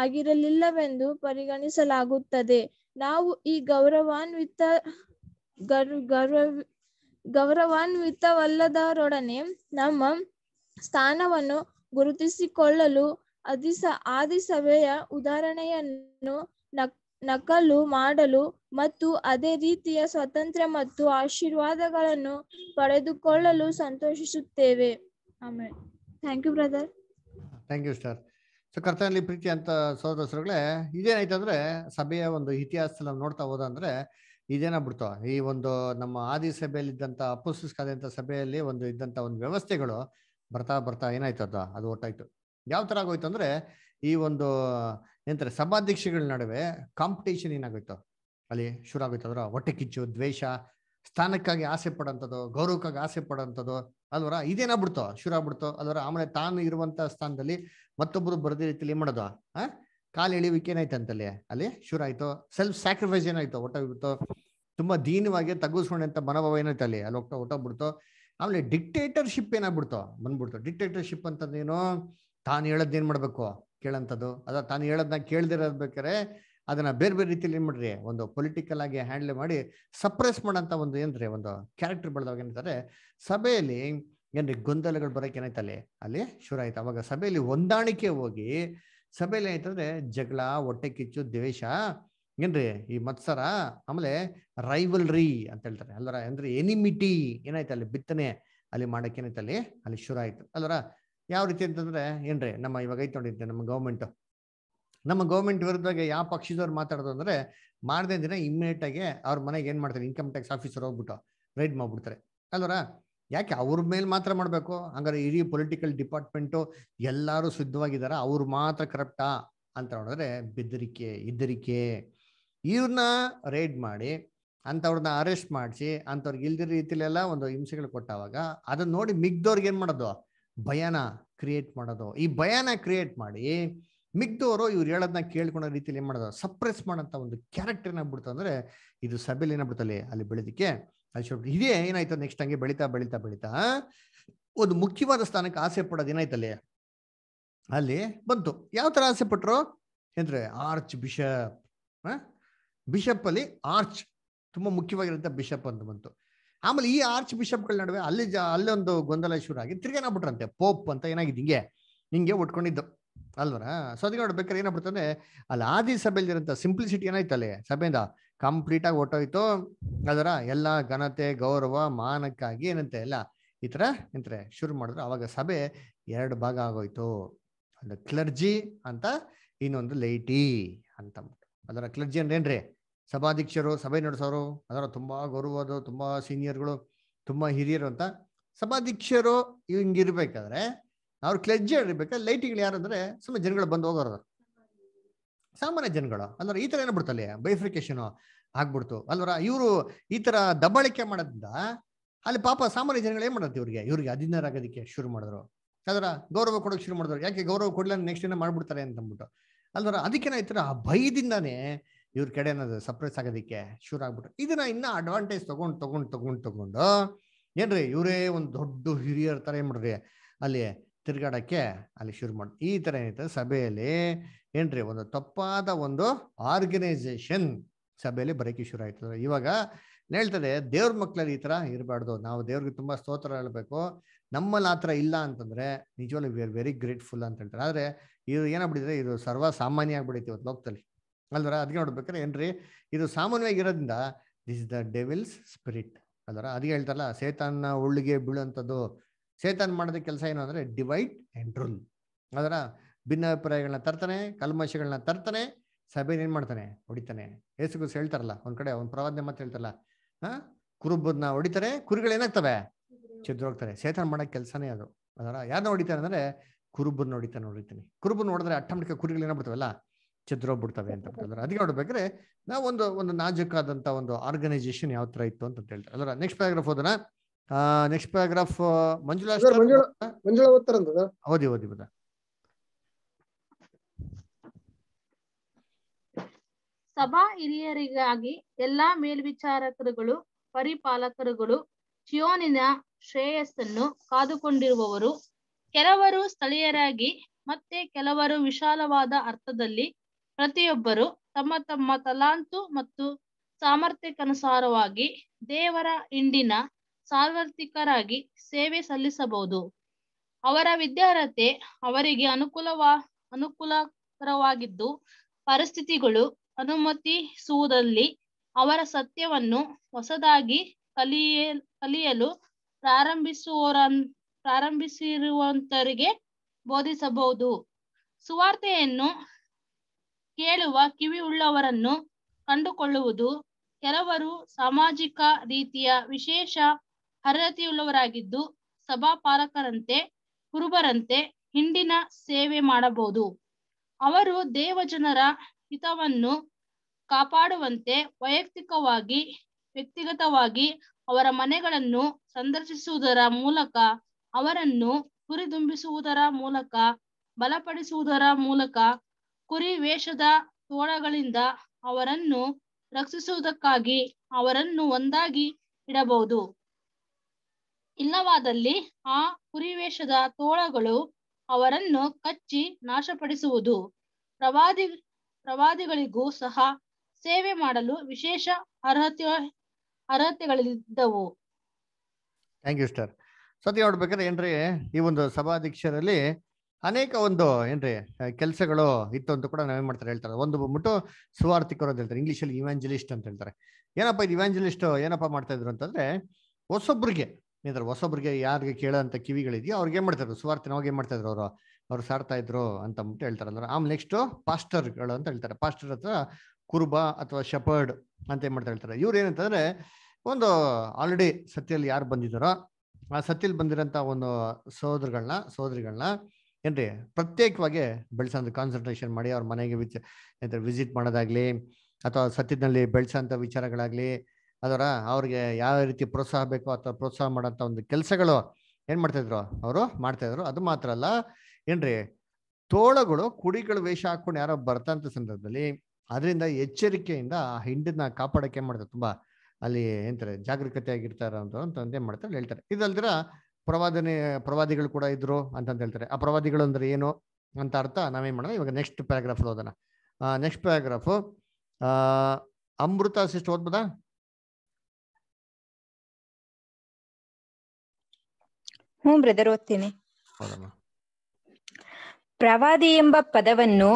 ಆಗಿರಲಿಲ್ಲವೆಂದು ಪರಿಗಣಿಸಲಾಗುತ್ತದೆ ನಾವು ಈ ಗೌರವಾನ್ವಿತ ಗೌರವ ಗೌರವಾನ್ವಿತವಲ್ಲದರೊಡನೆ ನಮ್ಮ ಸ್ಥಾನವನ್ನು ಗುರುತಿಸಿಕೊಳ್ಳಲು ಆದಿ ಆದಿಸಭೆಯ ಉದಾಹರಣೆಯನ್ನು ನಕಲು ಮಾಡಲು ಮತ್ತು ಅದೇ ರೀತಿಯ ಸ್ವಾತಂತ್ರ್ಯ ಮತ್ತು ಆಶೀರ್ವಾದಗಳನ್ನು ಪಡೆದುಕೊಳ್ಳಲು ಸಂತೋಷಿಸುತ್ತೇವೆ ಆಮೇಲೆ thank you brother thank you sir so ಕರ್ತನಲ್ಲಿ ಪ್ರೀತಿ ಅಂತ ಇದೇನಾಯ್ತು ಅಂದ್ರೆ ಸಭೆಯ ಒಂದು ಇತಿಹಾಸ ನಾವು ನೋಡ್ತಾ ಹೋದಂದ್ರೆ ಇದೇನ ಈ ಒಂದು ನಮ್ಮ ಆದಿ ಸಭೆಯಲ್ಲಿ ಇದ್ದಂತ ಅಪುಸ್ತಕಾದಂಥ ಸಭೆಯಲ್ಲಿ ಒಂದು ಇದ್ದಂತ ಒಂದು ವ್ಯವಸ್ಥೆಗಳು ಬರ್ತಾ ಬರ್ತಾ ಏನಾಯ್ತು ಅದು ಅದು ಒಟ್ಟಾಯ್ತು ಯಾವ ತರ ಆಗೋಯ್ತು ಅಂದ್ರೆ ಈ ಒಂದು ಏನಂತಾರೆ ಸಭಾಧ್ಯಕ್ಷಗಳ ನಡುವೆ ಕಾಂಪಿಟೇಷನ್ ಏನಾಗೋಯ್ತು ಅಲ್ಲಿ ಶುರು ಆಗೋಯ್ತು ಅಂದ್ರೆ ಹೊಟ್ಟೆ ಕಿಚ್ಚು ದ್ವೇಷ ಸ್ಥಾನಕ್ಕಾಗಿ ಆಸೆ ಪಡೋಂಥದ್ದು ಗೌರವಕ್ಕಾಗಿ ಆಸೆ ಪಡೋಂಥದ್ದು ಅಲ್ವರ ಬಿಡ್ತಾವ ಶುರು ಆಗ್ಬಿಡ್ತೋ ಅಲ್ವರ ಆಮೇಲೆ ತಾನು ಇರುವಂತ ಸ್ಥಾನದಲ್ಲಿ ಮತ್ತೊಬ್ಬರು ಬರದೇ ರೀತಿಲಿ ಮಾಡೋದು ಆ ಕಾಲು ಎಳಿವಿಕೆ ಏನಾಯ್ತು ಅಲ್ಲಿ ಶುರು ಆಯ್ತು ಸೆಲ್ಫ್ ಸ್ಯಾಕ್ರಿಫೈಸ್ ಏನಾಯ್ತು ಒಟ್ಟೋಗ್ಬಿಡ್ತು ತುಂಬಾ ದೀನವಾಗಿ ತಗ್ಗಿಸ್ಕೊಂಡಂತ ಮನೋಭಾವ ಏನಾಯ್ತು ಅಲ್ಲಿ ಅಲ್ಲಿ ಹೋಗ್ತಾ ಹೊಟ್ಟೋಗ್ಬಿಡ್ತು ಆಮೇಲೆ ಡಿಕ್ಟೇಟರ್ಶಿಪ್ ಏನಾಗ್ಬಿಡ್ತು ಬಂದ್ಬಿಡ್ತು ಡಿಕ್ಟೇಟರ್ಶಿಪ್ ಅಂತಂದೇನು ತಾನು ಹೇಳೋದ್ ಏನ್ ಮಾಡ್ಬೇಕು ಕೇಳಂತದ್ದು ಅದ ತಾನು ಹೇಳೋದನ್ನ ಕೇಳ್ದಿರೋದ್ ಬೇಕಾರೆ ಅದನ್ನ ಬೇರೆ ಬೇರೆ ರೀತಿಯಲ್ಲಿ ಏನ್ ಮಾಡ್ರಿ ಒಂದು ಪೊಲಿಟಿಕಲ್ ಆಗಿ ಹ್ಯಾಂಡಲ್ ಮಾಡಿ ಸಪ್ರೆಸ್ ಮಾಡಂತ ಒಂದು ಏನ್ರಿ ಒಂದು ಕ್ಯಾರೆಕ್ಟರ್ ಬೆಳೆದವಾಗ ಏನಂತಾರೆ ಸಭೆಯಲ್ಲಿ ಏನ್ರಿ ಗೊಂದಲಗಳು ಬರೋಕೆ ಏನಾಯ್ತು ಅಲ್ಲಿ ಅಲ್ಲಿ ಶುರು ಆಯ್ತು ಅವಾಗ ಸಭೆಯಲ್ಲಿ ಹೊಂದಾಣಿಕೆ ಹೋಗಿ ಸಭೆಯಲ್ಲಿ ಏನಾಯ್ತಂದ್ರೆ ಜಗಳ ಹೊಟ್ಟೆ ಕಿಚ್ಚು ದ್ವೇಷ ಏನ್ರಿ ಈ ಮತ್ಸರ ಆಮೇಲೆ ರೈವಲ್ರಿ ಅಂತ ಹೇಳ್ತಾರೆ ಅಲ್ಲರ ಅಂದ್ರೆ ಎನಿಮಿಟಿ ಏನಾಯ್ತು ಅಲ್ಲಿ ಬಿತ್ತನೆ ಅಲ್ಲಿ ಮಾಡಕ್ಕೆ ಏನಾಯ್ತು ಅಲ್ಲಿ ಅಲ್ಲಿ ಶುರು ಆಯ್ತು ಅಲ್ಲರ ಯಾವ ರೀತಿ ಅಂತಂದ್ರೆ ಏನ್ರಿ ನಮ್ಮ ಇವಾಗ ಐತೆ ನೋಡಿದ್ದೆ ನಮ್ಮ ಗವರ್ಮೆಂಟ್ ನಮ್ಮ ಗೌರ್ಮೆಂಟ್ ವಿರುದ್ಧ ಯಾವ ಪಕ್ಷದವ್ರು ಮಾತಾಡೋದು ಅಂದ್ರೆ ಮಾಡದೇ ದಿನ ಇಮ್ಮಿಡಿಯೇಟ್ ಆಗಿ ಅವ್ರ ಮನೆಗೆ ಏನು ಮಾಡ್ತಾರೆ ಇನ್ಕಮ್ ಟ್ಯಾಕ್ಸ್ ಆಫೀಸರ್ ಹೋಗ್ಬಿಟ್ಟು ರೈಡ್ ಮಾಡ್ಬಿಡ್ತಾರೆ ಅಲ್ವರ ಯಾಕೆ ಅವ್ರ ಮೇಲೆ ಮಾತ್ರ ಮಾಡಬೇಕು ಹಂಗಾರೆ ಇಡೀ ಪೊಲಿಟಿಕಲ್ ಡಿಪಾರ್ಟ್ಮೆಂಟು ಎಲ್ಲರೂ ಸಿದ್ಧವಾಗಿದ್ದಾರೆ ಅವ್ರು ಮಾತ್ರ ಕರಪ್ಟಾ ಅಂತ ನೋಡಿದ್ರೆ ಬೆದರಿಕೆ ಇದ್ದರಿಕೆ ಇವ್ರನ್ನ ರೈಡ್ ಮಾಡಿ ಅಂಥವ್ರನ್ನ ಅರೆಸ್ಟ್ ಮಾಡಿಸಿ ಅಂಥವ್ರಿಗೆ ಇಲ್ದಿರೋ ರೀತಿಲೆಲ್ಲ ಒಂದು ಹಿಂಸೆಗಳು ಕೊಟ್ಟವಾಗ ಅದನ್ನ ನೋಡಿ ಮಿಗ್ದವ್ರಿಗೆ ಏನು ಮಾಡೋದು ಭಯಾನ ಕ್ರಿಯೇಟ್ ಮಾಡೋದು ಈ ಭಯಾನ ಕ್ರಿಯೇಟ್ ಮಾಡಿ ಮಿಗ್ದವರು ಇವ್ರು ಹೇಳೋದನ್ನ ಕೇಳ್ಕೊಳ್ಳೋ ರೀತಿಯಲ್ಲಿ ಏನು ಮಾಡೋದು ಸಪ್ರೆಸ್ ಮಾಡೋಂಥ ಒಂದು ಕ್ಯಾರೆಕ್ಟರ್ ಏನಾಗ್ಬಿಡ್ತು ಅಂದರೆ ಇದು ಸಭೆಯಲ್ಲಿ ಏನಾಗ್ಬಿಡ್ತಲ್ಲಿ ಅಲ್ಲಿ ಬೆಳೆದಕ್ಕೆ ಅಲ್ಲಿ ಇದೇ ಏನಾಯ್ತು ನೆಕ್ಸ್ಟ್ ಹಂಗೆ ಬೆಳೀತಾ ಬೆಳೀತಾ ಬೆಳೀತಾ ಒಂದು ಮುಖ್ಯವಾದ ಸ್ಥಾನಕ್ಕೆ ಆಸೆ ಪಡೋದು ಏನಾಯ್ತಲ್ಲಿ ಅಲ್ಲಿ ಬಂತು ಯಾವ ಥರ ಆಸೆ ಪಟ್ರು ಎಂದ್ರೆ ಆರ್ಚ್ ಬಿಷಪ್ ಬಿಷಪ್ ಅಲ್ಲಿ ಆರ್ಚ್ ತುಂಬ ಮುಖ್ಯವಾಗಿರೋಂಥ ಬಿಷಪ್ ಅಂತ ಬಂತು ಆಮೇಲೆ ಈ ಆರ್ಚ್ ಬಿಷಪ್ಗಳ ನಡುವೆ ಅಲ್ಲಿ ಜ ಅಲ್ಲೊಂದು ಗೊಂದಲ ಶುರು ಆಗಿ ತಿರ್ಗೇನಾಗ್ಬಿಟ್ರಂತೆ ಪೋಪ್ ಅಂತ ಏನಾಗಿದೆ ಹಿಂಗೆ ಹಿಂಗೆ ಉಟ್ಕೊಂಡಿದ್ದು ಅಲ್ವಾ ಸೊ ಅದಕ್ಕೆ ನೋಡಿ ಬೇಕಾದ್ರೆ ಏನಾಗ್ಬಿಡ್ತಂದ್ರೆ ಅಲ್ಲಿ ಆದಿ ಸಭೆಯಲ್ಲಿರೋಂಥ ಸಿಂಪ್ಲಿಸಿಟಿ ಏನಾಯ್ತು ಅಲ್ಲಿ ಸಭೆಯಿಂದ ಕಂಪ್ಲೀಟ್ ಆಗಿ ಹೊಟ್ಟೋಯ್ತು ಅದರ ಎಲ್ಲ ಘನತೆ ಗೌರವ ಮಾನಕ್ಕಾಗಿ ಏನಂತೆ ಎಲ್ಲ ಈ ಥರ ಎಂತಾರೆ ಶುರು ಮಾಡಿದ್ರು ಅವಾಗ ಸಭೆ ಎರಡು ಭಾಗ ಆಗೋಯ್ತು ಒಂದು ಕ್ಲರ್ಜಿ ಅಂತ ಇನ್ನೊಂದು ಲೈಟಿ ಅಂತ ಅದರ ಕ್ಲರ್ಜಿ ಅಂದ್ರೆ ಏನ್ರಿ ಸಭಾಧ್ಯಕ್ಷರು ಸಭೆ ನಡೆಸೋರು ಅದರ ತುಂಬಾ ಗೌರವದು ತುಂಬಾ ಸೀನಿಯರ್ಗಳು ತುಂಬಾ ಹಿರಿಯರು ಅಂತ ಸಭಾಧ್ಯಕ್ಷರು ಹಿಂಗಿರ್ಬೇಕಾದ್ರೆ ಅವ್ರು ಕ್ಲೆಜ್ಜೆ ಇರ್ಬೇಕು ಲೈಟಿಗಳು ಯಾರು ಅಂದ್ರೆ ಸುಮ್ಮನೆ ಜನಗಳು ಬಂದು ಹೋಗೋರು ಸಾಮಾನ್ಯ ಜನಗಳು ಅಂದ್ರೆ ಈ ತರ ಏನು ಬಿಡ್ತಲ್ಲೇ ಬೈಫ್ರಿಕೇಶನು ಆಗ್ಬಿಡ್ತು ಅಲ್ವರ ಇವರು ಈ ತರ ದಬ್ಬಾಳಿಕೆ ಮಾಡೋದ್ರಿಂದ ಅಲ್ಲಿ ಪಾಪ ಸಾಮಾನ್ಯ ಜನಗಳು ಏನು ಮಾಡುತ್ತೆ ಇವ್ರಿಗೆ ಇವ್ರಿಗೆ ಅಧೀನರಾಗೋದಕ್ಕೆ ಶುರು ಮಾಡಿದ್ರು ಅದರ ಗೌರವ ಕೊಡೋಕೆ ಶುರು ಮಾಡಿದ್ರು ಯಾಕೆ ಗೌರವ ಕೊಡ್ಲ ನೆಕ್ಸ್ಟ್ ಏನೋ ಮಾಡ್ಬಿಡ್ತಾರೆ ಅಂತ ಅಂದ್ಬಿಟ್ಟು ಅಲ್ವರ ಅದಕ್ಕೇನ ಈ ಥರ ಭಯದಿಂದಾನೇ ಇವ್ರ ಕಡೆ ಅನ್ನೋದು ಸಪ್ರೆಸ್ ಆಗೋದಕ್ಕೆ ಶುರು ಆಗ್ಬಿಟ್ರು ಇದನ್ನ ಇನ್ನ ಅಡ್ವಾಂಟೇಜ್ ತಗೊಂಡ್ ತಗೊಂಡ್ ತಗೊಂಡ್ ತಗೊಂಡು ಏನ್ರಿ ಇವರೇ ಒಂದು ದೊಡ್ಡ ಹಿರಿಯರ್ ತರ ಏನು ಮಾಡ್ರಿ ಅಲ್ಲಿ ತಿರ್ಗಾಡಕ್ಕೆ ಅಲ್ಲಿ ಶುರು ಮಾಡಿ ಈ ತರ ಏನಿದೆ ಸಭೆಯಲ್ಲಿ ಏನ್ರಿ ಒಂದು ತಪ್ಪಾದ ಒಂದು ಆರ್ಗನೈಸೇಷನ್ ಸಭೆಯಲ್ಲಿ ಬರೋಕೆ ಶುರು ಆಯ್ತದ ಇವಾಗ ಹೇಳ್ತದೆ ದೇವ್ರ ಮಕ್ಕಳಲ್ಲಿ ಈ ತರ ಇರಬಾರ್ದು ನಾವು ದೇವ್ರಿಗೆ ತುಂಬಾ ಸ್ತೋತ್ರ ಹೇಳ್ಬೇಕು ನಮ್ಮಲ್ಲಿ ಆ ಥರ ಇಲ್ಲ ಅಂತಂದ್ರೆ ನಿಜವಾಗ್ಲು ವಿ ಆರ್ ವೆರಿ ಗ್ರೇಟ್ಫುಲ್ ಅಂತ ಹೇಳ್ತಾರೆ ಆದ್ರೆ ಇದು ಬಿಡಿದ್ರೆ ಇದು ಸರ್ವ ಸಾಮಾನ್ಯ ಆಗ್ಬಿಡೈತಿ ಇವತ್ತು ಲೋಕದಲ್ಲಿ ಅಲ್ವರ ಅದಕ್ಕೆ ನೋಡ್ಬೇಕಾದ್ರೆ ಏನ್ರಿ ಇದು ಸಾಮಾನ್ಯವಾಗಿರೋದ್ರಿಂದ this is the devil's spirit ಅಲ್ವರ ಅದಕ್ಕೆ ಹೇಳ್ತಾರಲ್ಲ ಸೇತಾನ ಉಳ್ಳಿಗೆ ಬೀಳುವಂಥದ್ದು ಸೇತನ್ ಮಾಡಿದ ಕೆಲಸ ಏನು ಅಂದರೆ ಡಿವೈಡ್ ಅಂಡ್ ರೂಲ್ ಅದರ ಭಿನ್ನಾಭಿಪ್ರಾಯಗಳನ್ನ ತರ್ತಾನೆ ಕಲ್ಮಶಗಳನ್ನ ತರ್ತಾನೆ ಸಭೆನ ಏನು ಮಾಡ್ತಾನೆ ಹೊಡಿತಾನೆ ಏಸುಗುಸ್ ಹೇಳ್ತಾರಲ್ಲ ಒಂದು ಕಡೆ ಅವ್ನ ಪ್ರವಾದನೆ ಮಾತ್ರ ಹೇಳ್ತಾರಲ್ಲ ಹಾಂ ಕುರುಬನ್ನ ಹೊಡಿತಾರೆ ಕುರಿಗಳೇನಾಗ್ತವೆ ಹೋಗ್ತಾರೆ ಸೇತನ್ ಮಾಡೋ ಕೆಲಸನೇ ಅದು ಅದರ ಯಾರನ್ನ ಹೊಡಿತಾನೆ ಅಂದರೆ ಕುರುಬನ್ನ ಹೊಡಿತಾನೆ ಹೊಡಿತಾನೆ ಕುರುಬನ್ನ ನೋಡಿದ್ರೆ ಅಟ್ಟಮಡಿಕೆ ಕುರಿಗಳು ಏನಾಗ್ಬಿಡ್ತಾವಲ್ಲ ಚದ್ರೋಗ್ಬಿಡ್ತವೆ ಅಂತ ಬಿಡ್ತಾರೆ ಅದಕ್ಕೆ ನೋಡ್ಬೇಕ್ರೆ ನಾವು ಒಂದು ಒಂದು ನಾಜುಕಾದಂಥ ಒಂದು ಆರ್ಗನೈಸೇಷನ್ ಯಾವ ಥರ ಇತ್ತು ಅಂತ ಹೇಳ್ತಾರೆ ಅದರ ನೆಕ್ಸ್ಟ್ ಪ್ಯಾರಾಗ್ರಾಫ್ ಹೋದನಾ ನೆಕ್ಸ್ಟ್ ಪ್ಯಾರಾಗ್ರಾಫ್ ಮಂಜುಳಾ ಓದಿ ಓದಿ ಸಭಾ ಹಿರಿಯರಿಗಾಗಿ ಎಲ್ಲಾ ಮೇಲ್ವಿಚಾರಕರುಗಳು ಪರಿಪಾಲಕರುಗಳು ಚಿಯೋನಿನ ಶ್ರೇಯಸ್ಸನ್ನು ಕಾದುಕೊಂಡಿರುವವರು ಕೆಲವರು ಸ್ಥಳೀಯರಾಗಿ ಮತ್ತೆ ಕೆಲವರು ವಿಶಾಲವಾದ ಅರ್ಥದಲ್ಲಿ ಪ್ರತಿಯೊಬ್ಬರು ತಮ್ಮ ತಮ್ಮ ತಲಾಂತು ಮತ್ತು ಸಾಮರ್ಥ್ಯಕ್ಕನುಸಾರವಾಗಿ ದೇವರ ಇಂಡಿನ ಸಾರ್ವತ್ರಿಕರಾಗಿ ಸೇವೆ ಸಲ್ಲಿಸಬಹುದು ಅವರ ವಿದ್ಯಾರ್ಹತೆ ಅವರಿಗೆ ಅನುಕೂಲವಾ ಅನುಕೂಲಕರವಾಗಿದ್ದು ಪರಿಸ್ಥಿತಿಗಳು ಅನುಮತಿಸುವುದಲ್ಲಿ ಅವರ ಸತ್ಯವನ್ನು ಹೊಸದಾಗಿ ಕಲಿಯ ಕಲಿಯಲು ಪ್ರಾರಂಭಿಸುವವರ ಪ್ರಾರಂಭಿಸಿರುವಂತರಿಗೆ ಬೋಧಿಸಬಹುದು ಸುವಾರ್ತೆಯನ್ನು ಕೇಳುವ ಕಿವಿ ಉಳ್ಳವರನ್ನು ಕಂಡುಕೊಳ್ಳುವುದು ಕೆಲವರು ಸಾಮಾಜಿಕ ರೀತಿಯ ವಿಶೇಷ ಅರ್ಹತೆಯುಳ್ಳವರಾಗಿದ್ದು ಸಭಾಪಾಲಕರಂತೆ ಕುರುಬರಂತೆ ಹಿಂಡಿನ ಸೇವೆ ಮಾಡಬಹುದು ಅವರು ದೇವಜನರ ಹಿತವನ್ನು ಕಾಪಾಡುವಂತೆ ವೈಯಕ್ತಿಕವಾಗಿ ವ್ಯಕ್ತಿಗತವಾಗಿ ಅವರ ಮನೆಗಳನ್ನು ಸಂದರ್ಶಿಸುವುದರ ಮೂಲಕ ಅವರನ್ನು ಕುರಿದುಂಬಿಸುವುದರ ಮೂಲಕ ಬಲಪಡಿಸುವುದರ ಮೂಲಕ ಕುರಿ ವೇಷದ ತೋಳಗಳಿಂದ ಅವರನ್ನು ರಕ್ಷಿಸುವುದಕ್ಕಾಗಿ ಅವರನ್ನು ಒಂದಾಗಿ ಇಡಬಹುದು ಇಲ್ಲವಾದಲ್ಲಿ ಆ ಕುರಿವೇಷದ ತೋಳಗಳು ಅವರನ್ನು ಕಚ್ಚಿ ನಾಶಪಡಿಸುವುದು ಪ್ರವಾದಿ ಪ್ರವಾದಿಗಳಿಗೂ ಸಹ ಸೇವೆ ಮಾಡಲು ವಿಶೇಷ ಅರ್ಹತೆ ಅರ್ಹತೆಗಳಿದ್ದವು ಥ್ಯಾಂಕ್ ಯು ಸರ್ ಸತಿ ನೋಡ್ಬೇಕಾದ್ರೆ ಏನ್ರಿ ಈ ಒಂದು ಸಭಾಧ್ಯಕ್ಷರಲ್ಲಿ ಅನೇಕ ಒಂದು ಏನ್ರಿ ಕೆಲಸಗಳು ಇತ್ತು ಅಂತ ಕೂಡ ನಾವೇನ್ ಮಾಡ್ತಾರೆ ಹೇಳ್ತಾರೆ ಒಂದು ಬಂದ್ಬಿಟ್ಟು ಸುವಾರ್ಥಿಕರು ಅಂತ ಹೇಳ್ತಾರೆ ಅಲ್ಲಿ ಇವಾಂಜಲಿಸ್ಟ್ ಅಂತ ಹೇಳ್ತಾರೆ ಏನಪ್ಪ ಇದು ಇವಾಂಜಲಿಸ್ಟ್ ಏನಪ್ಪಾ ಮಾಡ್ತಾ ಇದ್ರು ಅಂತಂದ್ರೆ ಹೊಸೊಬ್ರಿಗೆ ಏನಾದ್ರೆ ಹೊಸೊಬ್ರಿಗೆ ಯಾರಿಗೆ ಕೇಳೋಂಥ ಕಿವಿಗಳಿದೆಯೋ ಅವ್ರಿಗೆ ಏನು ಮಾಡ್ತಾರೆ ನಾವ್ ಏನ್ ಏನು ಇದ್ರು ಅವರು ಅವ್ರು ಸಾರ್ತಾ ಇದ್ರು ಅಂತ ಅಂದ್ಬಿಟ್ಟು ಹೇಳ್ತಾರೆ ಅಂದ್ರೆ ಆಮ್ ನೆಕ್ಸ್ಟು ಪಾಸ್ಟರ್ಗಳು ಅಂತ ಹೇಳ್ತಾರೆ ಪಾಸ್ಟರ್ ಹತ್ರ ಕುರುಬ ಅಥವಾ ಶಪರ್ಡ್ ಅಂತ ಏನು ಮಾಡ್ತಾ ಹೇಳ್ತಾರೆ ಇವ್ರು ಏನಂತಂದ್ರೆ ಒಂದು ಆಲ್ರೆಡಿ ಸತ್ಯಲ್ಲಿ ಯಾರು ಬಂದಿದ್ದಾರೋ ಆ ಸತ್ಯಲ್ಲಿ ಬಂದಿರೋಂಥ ಒಂದು ಸಹೋದರಗಳನ್ನ ಸೋದರಿಗಳನ್ನ ಏನ್ರಿ ಪ್ರತ್ಯೇಕವಾಗಿ ಬೆಳೆಸೋ ಕಾನ್ಸಂಟ್ರೇಷನ್ ಮಾಡಿ ಅವ್ರ ಮನೆಗೆ ವಿಚ ವಿಸಿಟ್ ಮಾಡೋದಾಗ್ಲಿ ಅಥವಾ ಸತ್ಯದಲ್ಲಿ ಬೆಳೆಸೋಂಥ ವಿಚಾರಗಳಾಗ್ಲಿ ಅದರ ಅವ್ರಿಗೆ ಯಾವ ರೀತಿ ಪ್ರೋತ್ಸಾಹ ಬೇಕೋ ಅಥವಾ ಪ್ರೋತ್ಸಾಹ ಮಾಡೋಂಥ ಒಂದು ಕೆಲಸಗಳು ಏನು ಮಾಡ್ತಾಯಿದ್ರು ಅವರು ಮಾಡ್ತಾಯಿದ್ರು ಅದು ಮಾತ್ರ ಅಲ್ಲ ಏನ್ರಿ ತೋಳಗಳು ಕುಡಿಗಳು ವೇಷ ಹಾಕೊಂಡು ಯಾರೋ ಬರ್ತಂಥ ಸಂದರ್ಭದಲ್ಲಿ ಅದರಿಂದ ಎಚ್ಚರಿಕೆಯಿಂದ ಆ ಹಿಂಡನ್ನ ಕಾಪಾಡೋಕೆ ಮಾಡ್ತಾರೆ ತುಂಬ ಅಲ್ಲಿ ಏನಂತಾರೆ ಜಾಗರೂಕತೆ ಆಗಿರ್ತಾರ ಅಂತ ಏನು ಮಾಡ್ತಾರೆ ಹೇಳ್ತಾರೆ ಇದಲ್ದಿರ ಪ್ರವಾದನೆ ಪ್ರವಾದಿಗಳು ಕೂಡ ಇದ್ರು ಅಂತ ಹೇಳ್ತಾರೆ ಆ ಪ್ರವಾದಿಗಳು ಅಂದ್ರೆ ಏನು ಅಂತ ಅರ್ಥ ನಾವೇನು ಮಾಡೋಣ ಇವಾಗ ನೆಕ್ಸ್ಟ್ ಪ್ಯಾರಾಗ್ರಾಫ್ ಓದೋಣ ನೆಕ್ಸ್ಟ್ ಪ್ಯಾರಾಗ್ರಾಫು ಅಮೃತ ಸಿಸ್ಟ್ ಓದ್ಬೋದಾ ಹ್ಞೂ ಬ್ರದರ್ ಓದ್ತೀನಿ ಪ್ರವಾದಿ ಎಂಬ ಪದವನ್ನು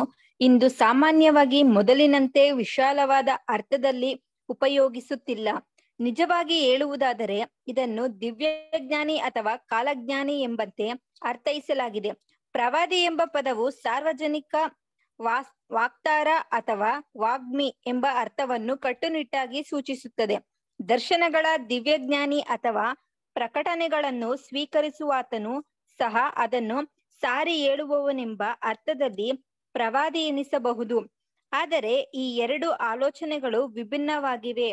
ಇಂದು ಸಾಮಾನ್ಯವಾಗಿ ಮೊದಲಿನಂತೆ ವಿಶಾಲವಾದ ಅರ್ಥದಲ್ಲಿ ಉಪಯೋಗಿಸುತ್ತಿಲ್ಲ ನಿಜವಾಗಿ ಹೇಳುವುದಾದರೆ ಇದನ್ನು ದಿವ್ಯಜ್ಞಾನಿ ಅಥವಾ ಕಾಲಜ್ಞಾನಿ ಎಂಬಂತೆ ಅರ್ಥೈಸಲಾಗಿದೆ ಪ್ರವಾದಿ ಎಂಬ ಪದವು ಸಾರ್ವಜನಿಕ ವಾಸ್ ವಾಕ್ತಾರ ಅಥವಾ ವಾಗ್ಮಿ ಎಂಬ ಅರ್ಥವನ್ನು ಕಟ್ಟುನಿಟ್ಟಾಗಿ ಸೂಚಿಸುತ್ತದೆ ದರ್ಶನಗಳ ದಿವ್ಯಜ್ಞಾನಿ ಅಥವಾ ಪ್ರಕಟಣೆಗಳನ್ನು ಸ್ವೀಕರಿಸುವಾತನು ಸಹ ಅದನ್ನು ಸಾರಿ ಹೇಳುವವನೆಂಬ ಅರ್ಥದಲ್ಲಿ ಪ್ರವಾದಿ ಎನಿಸಬಹುದು ಆದರೆ ಈ ಎರಡು ಆಲೋಚನೆಗಳು ವಿಭಿನ್ನವಾಗಿವೆ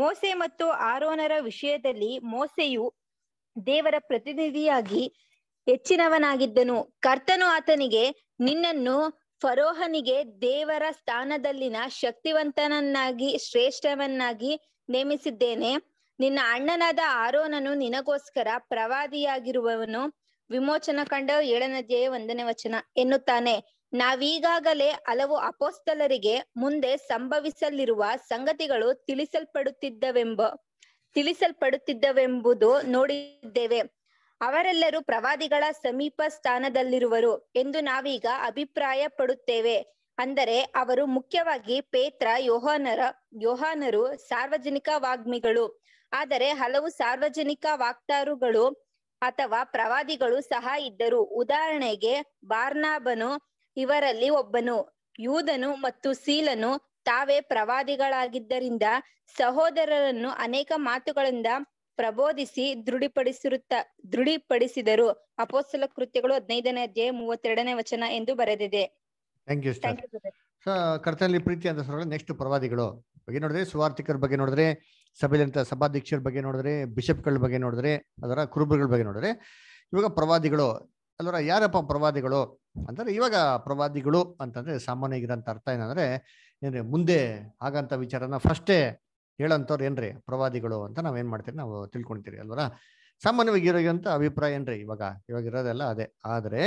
ಮೋಸೆ ಮತ್ತು ಆರೋನರ ವಿಷಯದಲ್ಲಿ ಮೋಸೆಯು ದೇವರ ಪ್ರತಿನಿಧಿಯಾಗಿ ಹೆಚ್ಚಿನವನಾಗಿದ್ದನು ಕರ್ತನು ಆತನಿಗೆ ನಿನ್ನನ್ನು ಫರೋಹನಿಗೆ ದೇವರ ಸ್ಥಾನದಲ್ಲಿನ ಶಕ್ತಿವಂತನನ್ನಾಗಿ ಶ್ರೇಷ್ಠವನ್ನಾಗಿ ನೇಮಿಸಿದ್ದೇನೆ ನಿನ್ನ ಅಣ್ಣನಾದ ಆರೋನನು ನಿನಗೋಸ್ಕರ ಪ್ರವಾದಿಯಾಗಿರುವವನು ವಿಮೋಚನ ಕಂಡ ಏಳನದಿಯ ಒಂದನೇ ವಚನ ಎನ್ನುತ್ತಾನೆ ನಾವೀಗಾಗಲೇ ಹಲವು ಅಪೋಸ್ತಲರಿಗೆ ಮುಂದೆ ಸಂಭವಿಸಲಿರುವ ಸಂಗತಿಗಳು ತಿಳಿಸಲ್ಪಡುತ್ತಿದ್ದವೆಂಬ ತಿಳಿಸಲ್ಪಡುತ್ತಿದ್ದವೆಂಬುದು ನೋಡಿದ್ದೇವೆ ಅವರೆಲ್ಲರೂ ಪ್ರವಾದಿಗಳ ಸಮೀಪ ಸ್ಥಾನದಲ್ಲಿರುವರು ಎಂದು ನಾವೀಗ ಅಭಿಪ್ರಾಯ ಪಡುತ್ತೇವೆ ಅಂದರೆ ಅವರು ಮುಖ್ಯವಾಗಿ ಪೇತ್ರ ಯೋಹಾನರ ಯೋಹಾನರು ಸಾರ್ವಜನಿಕ ವಾಗ್ಮಿಗಳು ಆದರೆ ಹಲವು ಸಾರ್ವಜನಿಕ ವಾಕ್ತಾರುಗಳು ಅಥವಾ ಪ್ರವಾದಿಗಳು ಸಹ ಇದ್ದರು ಉದಾಹರಣೆಗೆ ಬಾರ್ನಾಬನು ಇವರಲ್ಲಿ ಒಬ್ಬನು ಯೂದನು ಮತ್ತು ಸೀಲನು ತಾವೇ ಪ್ರವಾದಿಗಳಾಗಿದ್ದರಿಂದ ಸಹೋದರರನ್ನು ಅನೇಕ ಮಾತುಗಳಿಂದ ಪ್ರಬೋಧಿಸಿ ದೃಢಪಡಿಸಿರುತ್ತ ದೃಢಪಡಿಸಿದರು ಅಪೋಸ್ತಲ ಕೃತ್ಯಗಳು ಹದಿನೈದನೇ ಅಧ್ಯಾಯ ಮೂವತ್ತೆರಡನೇ ವಚನ ಎಂದು ಬರೆದಿದೆ ಕರ್ತನಲ್ಲಿ ಪ್ರೀತಿ ಅಂತ ನೆಕ್ಸ್ಟ್ ಪ್ರವಾದಿಗಳು ಬಗ್ಗೆ ನೋಡಿದ್ರೆ ಸುವಾರ್ಥಿಕರ ಬಗ್ಗೆ ನೋಡಿದ್ರೆ ಸಭೆಯಲ್ಲಿ ಸಭಾಧ್ಯಕ್ಷರ ಬಗ್ಗೆ ನೋಡಿದ್ರೆ ಬಿಷಪ್ಗಳ ಬಗ್ಗೆ ನೋಡಿದ್ರೆ ಅದರ ಕುರುಬರುಗಳ ಬಗ್ಗೆ ನೋಡಿದ್ರೆ ಇವಾಗ ಪ್ರವಾದಿಗಳು ಅಲ್ಲರ ಯಾರಪ್ಪ ಪ್ರವಾದಿಗಳು ಅಂತಂದ್ರೆ ಇವಾಗ ಪ್ರವಾದಿಗಳು ಅಂತಂದ್ರೆ ಸಾಮಾನ್ಯಗಿರೋಂಥ ಅರ್ಥ ಏನಂದ್ರೆ ಏನ್ರಿ ಮುಂದೆ ಆಗಂತ ವಿಚಾರನ ಫಸ್ಟೇ ಹೇಳಂತವ್ರು ಏನ್ರಿ ಪ್ರವಾದಿಗಳು ಅಂತ ನಾವೇನ್ ಮಾಡ್ತೀರಿ ನಾವು ತಿಳ್ಕೊಳ್ತೀರಿ ಅಲ್ವರ ಸಾಮಾನ್ಯವಾಗಿ ಇರೋಂತ ಅಭಿಪ್ರಾಯ ಏನ್ರಿ ಇವಾಗ ಇವಾಗ ಇರೋದೆಲ್ಲ ಅದೇ ಆದರೆ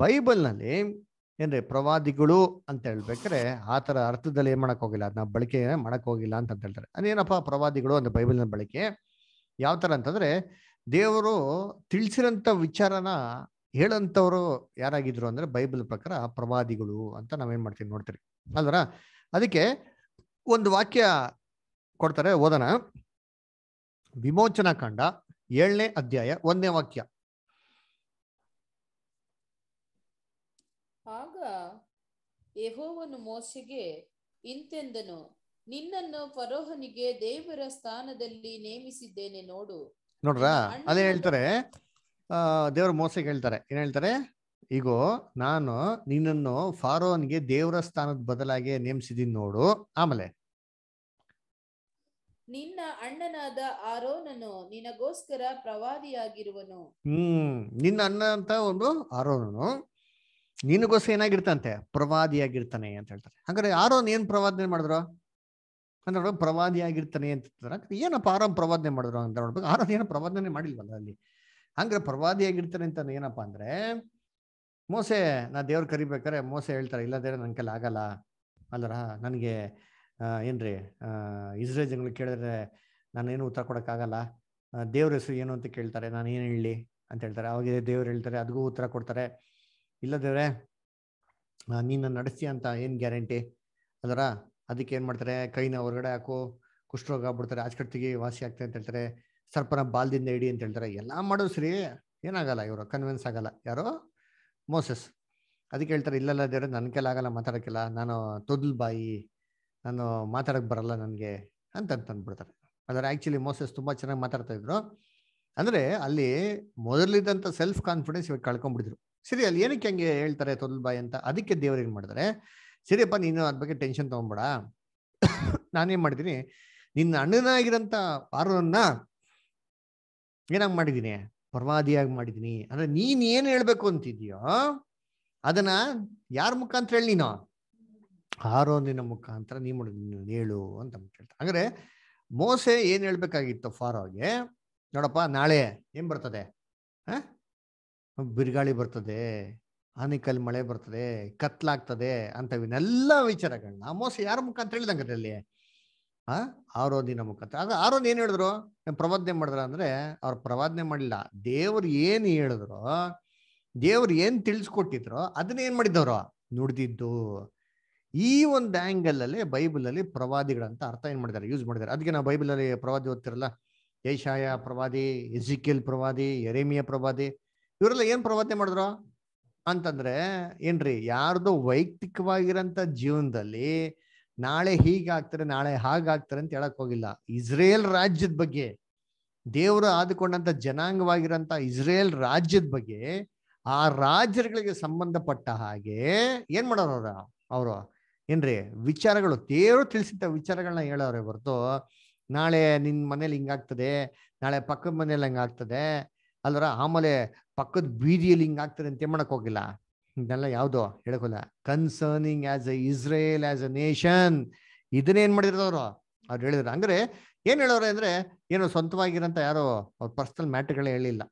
ನಲ್ಲಿ ಏನ್ರಿ ಪ್ರವಾದಿಗಳು ಅಂತ ಹೇಳ್ಬೇಕ್ರೆ ಆ ಥರ ಅರ್ಥದಲ್ಲಿ ಏನ್ ಮಾಡಕ್ ಹೋಗಿಲ್ಲ ಅದನ್ನ ಬಳಕೆ ಮಾಡಕ್ ಹೋಗಿಲ್ಲ ಅಂತ ಅಂತ ಹೇಳ್ತಾರೆ ಅದೇನಪ್ಪ ಪ್ರವಾದಿಗಳು ಅಂತ ಬೈಬಲ್ನ ಬಳಕೆ ಯಾವ ಥರ ಅಂತಂದ್ರೆ ದೇವರು ತಿಳಿಸಿರೋಂಥ ವಿಚಾರನ ಹೇಳಂಥವ್ರು ಯಾರಾಗಿದ್ರು ಅಂದ್ರೆ ಬೈಬಲ್ ಪ್ರಕಾರ ಪ್ರವಾದಿಗಳು ಅಂತ ನಾವೇನ್ ಮಾಡ್ತೀವಿ ನೋಡ್ತೀರಿ ಅಲ್ವರ ಅದಕ್ಕೆ ಒಂದು ವಾಕ್ಯ ಕೊಡ್ತಾರೆ ಓದನ ವಿಮೋಚನಾ ಕಾಂಡ ಏಳನೇ ಅಧ್ಯಾಯ ಒಂದನೇ ವಾಕ್ಯ ಯಹೋವನು ಮೋಶೆಗೆ ಇಂತೆಂದನು ನಿನ್ನನ್ನು ಫರೋಹನಿಗೆ ದೇವರ ಸ್ಥಾನದಲ್ಲಿ ನೇಮಿಸಿದ್ದೇನೆ ನೋಡು ನೋಡ್ರಾ ಅದೇ ಹೇಳ್ತಾರೆ ದೇವರ ಮೋಸೆಗೆ ಹೇಳ್ತಾರೆ ಏನ್ ಹೇಳ್ತಾರೆ ಈಗ ನಾನು ನಿನ್ನನ್ನು ಫಾರೋನ್ಗೆ ದೇವರ ಸ್ಥಾನದ ಬದಲಾಗಿ ನೇಮಿಸಿದೀನಿ ನೋಡು ಆಮೇಲೆ ನಿನ್ನ ಅಣ್ಣನಾದ ಆರೋನನು ನಿನಗೋಸ್ಕರ ಪ್ರವಾದಿಯಾಗಿರುವನು ಹ್ಮ್ ನಿನ್ನ ಅಣ್ಣ ಅಂತ ಒಂದು ಆರೋನನು ನಿನಗೋಸ್ಕರ ಏನಾಗಿರ್ತಂತೆ ಪ್ರವಾದಿಯಾಗಿರ್ತಾನೆ ಅಂತ ಹೇಳ್ತಾರೆ ಹಂಗಾರೆ ಆರೋನ್ ಏನ್ ಪ್ರವಾದನೆ ಮಾಡಿದ್ರು ಅಂದ್ರೆ ಪ್ರವಾದಿಯಾಗಿರ್ತಾನೆ ಅಂತ ಏನಪ್ಪ ಆರೋನ್ ಪ್ರವಾದನೆ ಮಾಡಿದ್ರು ಅಂತ ನೋಡ್ಬೇಕು ಆರೋನ್ ಏನೋ ಪ್ರವಾದನೆ ಮಾಡಿಲ್ವಲ್ಲ ಅಲ್ಲಿ ಹಂಗ್ರೆ ಪ್ರವಾದಿಯಾಗಿರ್ತಾನೆ ಅಂತ ಏನಪ್ಪಾ ಅಂದ್ರೆ ಮೋಸೆ ನಾ ದೇವ್ರ ಕರಿಬೇಕಾರೆ ಮೋಸೆ ಹೇಳ್ತಾರೆ ಇಲ್ಲದೇ ನನ್ ಕೈಲಿ ಆಗಲ್ಲ ಅಲ್ಲರ ನನಗೆ ಏನ್ರಿ ಇಸ್ರೇಲ್ ಜನಗಳು ಕೇಳಿದ್ರೆ ನಾನೇನು ಉತ್ತರ ಆಗಲ್ಲ ದೇವ್ರ ಹೆಸರು ಏನು ಅಂತ ಕೇಳ್ತಾರೆ ನಾನು ಏನು ಹೇಳಿ ಅಂತ ಹೇಳ್ತಾರೆ ಅವಾಗ ದೇವ್ರು ಹೇಳ್ತಾರೆ ಅದಕ್ಕೂ ಉತ್ತರ ಕೊಡ್ತಾರೆ ಇಲ್ಲದಿದ್ರೆ ನೀನು ನಡೆಸಿ ಅಂತ ಏನು ಗ್ಯಾರಂಟಿ ಅದರ ಅದಕ್ಕೆ ಏನು ಮಾಡ್ತಾರೆ ಕೈನ ಹೊರಗಡೆ ಹಾಕೋ ಕುಷ್ಠರೋಗ ಆಗ್ಬಿಡ್ತಾರೆ ಆಚಕಟ್ಟಿಗೆ ವಾಸಿ ಆಗ್ತದೆ ಅಂತ ಹೇಳ್ತಾರೆ ಸರ್ಪನ ಬಾಲ್ದಿಂದ ಇಡಿ ಅಂತ ಹೇಳ್ತಾರೆ ಎಲ್ಲ ಮಾಡೋದು ಸರಿ ಏನಾಗಲ್ಲ ಇವರು ಕನ್ವಿನ್ಸ್ ಆಗಲ್ಲ ಯಾರೋ ಮೋಸಸ್ ಅದಕ್ಕೆ ಹೇಳ್ತಾರೆ ಇಲ್ಲಲ್ಲ ದೇವ್ರೆ ನನ್ನ ಕೈಲಾಗಲ್ಲ ಮಾತಾಡೋಕ್ಕಿಲ್ಲ ನಾನು ತೊದಲ್ ಬಾಯಿ ನಾನು ಮಾತಾಡಕ್ಕೆ ಬರಲ್ಲ ನನಗೆ ಅಂತ ಅಂತಂದ್ಬಿಡ್ತಾರೆ ಆದರೆ ಆ್ಯಕ್ಚುಲಿ ಮೋಸಸ್ ತುಂಬ ಚೆನ್ನಾಗಿ ಮಾತಾಡ್ತಾ ಇದ್ರು ಅಂದರೆ ಅಲ್ಲಿ ಮೊದಲಿದ್ದಂಥ ಸೆಲ್ಫ್ ಕಾನ್ಫಿಡೆನ್ಸ್ ಇವಾಗ ಕಳ್ಕೊಂಡ್ಬಿಡಿದ್ರು ಸರಿ ಅಲ್ಲಿ ಏನಕ್ಕೆ ಹಂಗೆ ಹೇಳ್ತಾರೆ ಬಾಯಿ ಅಂತ ಅದಕ್ಕೆ ದೇವ್ರು ಏನ್ ಮಾಡಿದ್ರೆ ಸರಿಯಪ್ಪ ನೀನು ಅದ್ರ ಬಗ್ಗೆ ಟೆನ್ಷನ್ ತಗೊಂಬೇಡ ನಾನೇನ್ ಮಾಡಿದೀನಿ ನಿನ್ನ ಅಣ್ಣನಾಗಿರಂತ ಆರೋನ್ನ ಏನಾಗ್ ಮಾಡಿದೀನಿ ಪರವಾದಿಯಾಗಿ ಮಾಡಿದೀನಿ ಅಂದ್ರೆ ನೀನ್ ಏನ್ ಹೇಳ್ಬೇಕು ಅಂತಿದ್ಯೋ ಅದನ್ನ ಯಾರ ಮುಖಾಂತರ ಹೇಳಿ ನೀನು ಆರೋನಿನ ಮುಖಾಂತರ ನೀ ನೀನು ಹೇಳು ಅಂತ ಹೇಳ್ತಾರೆ ಅಂದ್ರೆ ಮೋಸೆ ಏನ್ ಹೇಳ್ಬೇಕಾಗಿತ್ತು ಫಾರೋಗೆ ನೋಡಪ್ಪ ನಾಳೆ ಏನ್ ಬರ್ತದೆ ಹ ಬಿರುಗಾಳಿ ಬರ್ತದೆ ಆನಿಕಲ್ ಮಳೆ ಬರ್ತದೆ ಕತ್ಲಾಗ್ತದೆ ಇವನ್ನೆಲ್ಲ ವಿಚಾರಗಳನ್ನ ಮೋಸ ಯಾರ ಮುಖಾಂತರ ಹೇಳಿದಂಗೆ ಆರೋ ಆ ಆರೋದಿನ ಮುಖಾಂತರ ಆಗ ಆರೋದ್ ಏನ್ ಹೇಳಿದ್ರು ಪ್ರವಾದನೆ ಮಾಡಿದ್ರ ಅಂದ್ರೆ ಅವ್ರು ಪ್ರವಾದನೆ ಮಾಡಿಲ್ಲ ದೇವ್ರು ಏನ್ ಹೇಳಿದ್ರು ದೇವ್ರು ಏನ್ ತಿಳಿಸ್ಕೊಟ್ಟಿದ್ರು ಅದನ್ನ ಏನ್ ಮಾಡಿದವ್ರು ನುಡಿದಿದ್ದು ಈ ಒಂದು ಆಂಗಲ್ ಅಲ್ಲಿ ಬೈಬಲ್ ಅಲ್ಲಿ ಪ್ರವಾದಿಗಳಂತ ಅರ್ಥ ಏನ್ ಮಾಡಿದ್ದಾರೆ ಯೂಸ್ ಮಾಡಿದ್ದಾರೆ ಅದಕ್ಕೆ ನಾವು ಬೈಬಲ್ ಅಲ್ಲಿ ಪ್ರವಾದಿ ಓದ್ತಿರಲ್ಲ ಏಷಾಯ ಪ್ರವಾದಿ ಎಜಿಕಿಲ್ ಪ್ರವಾದಿ ಎರೇಮಿಯ ಪ್ರವಾದಿ ಇವರೆಲ್ಲ ಏನ್ ಪ್ರವರ್ತನೆ ಮಾಡಿದ್ರು ಅಂತಂದ್ರೆ ಏನ್ರಿ ಯಾರ್ದು ವೈಯಕ್ತಿಕವಾಗಿರಂತ ಜೀವನದಲ್ಲಿ ನಾಳೆ ಹೀಗಾಗ್ತಾರೆ ನಾಳೆ ಹಾಗಾಗ್ತಾರೆ ಅಂತ ಹೇಳಕ್ ಹೋಗಿಲ್ಲ ಇಸ್ರೇಲ್ ರಾಜ್ಯದ ಬಗ್ಗೆ ದೇವರು ಆದುಕೊಂಡಂತ ಜನಾಂಗವಾಗಿರಂತ ಇಸ್ರೇಲ್ ರಾಜ್ಯದ ಬಗ್ಗೆ ಆ ರಾಜ್ಯಗಳಿಗೆ ಸಂಬಂಧಪಟ್ಟ ಹಾಗೆ ಏನ್ ಮಾಡೋರು ಅವ್ರ ಅವರು ಏನ್ರಿ ವಿಚಾರಗಳು ದೇವರು ತಿಳಿಸಿದ್ದ ವಿಚಾರಗಳನ್ನ ಹೇಳೋರೆ ಹೊರತು ನಾಳೆ ನಿನ್ ಮನೇಲಿ ಹಿಂಗಾಗ್ತದೆ ನಾಳೆ ಪಕ್ಕದ ಮನೇಲಿ ಹಂಗಾಗ್ತದೆ ಅಲ್ಲರ ಆಮೇಲೆ ಪಕ್ಕದ ಬೀದಿಯಲ್ಲಿ ಹಿಂಗೆ ಆಗ್ತದೆ ಅಂತ ಮಾಡಕ್ ಹೋಗಿಲ್ಲ ಇದನ್ನೆಲ್ಲ ಯಾವುದು ಹೇಳಕೋಲ್ಲ concerning as a Israel as a nation ಇದನ್ನೇನು ಮಾಡಿದ್ರು ಅವರು ಅವ್ರು ಹೇಳಿದ್ರು ಅಂದ್ರೆ ಏನು ಹೇಳೋರು ಅಂದ್ರೆ ಏನೋ ಸ್ವಂತವಾಗಿರೋಂಥ ಯಾರೋ ಅವ್ರ ಪರ್ಸ್ನಲ್ ಮ್ಯಾಟ್ರ್ಗಳೇ ಹೇಳಿಲ್ಲ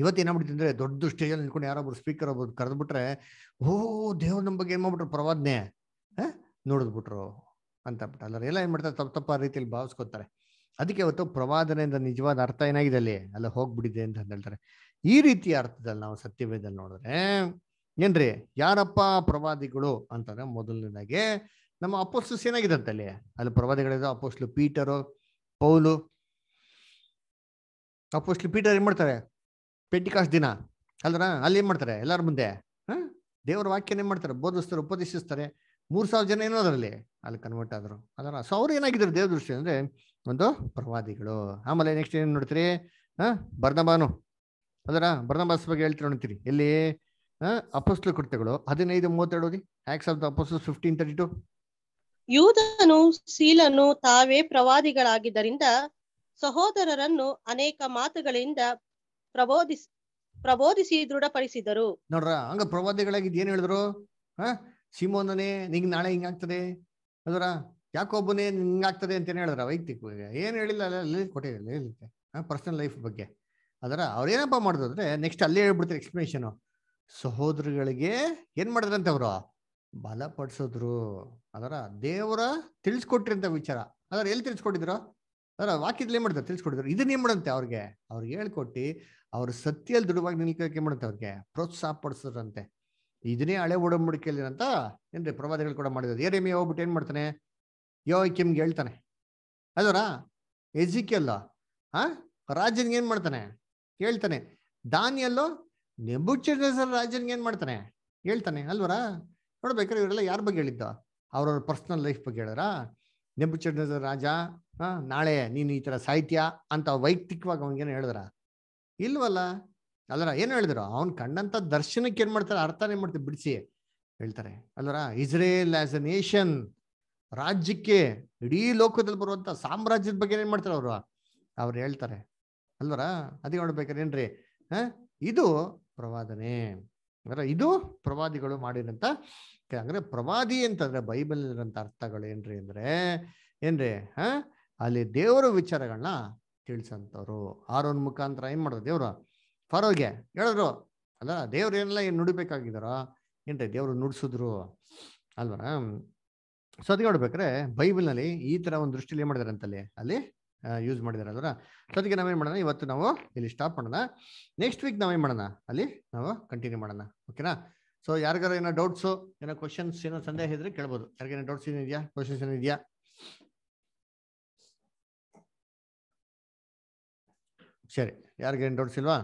ಇವತ್ತೇನಾಗ್ಬಿಡ್ತು ಅಂದರೆ ದೊಡ್ಡ ಸ್ಟೇಜಲ್ಲಿ ನಿಂತ್ಕೊಂಡು ಯಾರೊಬ್ರು ಸ್ಪೀಕರ್ ಒಬ್ಬರು ಕರೆದ್ಬಿಟ್ರೆ ಓ ದೇವ್ರ ನಮ್ಮ ಬಗ್ಗೆ ಏನ್ ಮಾಡ್ಬಿಟ್ರು ಪ್ರವಾದನೆ ನೋಡಿದ್ಬಿಟ್ರು ಅಂತ ಬಿಟ್ಟು ಅಲ್ಲರ ಎಲ್ಲ ಏನ್ ಮಾಡ್ತಾರೆ ತಪ್ಪ ತಪ್ಪ ರೀತಿಯಲ್ಲಿ ಭಾವಿಸ್ಕೊತಾರೆ ಅದಕ್ಕೆ ಅವತ್ತು ಪ್ರವಾದನೆಯಿಂದ ನಿಜವಾದ ಅರ್ಥ ಏನಾಗಿದೆ ಅಲ್ಲಿ ಅಲ್ಲ ಹೋಗ್ಬಿಡಿದೆ ಅಂತ ಹೇಳ್ತಾರೆ ಈ ರೀತಿಯ ಅರ್ಥದಲ್ಲಿ ನಾವು ಸತ್ಯವೇದಲ್ಲಿ ನೋಡಿದ್ರೆ ಏನ್ರಿ ಯಾರಪ್ಪ ಪ್ರವಾದಿಗಳು ಅಂತಂದ್ರೆ ಮೊದಲನೇದಾಗಿ ನಮ್ಮ ಏನಾಗಿದೆ ಅಂತ ಅಲ್ಲಿ ಅಲ್ಲಿ ಪ್ರವಾದಿಗಳಿದ apostle Peter Paul apostle Peter ಏನ್ ಮಾಡ್ತಾರೆ ಪೆಟ್ಟಿಕಾಸ್ ದಿನ ಅಲ್ದ್ರ ಅಲ್ಲಿ ಏನ್ ಮಾಡ್ತಾರೆ ಎಲ್ಲರ ಮುಂದೆ ಹಾ ದೇವರ ವಾಕ್ಯನ ಏನ್ ಮಾಡ್ತಾರೆ ಬೋಧಿಸ್ತಾರೆ ಉಪದೇಶಿಸ್ತಾರೆ ಮೂರ್ ಸಾವಿರ ಜನ ಏನೋ ಅದರಲ್ಲಿ ಅಲ್ಲಿ ಕನ್ವರ್ಟ್ ಆದ್ರು ಅದರ ಸೊ ಅವ್ರು ಏನಾಗಿದ್ರು ದೇವ್ರ ದೃಷ್ಟಿ ಅಂದ್ರೆ ಒಂದು ಪ್ರವಾದಿಗಳು ಆಮೇಲೆ ನೆಕ್ಸ್ಟ್ ಏನು ನೋಡ್ತೀರಿ ಹಾ ಬರ್ನಬಾನು ಅದರ ಬರ್ನಬಾಸ್ ಬಗ್ಗೆ ಹೇಳ್ತೀರ ನೋಡ್ತೀರಿ ಎಲ್ಲಿ ಅಪಸ್ಲು ಕೃತ್ಯಗಳು ಹದಿನೈದು ಮೂವತ್ತೆರಡು ಓದಿ acts of the apostles fifteen thirty two ಯೂದನು ಸೀಲನು ತಾವೇ ಪ್ರವಾದಿಗಳಾಗಿದ್ದರಿಂದ ಸಹೋದರರನ್ನು ಅನೇಕ ಮಾತುಗಳಿಂದ ಪ್ರಬೋಧಿಸಿ ಪ್ರಬೋಧಿಸಿ ದೃಢಪಡಿಸಿದರು ನೋಡ್ರ ಹಂಗ ಪ್ರವಾದಿಗಳಾಗಿದ್ದು ಏನ್ ಹೇಳಿದ್ರು ಹ ಸಿಮೋನನೇ ನಿಂಗ್ ನಾಳೆ ಹಿಂಗಾಗ್ತದೆ ಅದರ ಯಾಕೊಬ್ಬನೇ ಹಿಂಗಾಗ್ತದೆ ಅಂತ ಏನು ವೈಯಕ್ತಿಕ ವೈಯಕ್ತಿಕವಾಗಿ ಏನು ಹೇಳಿಲ್ಲ ಅಲ್ಲಿ ಕೊಟ್ಟಿರಲಿಲ್ಲ ಪರ್ಸನಲ್ ಲೈಫ್ ಬಗ್ಗೆ ಅದರ ಅವ್ರೇನಪ್ಪ ಮಾಡಿದ್ರೆ ನೆಕ್ಸ್ಟ್ ಅಲ್ಲೇ ಹೇಳ್ಬಿಡ್ತಾರೆ ಎಕ್ಸ್ಪ್ಲನೇಷನು ಸಹೋದರಿಗಳಿಗೆ ಏನು ಮಾಡಿದ್ರಂತೆ ಅವರು ಬಲಪಡಿಸಿದ್ರು ಅದರ ದೇವರ ತಿಳಿಸ್ಕೊಟ್ರಿಂತ ವಿಚಾರ ಅದರ ಎಲ್ಲಿ ತಿಳಿಸ್ಕೊಟ್ಟಿದ್ರು ಅದರ ವಾಕ್ಯದಲ್ಲಿ ಏನು ಮಾಡ್ತಾರೆ ತಿಳಿಸ್ಕೊಟ್ಟಿದ್ರು ಇದನ್ನ ಮಾಡಂತೆ ಅವ್ರಿಗೆ ಅವ್ರಿಗೆ ಹೇಳ್ಕೊಟ್ಟು ಅವ್ರ ಸತ್ಯಲ್ಲಿ ದೃಢವಾಗಿ ನಿಲ್ಕೋಕೆ ಏನು ಅವ್ರಿಗೆ ಪ್ರೋತ್ಸಾಹ ಪಡಿಸಿದ್ರಂತೆ ಇದನ್ನೇ ಹಳೆ ಒಡಂಬಡಿಕೆಯಲ್ಲಿ ಅಂತ ಏನ್ರಿ ಪ್ರವಾದಿಗಳು ಕೂಡ ಮಾಡಿದ್ರು ಏರೇಮಿ ಹೋಗ್ಬಿಟ್ಟು ಏನು ಮಾಡ್ತಾನೆ ಯೋ ಕಿಮ್ಗೆ ಹೇಳ್ತಾನೆ ಅದರ ಎಜಿಕೆಲ್ಲ ಆ ರಾಜನ್ಗೆ ಏನು ಮಾಡ್ತಾನೆ ಹೇಳ್ತಾನೆ ದಾನಿಯಲ್ಲೋ ನೆಬುಚರ್ ರಾಜನ್ಗೆ ಏನು ಮಾಡ್ತಾನೆ ಹೇಳ್ತಾನೆ ಅಲ್ವರ ನೋಡ್ಬೇಕಾದ್ರೆ ಇವರೆಲ್ಲ ಯಾರ ಬಗ್ಗೆ ಹೇಳಿದ್ದ ಅವ್ರವ್ರ ಪರ್ಸ್ನಲ್ ಲೈಫ್ ಬಗ್ಗೆ ಹೇಳಾರ ನೆಬುಚರ್ ರಾಜ ಹಾಂ ನಾಳೆ ನೀನು ಈ ಥರ ಸಾಹಿತ್ಯ ಅಂತ ವೈಯಕ್ತಿಕವಾಗಿ ಅವನಿಗೇನು ಹೇಳಿದ್ರ ಇಲ್ವಲ್ಲ ಅಲ್ಲರ ಏನು ಹೇಳಿದ್ರು ಅವ್ನು ಕಂಡಂಥ ದರ್ಶನಕ್ಕೆ ಏನು ಮಾಡ್ತಾರೆ ಅರ್ಥನೇ ಮಾಡ್ತಾರೆ ಬಿಡಿಸಿ ಹೇಳ್ತಾರೆ ಅಲ್ವರ ಇಸ್ರೇಲ್ ಆಸ್ ಅ ನೇಷನ್ ರಾಜ್ಯಕ್ಕೆ ಇಡೀ ಲೋಕದಲ್ಲಿ ಬರುವಂತ ಸಾಮ್ರಾಜ್ಯದ ಬಗ್ಗೆ ಏನ್ ಮಾಡ್ತಾರೆ ಅವರು ಅವ್ರು ಹೇಳ್ತಾರೆ ಅಲ್ವರ ಅದೇ ಏನ್ರಿ ಹ ಇದು ಪ್ರವಾದನೆ ಅಂದ್ರೆ ಇದು ಪ್ರವಾದಿಗಳು ಮಾಡಿದಂತ ಅಂದ್ರೆ ಪ್ರವಾದಿ ಅಂತಂದ್ರೆ ಬೈಬಲ್ ಇರುವಂತ ಅರ್ಥಗಳು ಏನ್ರಿ ಅಂದ್ರೆ ಏನ್ರಿ ಹ ಅಲ್ಲಿ ದೇವರ ವಿಚಾರಗಳನ್ನ ತಿಳಿಸಂತವ್ರು ಆರೋನ್ ಮುಖಾಂತರ ಏನ್ ಮಾಡೋದು ದೇವ್ರು ಫರೋಗೆ ಹೇಳಿದ್ರು ಅಲ್ಲ ದೇವ್ರ ಏನೆಲ್ಲ ಏನ್ ನುಡಿಬೇಕಾಗಿದಾರ ಏನ್ರಿ ದೇವ್ರು ನುಡ್ಸಿದ್ರು ಅಲ್ವರ ಸೊ ಅದಕ್ಕೆ ಬೈಬಲ್ ಬೈಬಲ್ನಲ್ಲಿ ಈ ತರ ಒಂದು ದೃಷ್ಟಿಲಿ ಏನ್ ಮಾಡಿದಾರೆ ಅಂತಲ್ಲಿ ಅಲ್ಲಿ ಯೂಸ್ ಮಾಡಿದಾರೆ ಅದರ ಸೊ ಅದಕ್ಕೆ ನಾವೇನ್ ಮಾಡೋಣ ಇವತ್ತು ನಾವು ಇಲ್ಲಿ ಸ್ಟಾಪ್ ಮಾಡೋಣ ನೆಕ್ಸ್ಟ್ ವೀಕ್ ನಾವೇನ್ ಮಾಡೋಣ ಅಲ್ಲಿ ನಾವು ಕಂಟಿನ್ಯೂ ಮಾಡೋಣ ಓಕೆನಾ ಸೊ ಯಾರಿಗಾರ ಏನೋ ಡೌಟ್ಸು ಏನೋ ಕ್ವಶನ್ಸ್ ಏನೋ ಸಂದೇಹ ಇದ್ರೆ ಕೇಳ್ಬೋದು ಯಾರಿಗೇನೋ ಡೌಟ್ಸ್ ಏನಿದೆಯಾ ಕ್ವಶನ್ಸ್ ಏನಿದೆಯಾ ಸರಿ ಯಾರಿಗೇನು ಡೌಟ್ಸ್ ಇಲ್ವಾ